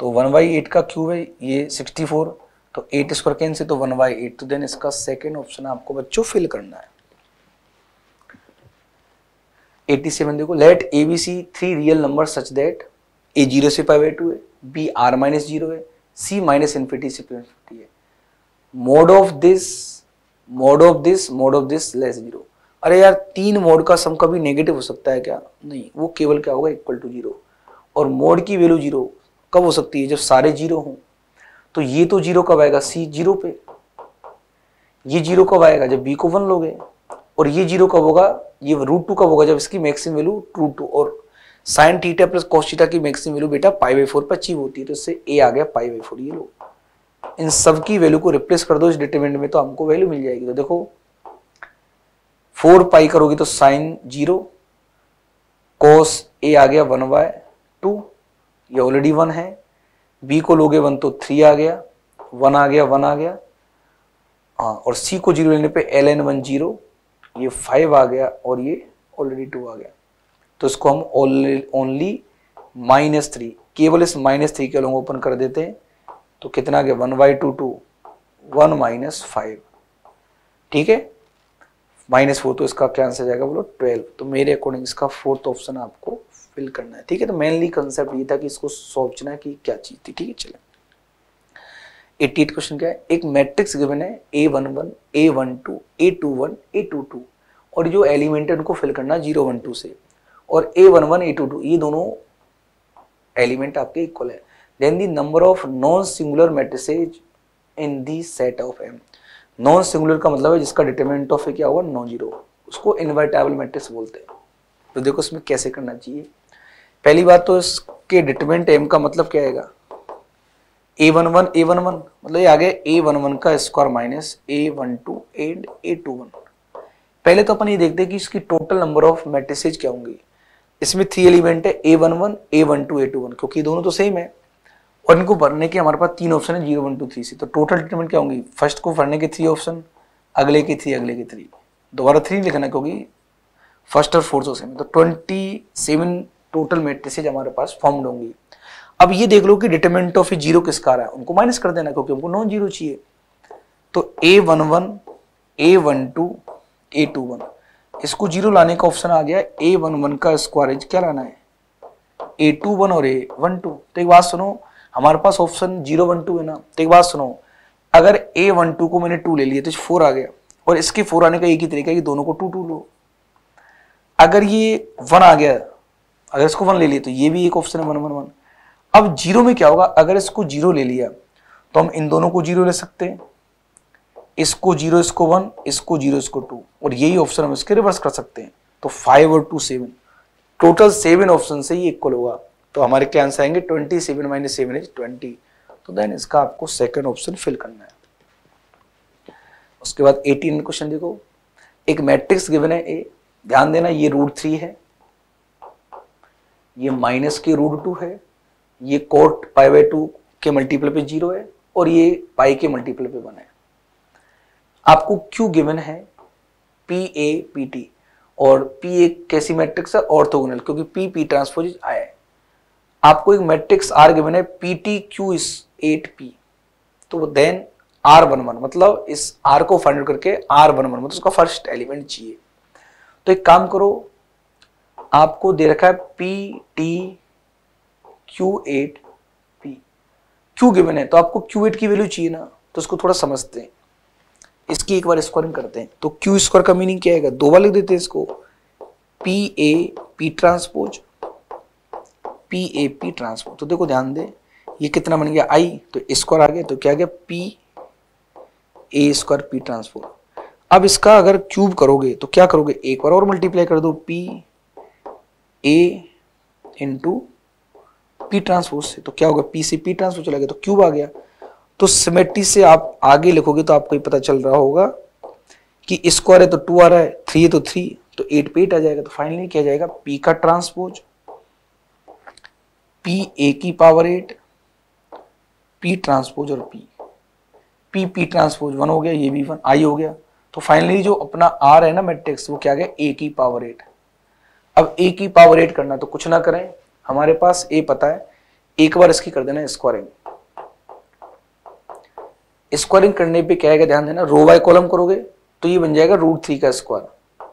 तो वन बाई एट का क्यूब है ये सिक्सटी फोर तो एट स्क्वायर कैन से तो वन बाई एट तो देन इसका सेकेंड ऑप्शन आपको बच्चों फिल करना है 87 देखो let a B c three real number such that a zero से पाई बाई टू है बी आर माइनस जीरो है सी माइनस इन्फिटी से प्लस फिफ्टी है mod of this mod of this mod of this less zero अरे यार तीन मोड का सम कभी नेगेटिव हो सकता है क्या नहीं वो केवल क्या होगा इक्वल टू जीरो और मोड की वैल्यू जीरो कब हो सकती है जब सारे जीरो हों तो ये तो जीरो कब आएगा सी जीरो पे ये जीरो कब आएगा जब बी को वन लोगे और ये जीरो कब होगा ये रूट टू कब होगा जब इसकी मैक्सिमम वैल्यू टू टू और sine theta plus cos theta की मैक्सिमम वैल्यू बेटा पाई बाई फोर पर अचीव होती है तो इससे ए आ गया पाई बाई फोर ये लोग इन सब की वैल्यू को रिप्लेस कर दो इस डिटरमिनेंट में तो हमको वैल्यू मिल जाएगी तो देखो फोर पाई करोगे तो साइन जीरो कॉस ए आ गया वन बाय टू ये ऑलरेडी वन है बी को लोगे वन तो थ्री आ गया वन आ गया वन आ गया हाँ और सी को जीरो लेने पे एल एन वन जीरो ये फाइव आ गया और ये ऑलरेडी टू आ गया तो इसको हम ओनली माइनस थ्री केवल इस माइनस थ्री के लोग ओपन कर देते हैं तो कितना आ गया one by two two one minus five ठीक है माइनस फोर तो इसका क्या आंसर जाएगा बोलो ट्वेल्व तो मेरे अकॉर्डिंग इसका फोर्थ ऑप्शन आपको फिल करना है ठीक है तो मेनली कंसेप्ट ये था कि इसको सोचना कि क्या चीज़ थी ठीक है चले एटी क्वेश्चन क्या है एक मैट्रिक्स गिवन है a one one a one two a two one a two two और जो एलिमेंट है उनको फिल करना जीरो वन टू से और a one one a two two ये दोनों एलिमेंट आपके इक्वल है then the number of non singular matrices in the set of m non singular का मतलब है जिसका डिटर्मिनेंट ऑफ क्या होगा नॉन जीरो उसको इनवर्टेबल मैट्रिक्स बोलते हैं तो देखो इसमें कैसे करना चाहिए पहली बात तो इसके डिटमेंट एम का मतलब क्या आएगा a one one a one one मतलब ये आ गया ए वन वन का square minus a one two and a two one पहले तो अपन ये देखते हैं कि इसकी टोटल नंबर ऑफ मैट्रिसेज क्या होंगी इसमें थ्री एलिमेंट है a one one a one two a two one क्योंकि दोनों तो सेम है और इनको भरने के हमारे पास तीन ऑप्शन है जीरो वन टू थ्री से तो टोटल डिटरमेंट क्या होंगी फर्स्ट को भरने के थ्री ऑप्शन अगले के थ्री अगले के थ्री दोबारा थ्री लिखना क्योंकि फर्स्ट और फोर्थ ऑप्शन तो ट्वेंटी सेवन टोटल मेट्रिसेज हमारे पास फॉर्म्ड होंगी अब ये देख लो कि डिटर्मिनेंट ऑफ ए जीरो किसका आ रहा है उनको माइनस कर देना क्योंकि उनको नॉन जीरो चाहिए तो a one one a one two a two one इसको जीरो लाने का ऑप्शन आ गया ए वन वन का स्क्वायर इंच क्या लाना है ए टू वन और ए वन टू तो एक बात सुनो हमारे पास ऑप्शन जीरो वन टू है ना तो एक बात सुनो अगर ए वन टू को मैंने टू ले लिया तो फोर आ गया और इसके फोर आने का एक ही तरीका है कि दोनों को टू टू लो अगर ये वन आ गया अगर इसको वन ले लिया तो ये भी एक ऑप्शन है वन वन वन अब जीरो में क्या होगा अगर इसको जीरो ले लिया तो हम इन दोनों को जीरो ले सकते हैं इसको जीरो इसको वन इसको जीरो इसको टू और यही ऑप्शन हम इसके रिवर्स कर सकते हैं तो फाइव और two seven total seven option से ही इक्वल होगा तो हमारे क्या आंसर आएंगे twenty seven minus seven is twenty तो देन इसका आपको सेकेंड ऑप्शन फिल करना है उसके बाद एटीन क्वेश्चन देखो एक मैट्रिक्स गिवन है ए ध्यान देना ये रूट थ्री है ये माइनस के रूट टू है ये कोट पाई बाई टू के मल्टीपल पे जीरो है और ये पाई के मल्टीपल पे वन है आपको क्यू गिवन है पी ए पी टी और पी ए कैसी मैट्रिक्स है ऑर्थोगोनल क्योंकि पी पी ट्रांसफोज आया है आपको एक मैट्रिक्स आर गिवन है P T Q is eight P तो देन आर वन वन मतलब इस आर को फाइंड करके आर वन वन मतलब उसका फर्स्ट एलिमेंट चाहिए तो एक काम करो आपको दे रखा है P T Q eight P Q given है तो आपको क्यू एट की वैल्यू चाहिए ना तो इसको थोड़ा समझते हैं इसकी एक बार स्क्वायरिंग करते हैं तो क्यू स्क्वायर का मीनिंग क्या है दो बार लिख देते हैं इसको P A P transpose P A P transpose तो देखो ध्यान दे ये कितना बन गया आई तो स्क्वायर आ गया तो क्या गया P A square P transpose अब इसका अगर क्यूब करोगे तो क्या करोगे एक बार और मल्टीप्लाई कर दो P A two P transpose से तो क्या होगा पी से पी ट्रांसपोज चला गया तो क्यूब आ गया तो सिमेट्री से आप आगे लिखोगे तो आपको पता चल रहा होगा कि स्क्वायर है तो टू आ रहा है थ्री है तो थ्री तो एट पे एट आ जाएगा तो फाइनली क्या जाएगा पी का ट्रांसपोज पी ए की पावर एट पी ट्रांसपोज और P P P transpose one हो गया ये भी वन आई हो गया तो फाइनली जो अपना आर है ना मैट्रिक्स वो क्या गया ए की पावर एट अब ए की पावर एट करना तो कुछ ना करें हमारे पास ए पता है एक बार इसकी कर देना स्क्वायरिंग स्क्वायरिंग करने पे क्या है ध्यान देना रो बाय कॉलम करोगे तो ये बन जाएगा रूट थ्री का स्क्वायर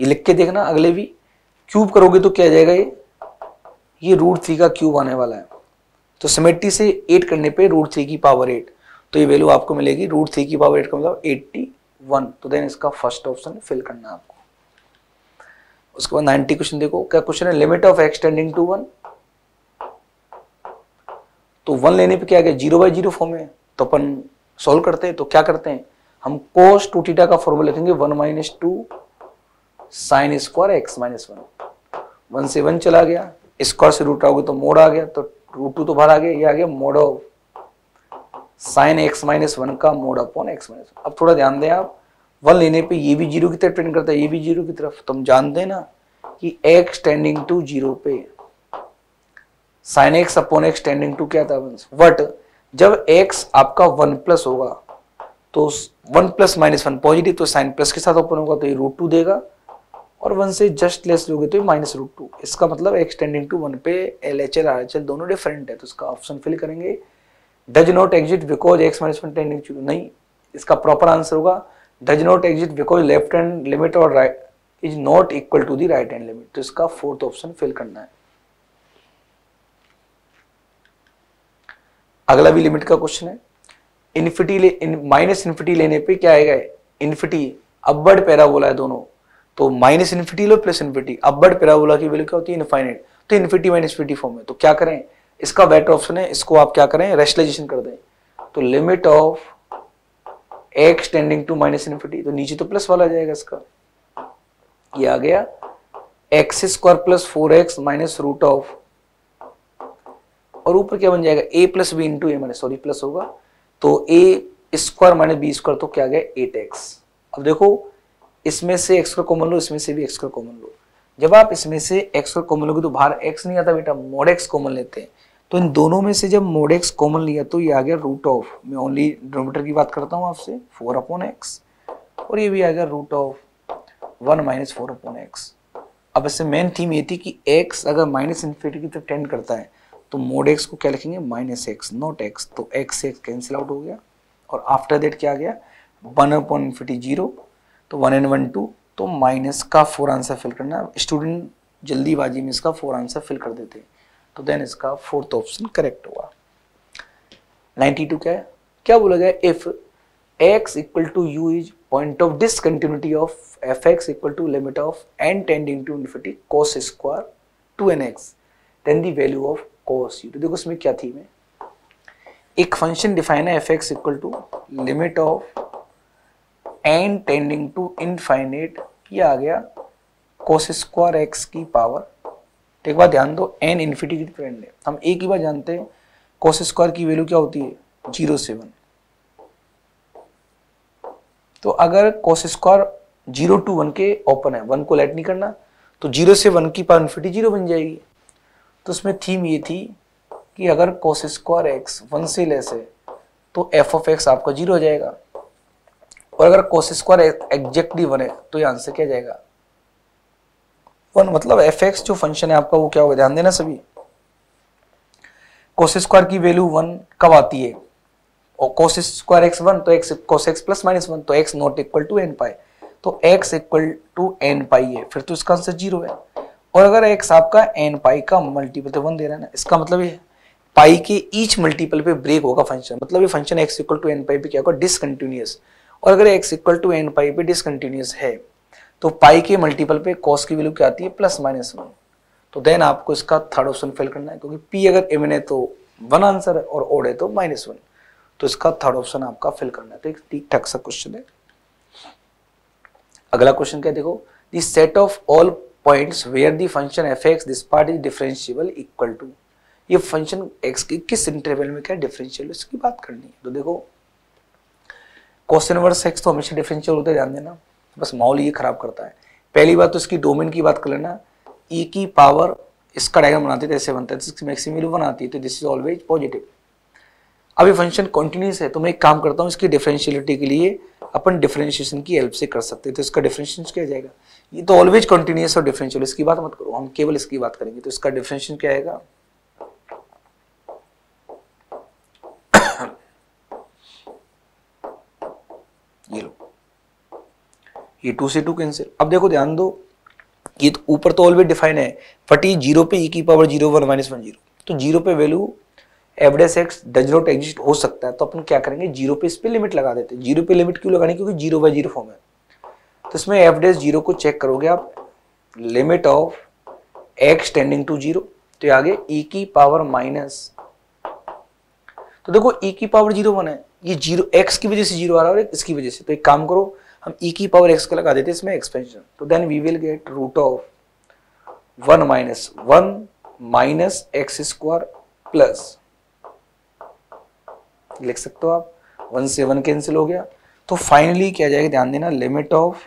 ये लिख के देखना अगले भी क्यूब करोगे तो क्या जाएगा ये ये रूट थ्री का क्यूब आने वाला है तो सिमेट्री से एट करने पे रूट थ्री की पावर एट तो ये वैल्यू आपको मिलेगी रूट थ्री की पावर एट का मतलब एट्टी वन तो देन इसका फर्स्ट ऑप्शन फिल करना है आपको उसके बाद नाइनटी क्वेश्चन देखो क्या क्वेश्चन है limit of x tending to one तो वन लेने पे क्या गया जीरो बाई जीरो फॉर्म है तो अपन सोल्व करते हैं तो क्या करते हैं हम कोस टू टीटा का फॉर्मूला लिखेंगे one minus two sine square x minus one one से वन चला गया स्क्वायर से रूट आओगे तो मोड आ गया तो रूट टू तो बाहर आ गया ये आ गया mod of sine x minus one का मोड अपॉन एक्स माइनस अब थोड़ा ध्यान दें आप वन लेने पे ये भी जीरो की तरफ ट्रेंड करता है ये भी जीरो की तरफ तुम तो जानते हैं ना कि एक्स टेंडिंग टू जीरो पे sine x upon x tending to क्या था वट जब एक्स आपका वन प्लस होगा तो one plus minus one positive तो साइन प्लस के साथ ओपन होगा तो ये रूट टू देगा और वन से जस्ट लेस लोगे तो ये माइनस रूट टू इसका मतलब एक्स टेंडिंग टू वन पे L H L R H L दोनों डिफरेंट है तो इसका ऑप्शन फिल करेंगे does not exist because x minus one tending to नहीं इसका प्रॉपर आंसर होगा does not exist because left hand limit और right is not equal to the right hand limit तो इसका फोर्थ ऑप्शन फिल करना है अगला भी लिमिट का क्वेश्चन है इन्फिटी ले इन, माइनस इन्फिटी लेने पे क्या आएगा इन्फिटी अपवर्ड पैराबोला है दोनों तो माइनस इन्फिटी लो प्लस इन्फिटी अपवर्ड पैराबोला की वैल्यू क्या होती है इनफाइनेट तो इन्फिटी माइनस इन्फिटी फॉर्म है तो क्या करें इसका बेटर ऑप्शन है इसको आप क्या करें रेशलाइजेशन कर दें तो limit of x tending to minus infinity तो नीचे तो प्लस वाला जाएगा इसका ये आ गया x square plus four x minus root of और ऊपर क्या बन जाएगा a plus b into a minus sorry plus होगा तो a square minus b square तो क्या गया एट एक्स अब देखो इसमें से एक्स का कॉमन लो इसमें से भी एक्स का कॉमन लो जब आप इसमें से एक्स का कॉमन लोगे तो बाहर एक्स नहीं आता बेटा मोड एक्स कॉमन लेते हैं तो इन दोनों में से जब मोड एक्स कॉमन लिया तो ये आ गया रूट ऑफ मैं ओनली डोमीटर की बात करता हूँ आपसे फोर अपॉन एक्स और ये भी आ गया root of one minus four upon x अब इससे मेन थीम ये थी कि एक्स अगर माइनस इन्फिनिटी की तरफ टेंड करता है तो मोड एक्स को क्या लिखेंगे माइनस एक्स नॉट एक्स तो एक्स एक्स कैंसिल आउट हो गया और आफ्टर दैट क्या आ गया वन अपॉन इन्फिनिटी जीरो तो वन एंड वन टू तो माइनस का फोर आंसर फिल करना स्टूडेंट जल्दीबाजी में इसका फोर आंसर फिल कर देते हैं तो देन इसका फोर्थ ऑप्शन करेक्ट हुआ 92 क्या है क्या बोला गया if x equal to u is point of discontinuity of F x equal to limit of n tending to infinity cos square two n x then the value of cos u तो देखो इसमें क्या थी मैं एक फंक्शन डिफाइन है F x equal to limit of n tending to infinite ये आ गया कॉस स्क्वायर एक्स की पावर तो एक बार ध्यान दो एन इन्फिटी की ट्रेंड है हम एक ही बार जानते हैं कोस स्क्वायर की वैल्यू क्या होती है जीरो सेवन तो अगर cos square zero to one के ओपन है वन को लेट नहीं करना तो जीरो से वन की पावर इन्फिटी जीरो बन जाएगी तो उसमें थीम ये थी कि अगर कोस स्क्वायर एक्स वन से लेस है तो एफ ऑफ एक्स आपका जीरो हो जाएगा और अगर कोस स्क्वायर एग्जैक्टली वन है तो ये आंसर क्या जाएगा वन मतलब एफ एक्स जो फंक्शन है आपका वो क्या होगा ध्यान देना सभी कोस स्क्वायर की वैल्यू वन कब आती है और कोस स्क्वायर एक्स वन तो x cos x plus minus one तो x not equal to n pi तो x equal to n pi है फिर तो इसका आंसर जीरो है और अगर एक्स आपका एन पाई का मल्टीपल तो वन दे रहा है ना इसका मतलब ये पाई के ईच मल्टीपल पे ब्रेक होगा फंक्शन मतलब ये function x equal to n pi पे क्या होगा डिसकंटिन्यूस और अगर x equal to n pi पे डिसकंटिन्यूस है तो पाई के मल्टीपल पे कॉस की वैल्यू क्या आती है प्लस माइनस वन तो देन आपको इसका थर्ड ऑप्शन फेल करना है क्योंकि पी अगर इवन तो है तो वन आंसर है और ओड है तो माइनस वन तो इसका थर्ड ऑप्शन आपका फिल करना है तो एक ठीक ठाक सा क्वेश्चन है अगला क्वेश्चन क्या देखो the set of all points where the function F x this part is differentiable equal to ये फंक्शन एक्स के किस इंटरवल में क्या डिफरेंशियल इसकी बात करनी है तो देखो क्वेश्चन इनवर्स एक्स तो हमेशा डिफरेंशियल होता है ध्यान देना बस माहौल ये ख़राब करता है पहली बात तो इसकी डोमेन की बात कर लेना ई e की पावर इसका डायग्राम बनाते थे ऐसे बनता है जिसकी मैक्सिमम वन आती है तो दिस इज ऑलवेज पॉजिटिव अब ये फंक्शन कंटिन्यूस है तो मैं एक काम करता हूँ इसकी डिफ्रेंशियलिटी के लिए अपन डिफ्रेंशिएशन की हेल्प से कर सकते हैं तो इसका डिफ्रेंशिएशन क्या जाएगा ये तो ऑलवेज कंटिन्यूस और डिफरेंशियल इसकी बात मत करो हम केवल इसकी बात करेंगे तो इसका डिफ्रेंशिएशन क्या आएगा ये e टू से टू कैंसिल अब देखो ध्यान दो ये तो ऊपर तो ऑलवेज डिफाइन है बट ये जीरो पे ई e की power zero one minus one zero तो जीरो पे value average x does not exist हो सकता है तो अपन क्या करेंगे जीरो पे इस पर लिमिट लगा देते हैं जीरो पे लिमिट क्यों लगानी क्योंकि जीरो बाई जीरो फॉर्म है तो इसमें एवरेज जीरो को चेक करोगे आप limit of x tending to zero तो आगे ई e की पावर माइनस तो देखो ई की पावर जीरो वन है ये जीरो एक्स की वजह से जीरो आ रहा है और इसकी वजह से तो एक काम करो हम e की पावर x को लगा देते इसमें एक्सपेंशन तो then we will get root of one minus one minus x square plus लिख सकते हो आप वन से वन कैंसिल हो गया तो फाइनली क्या जाएगा ध्यान देना लिमिट ऑफ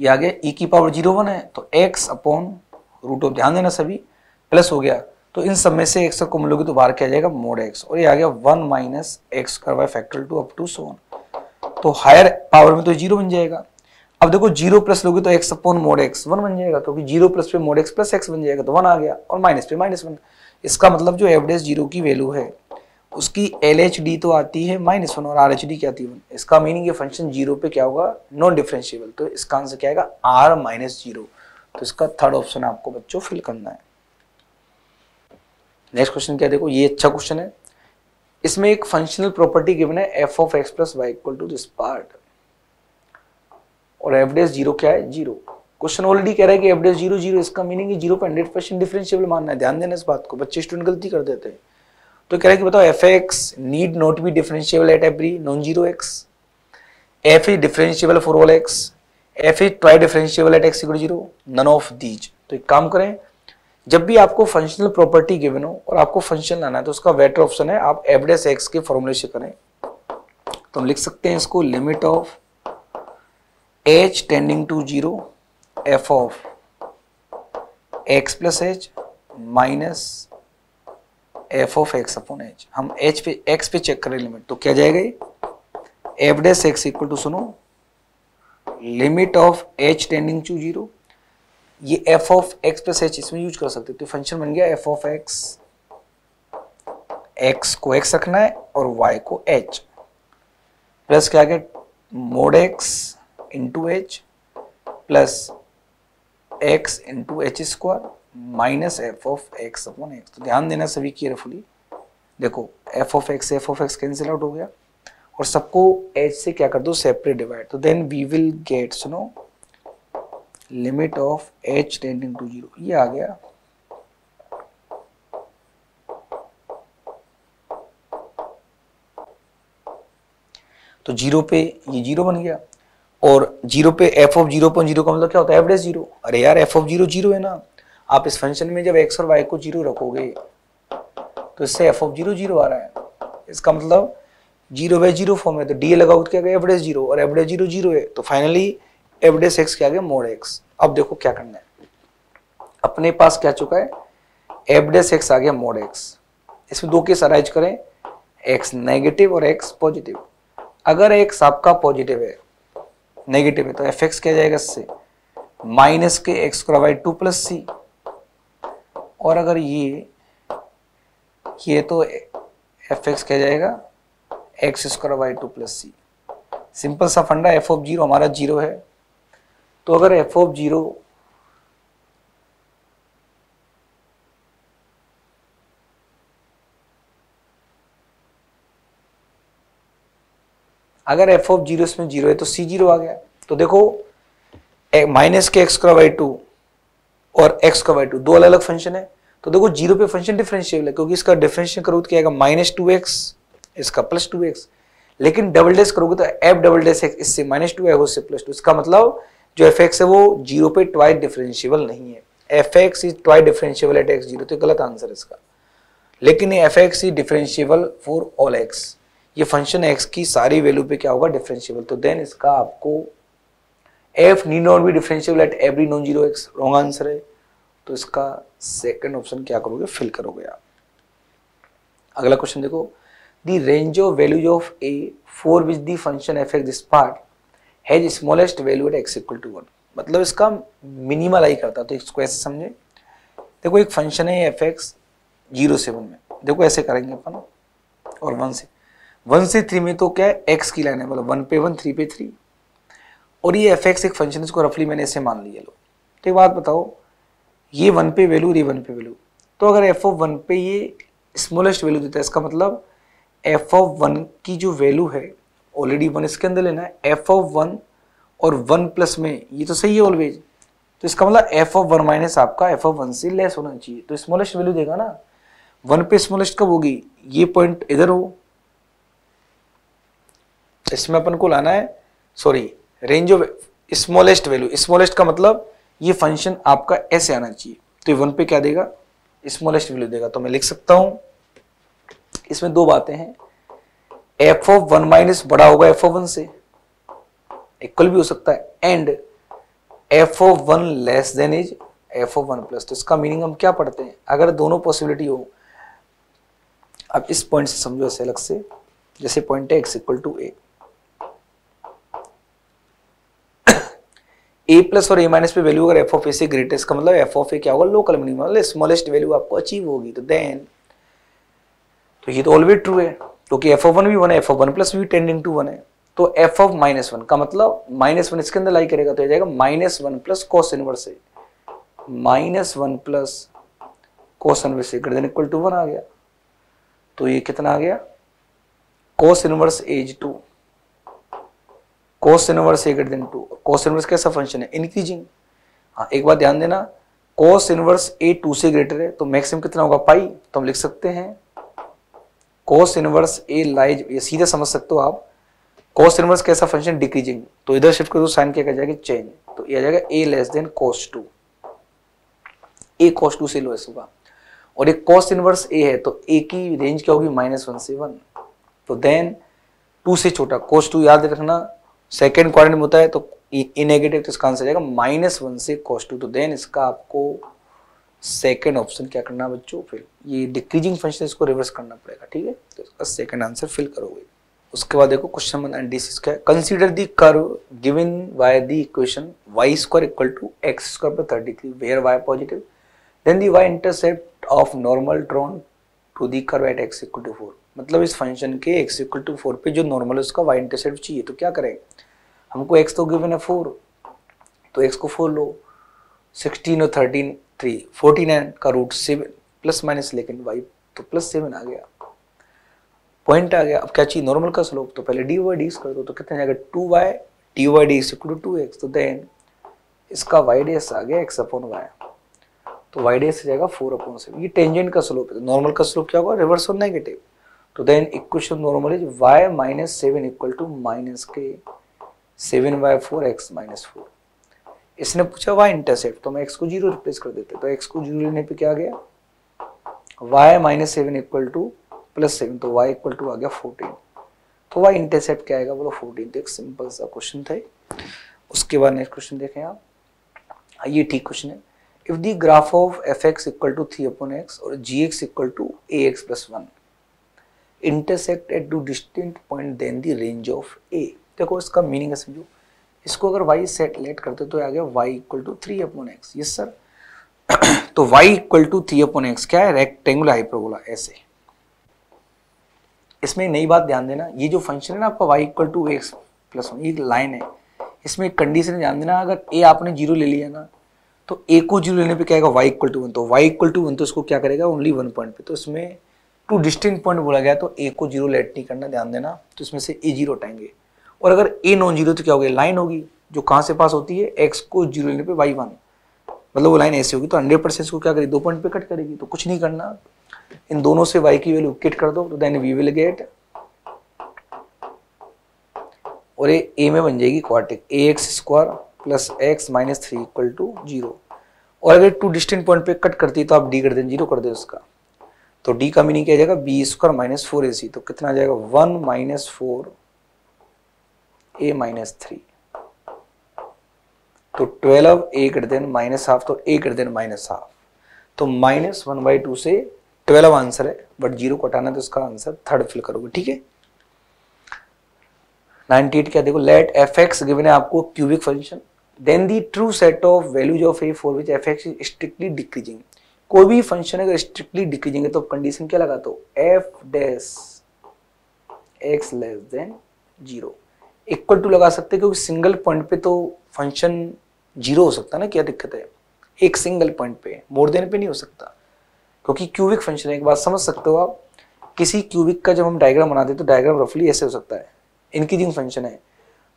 ये आ गया e की पावर जीरो वन है तो x अपॉन रूट ऑफ ध्यान देना सभी प्लस हो गया तो इन सब में से एक्स को मिलोगे तो बाहर क्या जाएगा मोड एक्स और ये आ गया वन माइनस एक्स का फैक्टर टू अप टू सोन तो हायर पावर में तो जीरो बन जाएगा अब देखो जीरो प्लस लोगे तो x upon mod x one बन जाएगा क्योंकि जीरो प्लस पे मोड एक्स प्लस एक्स बन जाएगा तो वन आ गया और माइनस पे माइनस वन इसका मतलब जो एवरेज जीरो की वैल्यू है उसकी एल एच डी तो आती है माइनस वन और आर एच डी क्या आती है वन इसका मीनिंग ये फंक्शन जीरो पे क्या होगा नॉन डिफ्रेंशियबल तो इसका आंसर क्या आएगा आर माइनस जीरो तो इसका थर्ड ऑप्शन आपको बच्चों फिल करना है नेक्स्ट क्वेश्चन क्या देखो ये अच्छा क्वेश्चन है इसमें एक फंक्शनल प्रॉपर्टी गिवन है F of x plus Y equal to this part और एफ एवरेज जीरो क्या है जीरो क्वेश्चन ऑलरेडी कह रहा है कि एफ एवरेज जीरो जीरो इसका मीनिंग जीरो पे हंड्रेड परसेंट डिफरेंशियबल मानना है ध्यान देना इस बात को बच्चे स्टूडेंट गलती कर देते हैं तो कह रहा है कि बताओ F X need not be differentiable at every non zero X F is differentiable for all X F is twice differentiable at X equal zero none of these तो एक काम करें जब भी आपको फंक्शनल प्रॉपर्टी गिवन हो और आपको फंक्शन आना है तो उसका बेटर ऑप्शन है आप एवरेज एक्स के फॉर्मूले से करें तो हम लिख सकते हैं इसको limit of H tending to zero F of x plus H minus F of X upon H हम एच पे एक्स पे चेक करें लिमिट तो क्या जाएगा एवडेस एक्स इक्वल टू सुनो limit of H tending to zero ये F of x plus H इसमें यूज कर सकते तो फंक्शन बन गया एफ ऑफ एक्स एक्स को एक्स रखना है और वाई को एच प्लस क्या गया mod X into H plus X into H square minus F of X upon X तो ध्यान देना सभी केयरफुली देखो F of X F of X cancel out हो गया और सबको एच से क्या कर दो सेपरेट डिवाइड तो देन वी विल गेट सुनो limit of H tending to zero ये आ गया तो जीरो पे ये जीरो बन गया और जीरो पे F of zero point zero का मतलब क्या होता है एवरेज जीरो अरे यार एफ ऑफ जीरो जीरो है ना आप इस फंक्शन में जब एक्स और वाई को जीरो रखोगे तो इससे एफ ऑफ जीरो जीरो आ रहा है इसका मतलब जीरो बाई जीरो फॉर्म है तो डी लगाओ क्या एवरेज जीरो और एवरेज जीरो जीरो है तो फाइनली एवडेस एक्स क्या गया मोड एक्स अब देखो क्या करना है अपने पास क्या चुका है एवडेस एक्स आ गया मोड एक्स इसमें दो केस अराइज करें एक्स नेगेटिव और एक्स पॉजिटिव अगर एक्स आपका पॉजिटिव है नेगेटिव है तो एफ एक्स क्या जाएगा इससे माइनस के X square by two plus C और अगर ये ये तो एफ एक्स क्या जाएगा x square by two plus सी सिंपल सा फंडा एफ ऑफ जीरो हमारा जीरो है तो अगर एफ ऑफ जीरो अगर एफ ऑफ जीरो इसमें जीरो है तो सी जीरो आ गया तो देखो माइनस के एक्स का वाई टू और एक्स का वाई टू दो अलग अलग फंक्शन है तो देखो जीरो पे फंक्शन डिफरेंशियल है क्योंकि इसका डिफरेंशियल करो तो क्या आएगा माइनस टू एक्स इसका प्लस टू एक्स लेकिन डबल डैश करोगे तो एफ डबल डैश एक्स इससे माइनस टू एक्स से प्लस टू इसका मतलब जो एफ एक्स है वो जीरो पे ट्वाइस डिफरेंशियबल नहीं है F X is twice differentiable at X zero तो गलत आंसर इसका लेकिन F X is differentiable for all X ये फंक्शन एक्स की सारी वैल्यू पे क्या होगा डिफरेंशियबल तो देन इसका आपको F need not be differentiable at every non zero X wrong answer है तो इसका सेकेंड ऑप्शन क्या करोगे फिल करोगे आप अगला क्वेश्चन देखो the range of values of A for which the function F x this part has smallest value at X equal to one मतलब इसका मिनिमल आई करता तो इसको ऐसे समझे देखो एक फंक्शन है एफ एक्स जीरो से वन में देखो ऐसे करेंगे अपन और वन से वन से थ्री में तो क्या है एक्स की लाइन है मतलब वन पे वन थ्री पे थ्री और ये एफ एक्स एक फंक्शन इसको रफली मैंने ऐसे मान लिया लो तो एक बात बताओ ये वन पे वैल्यू ये वन पे वैल्यू तो अगर एफ ऑफ वन पे ये स्मॉलेस्ट वैल्यू देता है इसका मतलब एफ ऑफ वन की जो वैल्यू है ऑलरेडी वन इसके अंदर लेना है एफ ऑफ वन और वन प्लस में ये तो सही है ऑलवेज तो इसका मतलब एफ ऑफ वन माइनस आपका एफ ऑफ वन से लेस होना चाहिए तो स्मॉलेस्ट वैल्यू देगा ना वन पे स्मॉलेस्ट कब होगी ये पॉइंट इधर हो इसमें अपन को लाना है sorry range of smallest value smallest का मतलब ये फंक्शन आपका ऐसे आना चाहिए तो ये वन पे क्या देगा स्मॉलेस्ट वैल्यू देगा तो मैं लिख सकता हूं इसमें दो बातें हैं एफ ओ वन माइनस बड़ा होगा एफ ओ वन से इक्वल भी हो सकता है and F of one less than is F of one plus तो इसका मीनिंग हम क्या पढ़ते हैं अगर दोनों पॉसिबिलिटी हो अब इस पॉइंट से समझो ऐसे अलग से जैसे पॉइंट है X equal to A A plus और ए माइनस पे वैल्यू अगर एफ ऑफ ए से ग्रेटेस्ट का मतलब एफ ऑफ ए क्या होगा लोकल मिनिमम मतलब स्मॉलेस्ट वैल्यू आपको अचीव होगी तो देन तो ये तो ऑलवेज ट्रू है क्योंकि एफ ऑफ वन भी वन है F of one plus we tending to one है तो एफ ऑफ माइनस वन का मतलब माइनस वन इसके अंदर लाई करेगा तो जाएगा minus one plus cos inverse A minus one plus cos inverse A greater equal to one आ गया तो ये कितना आ गया कॉस इनवर्स एज two cos inverse A greater to cos inverse कैसा फंक्शन है इनक्रीजिंग हाँ एक बात ध्यान देना कॉस इनवर्स ए टू से ग्रेटर है तो मैक्सिमम कितना होगा पाई तो हम लिख सकते हैं कोस इनवर्स ए लाइज ये सीधे समझ सकते हो आप कोस इनवर्स कैसा फंक्शन डिक्रीजिंग तो इधर शिफ्ट करो साइन क्या कर जाएगा चेंज तो ये आ जाएगा A less than cos two A cos two से लोएस होगा और ये कोस इनवर्स ए है तो ए की रेंज क्या होगी माइनस वन से वन तो देन टू से छोटा कोस टू याद रखना सेकेंड क्वार में होता है तो ए नेगेटिव तो इसका आंसर जाएगा माइनस वन से कोस टू तो देन इसका आपको सेकेंड ऑप्शन क्या करना बच्चों फिर ये डिक्रीजिंग फंक्शन इसको रिवर्स करना पड़ेगा ठीक है तो इसका सेकेंड आंसर फिल करोगे उसके बाद देखो क्वेश्चन नंबर नाइन डिस क्या consider the curve given by the equation Y square equal to X square पर thirty three where Y positive then the Y intercept of normal drawn to the curve at X equal to four मतलब इस फंक्शन के एक्स इक्वल टू फोर पे जो नॉर्मल है उसका वाई इंटरसेप्ट चाहिए तो क्या करें हमको एक्स तो गिवन है फोर तो एक्स को फोर लो सिक्सटीन और थर्टीन थ्री फोर्टी नाइन का रूट सेवन प्लस माइनस लेकिन वाई तो प्लस सेवन आ गया पॉइंट आ गया अब क्या चाहिए नॉर्मल का स्लोप तो पहले डी वाई डी कर दो तो कितना जाएगा two Y D Y D equal to two X तो देन इसका वाई डेस आ गया एक्स अपॉन वाई तो वाई डी डेस जाएगा फोर अपॉन सेवन ये टेंजेंट का स्लोप है नॉर्मल तो का स्लोप क्या होगा रिवर्स और नेगेटिव तो then equation normal is Y minus seven equal to minus के seven by four x minus four इसने पूछा वाई इंटरसेप्ट तो मैं एक्स को जीरो रिप्लेस कर देते तो एक्स को जीरो लेने पे क्या आ गया Y minus seven equal to plus seven तो वाई इक्वल टू आ गया फोर्टीन तो वाई इंटरसेप्ट क्या आएगा बोलो फोर्टीन तो एक सिंपल सा क्वेश्चन था उसके बाद नेक्स्ट क्वेश्चन देखें आप हाँ, ये ठीक क्वेश्चन है if the graph of F x equal to three upon X और G X equal to A X plus one intersect at two distinct point then the range of A देखो इसका मीनिंग है समझो इसको अगर y सेट लेट करते तो आ गया y equal to three upon X yes sir तो y equal to three upon X क्या है रेक्टेंगुलर हाइपरबोला ऐसे इसमें नई बात ध्यान देना ये जो फंक्शन है ना आपका y equal to x plus one एक लाइन है इसमें एक कंडीशन ध्यान देना अगर a आपने जीरो ले लिया ना तो a को जीरो लेने पे क्या आएगा इक्वल टू वन तो वाई इक्वल टू वन तो इसको क्या करेगा ओनली वन पॉइंट पे तो इसमें टू डिस्टिंग पॉइंट बोला गया तो ए को जीरो लेट नहीं करना ध्यान देना तो इसमें से ए जीरो उठाएंगे और अगर ए नॉन जीरो तो क्या होगी लाइन होगी जो कहाँ से पास होती है एक्स को जीरो लेने पे वाई वन मतलब वो लाइन ऐसी होगी तो हंड्रेड परसेंट को क्या करेगी दो पॉइंट पे कट करेगी तो कुछ नहीं करना इन दोनों से वाई की वैल्यू किट कर दो तो देन वी विल गेट और ये ए में बन जाएगी quartic A X square plus X minus three equal to zero और अगर टू डिस्टेंट पॉइंट पे कट करती है तो आप डी कर देन जीरो कर दे उसका तो डी का मीनिंग क्या जाएगा B square minus four A C तो कितना आ जाएगा one minus four A minus three तो twelve A cut than minus half तो A cut than minus half तो माइनस वन बाई टू से ट्वेल्व आंसर है बट जीरो को हटाना तो इसका आंसर थर्ड फिल करोगे ठीक है 98 क्या देखो लेट एफ एक्स गिवन है आपको cubic function then the true set of values of A for which F X is strictly decreasing कोई भी फंक्शन अगर स्ट्रिक्टली डिक्रीजिंग है तो कंडीशन क्या लगा दो F dash X less than zero equal to लगा सकते हैं क्योंकि सिंगल पॉइंट पे तो फंक्शन जीरो हो सकता है ना क्या दिक्कत है एक सिंगल पॉइंट पे मोर देन पे नहीं हो सकता क्योंकि क्यूबिक फंक्शन है एक बात समझ सकते हो आप किसी क्यूबिक का जब हम डायग्राम बनाते हैं तो डायग्राम रफली ऐसे हो सकता है इनक्रीजिंग फंक्शन है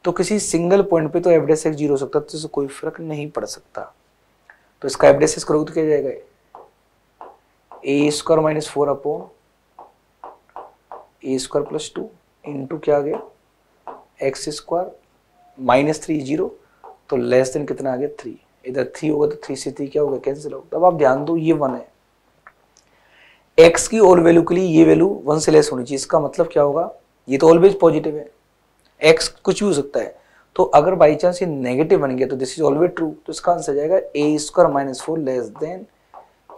तो किसी सिंगल पॉइंट पे तो एवडेस एक्स जीरो हो सकता है तो कोई फर्क नहीं पड़ सकता तो इसका एवडेस एक्स करोगे तो क्या जाएगा A square minus four upon A square plus two into क्या आ गया x square minus three zero तो लेस देन कितना आ गया थ्री इधर थ्री होगा तो थ्री से थ्री क्या होगा कैंसिल होगा तब आप ध्यान दो ये वन है एक्स की ऑल वैल्यू के लिए ये वैल्यू वन से लेस होनी चाहिए इसका मतलब क्या होगा ये तो ऑलवेज पॉजिटिव है एक्स कुछ भी हो सकता है तो अगर बाई चांस ये नेगेटिव बन गया तो दिस इज ऑलवेज ट्रू तो इसका आंसर जाएगा A square minus four less than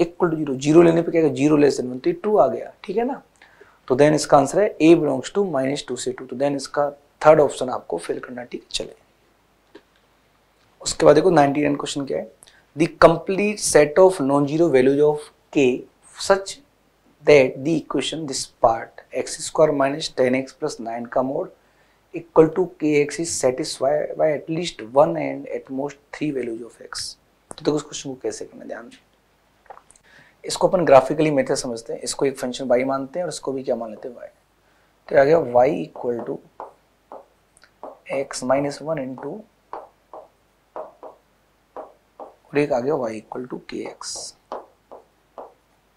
equal to zero zero लेने पर क्या जीरो लेस देन वन तो ये आ गया ठीक है ना तो देन इसका आंसर है A belongs to minus two से टू तो देन इसका थर्ड ऑप्शन आपको फिल करना ठीक चले उसके बाद देखो नाइनटी नाइन क्वेश्चन क्या है the complete set of non zero values of K such that the equation this part X square minus ten x plus nine का मोड इक्वल टू के X is satisfied by at least one and at most three values of x तो देखो उस क्वेश्चन को कैसे करना ध्यान से इसको अपन ग्राफिकली मेथड समझते हैं इसको एक फंक्शन वाई मानते हैं और इसको भी क्या मान लेते हैं वाई तो आ गया Y equal to X minus one into और एक आ गया वाई इक्वल टू के एक्स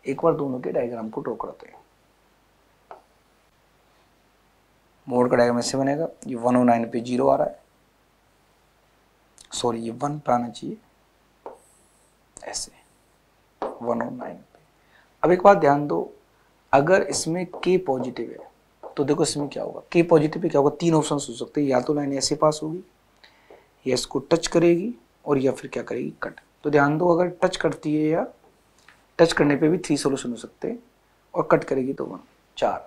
एक बार दोनों के डायग्राम को ड्रॉ करते हैं मोड का डायग्राम ऐसे बनेगा ये वन ओ नाइन पे जीरो आ रहा है सॉरी ये वन पे आना चाहिए ऐसे वन ओ नाइन पे अब एक बात ध्यान दो अगर इसमें के पॉजिटिव है तो देखो इसमें क्या होगा के पॉजिटिव पे क्या होगा तीन ऑप्शन हो सकते हैं या तो लाइन ऐसे पास होगी या इसको टच करेगी और या फिर क्या करेगी कट तो ध्यान दो अगर टच करती है या टच करने पे भी थ्री सोल्यूशन हो सकते हैं और कट करेगी तो वन चार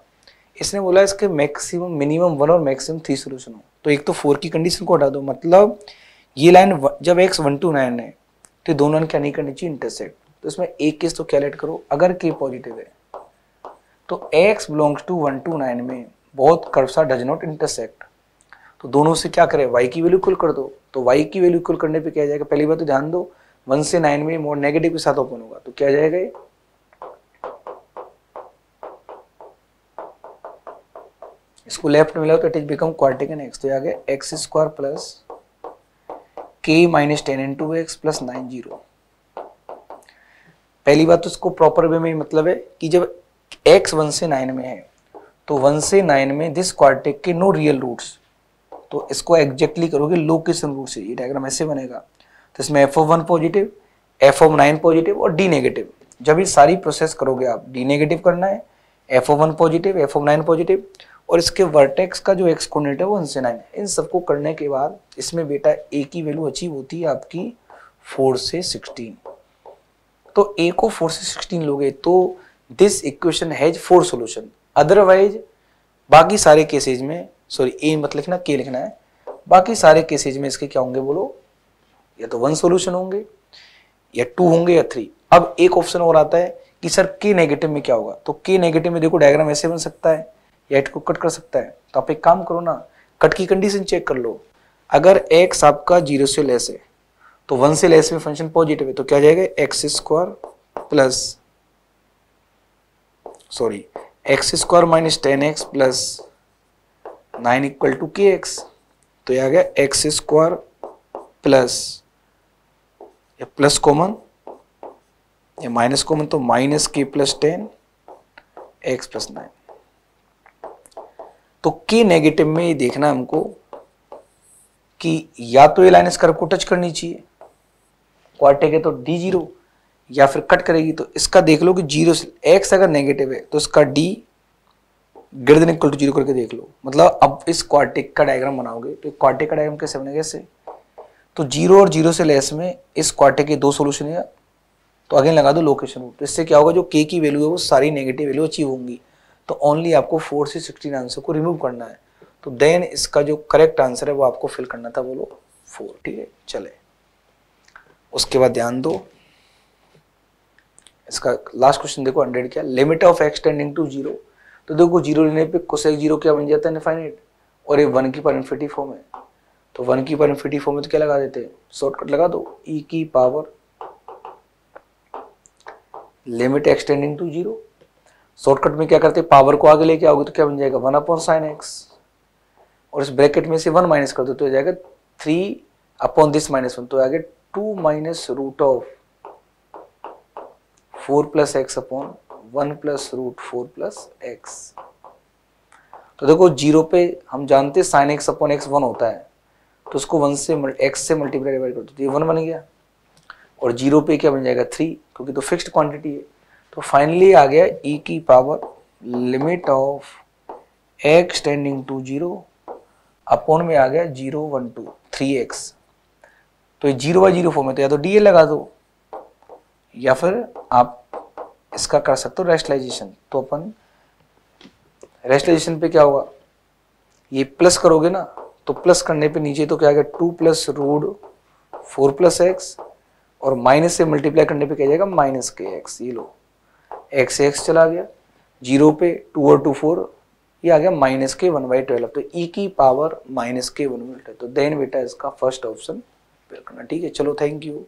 इसने बोला इसके मैक्सिमम मिनिमम वन और मैक्सिमम थ्री सोल्यूशन हो तो एक तो फोर की कंडीशन को हटा दो मतलब ये लाइन जब एक्स वन टू नाइन है तो दोनों लाइन क्या नहीं करनी चाहिए इंटरसेक्ट तो इसमें एक केस तो कैलेक्ट करो अगर के पॉजिटिव है तो x belongs to one two nine में बहुत कर्वसा डज नॉट इंटरसेक्ट तो दोनों से क्या करें y की वैल्यू कुल कर दो तो y की वैल्यू कुल करने पे क्या जाएगा पहली बात तो ध्यान दो वन से नाइन में मोड नेगेटिव के साथ ओपन होगा तो क्या जाएगा ये इसको लेफ्ट में मिला तो it is become quartic in x तो आ गया x square plus k minus ten इन into x plus nine zero पहली बात तो इसको प्रॉपर वे में मतलब है कि जब एक्स वन से नाइन में है तो वन से नाइन में दिस क्वार्टिक के नो रियल रूट्स तो इसको एग्जैक्टली करोगे लोकेशन रूट से ये डायग्राम ऐसे बनेगा तो इसमें f of one positive f of nine positive और डी नेगेटिव जब ये सारी प्रोसेस करोगे आप डी नेगेटिव करना है f of one positive f of nine positive और इसके वर्टेक्स का जो एक्स कोऑर्डिनेट है वो वन से नाइन इन सबको करने के बाद इसमें बेटा ए की वैल्यू अचीव होती है आपकी फोर से सिक्सटीन तो ए को फोर से सिक्सटीन लोगे तो this equation has four solution otherwise बाकी सारे केसेज में सॉरी ए मत लिखना के लिखना है बाकी सारे केसेज में इसके क्या होंगे बोलो या तो वन सोल्यूशन होंगे या टू होंगे या थ्री अब एक ऑप्शन और आता है कि सर के नेगेटिव में क्या होगा तो के नेगेटिव में देखो डायग्राम ऐसे बन सकता है या इट को कट कर सकता है तो आप एक काम करो ना कट की कंडीशन चेक कर लो अगर एक्स आपका जीरो से लेस है तो वन से लेस में फंक्शन पॉजिटिव है तो क्या जाएगा x square plus sorry x square minus ten x plus nine equal to के एक्स तो ये आ गया एक्स स्क्वायर प्लस ये प्लस कॉमन ये माइनस कॉमन तो minus k plus ten x plus nine तो के नेगेटिव में ये देखना हमको कि या तो ये लाइन इस कर्व को टच करनी चाहिए क्वार्टे के तो डी जीरो या फिर कट करेगी तो इसका देख लो कि जीरो से एक्स अगर नेगेटिव है तो इसका D greater equal to zero करके देख लो मतलब अब इस क्वार्टिक का डायग्राम बनाओगे तो क्वार्टिक का डायग्राम कैसे बनेगा इससे तो जीरो और जीरो से लेस में इस क्वार्टिक के दो सोल्यूशन है तो अगेन लगा दो लोकेशन तो इससे क्या होगा जो के की वैल्यू है वो सारी नेगेटिव वैल्यू अचीव होंगी तो ओनली आपको फोर से सिक्सटीन आंसर को रिमूव करना है तो देन इसका जो करेक्ट आंसर है वो आपको फिल करना था बोलो फोर ठीक है चले उसके बाद ध्यान दो इसका लास्ट क्वेश्चन देखो हंड्रेड क्या limit of x tending to zero तो देखो जीरो लेने पे कुछ एक जीरो क्या बन जाता है इनफाइनाइट और ये वन की पर इन्फिटी फॉर्म है तो वन की पर इन्फिटी फॉर्म में तो क्या लगा देते हैं शॉर्टकट लगा दो ई e की power limit x tending to zero shortcut में क्या करते पावर को आगे लेके आओगे तो क्या बन जाएगा वन अपॉन साइन एक्स और इस ब्रैकेट में से वन माइनस कर दो तो जाएगा three upon this minus one तो आगे two minus root of four plus x upon one plus root four plus x तो देखो जीरो पे हम जानते sine x upon x one होता है तो उसको वन से एक्स से मल्टीप्लाई डिवाइड तो ये वन बन गया और जीरो पे क्या बन जाएगा थ्री क्योंकि तो फिक्स्ड क्वांटिटी है तो फाइनली आ गया ई e की power limit of x tending to zero upon में आ गया zero one two three x तो ये जीरो बाई जीरो फॉर्म है तो या तो डी लगा दो या फिर आप इसका कर सकते हो रेस्टलाइजेशन तो अपन रेस्टलाइजेशन पे क्या होगा ये प्लस करोगे ना तो प्लस करने पे नीचे तो क्या आएगा two plus root four plus x और माइनस से मल्टीप्लाई करने पे क्या जाएगा माइनस के एक्स ये लो एक्स एक्स चला गया जीरो पे टू और टू फोर ये आ गया माइनस के वन बाई ट्वेल्व तो ई e की पावर माइनस के वन बाई ट्वेल्व तो देन बेटा इसका फर्स्ट ऑप्शन करना ठीक है चलो थैंक यू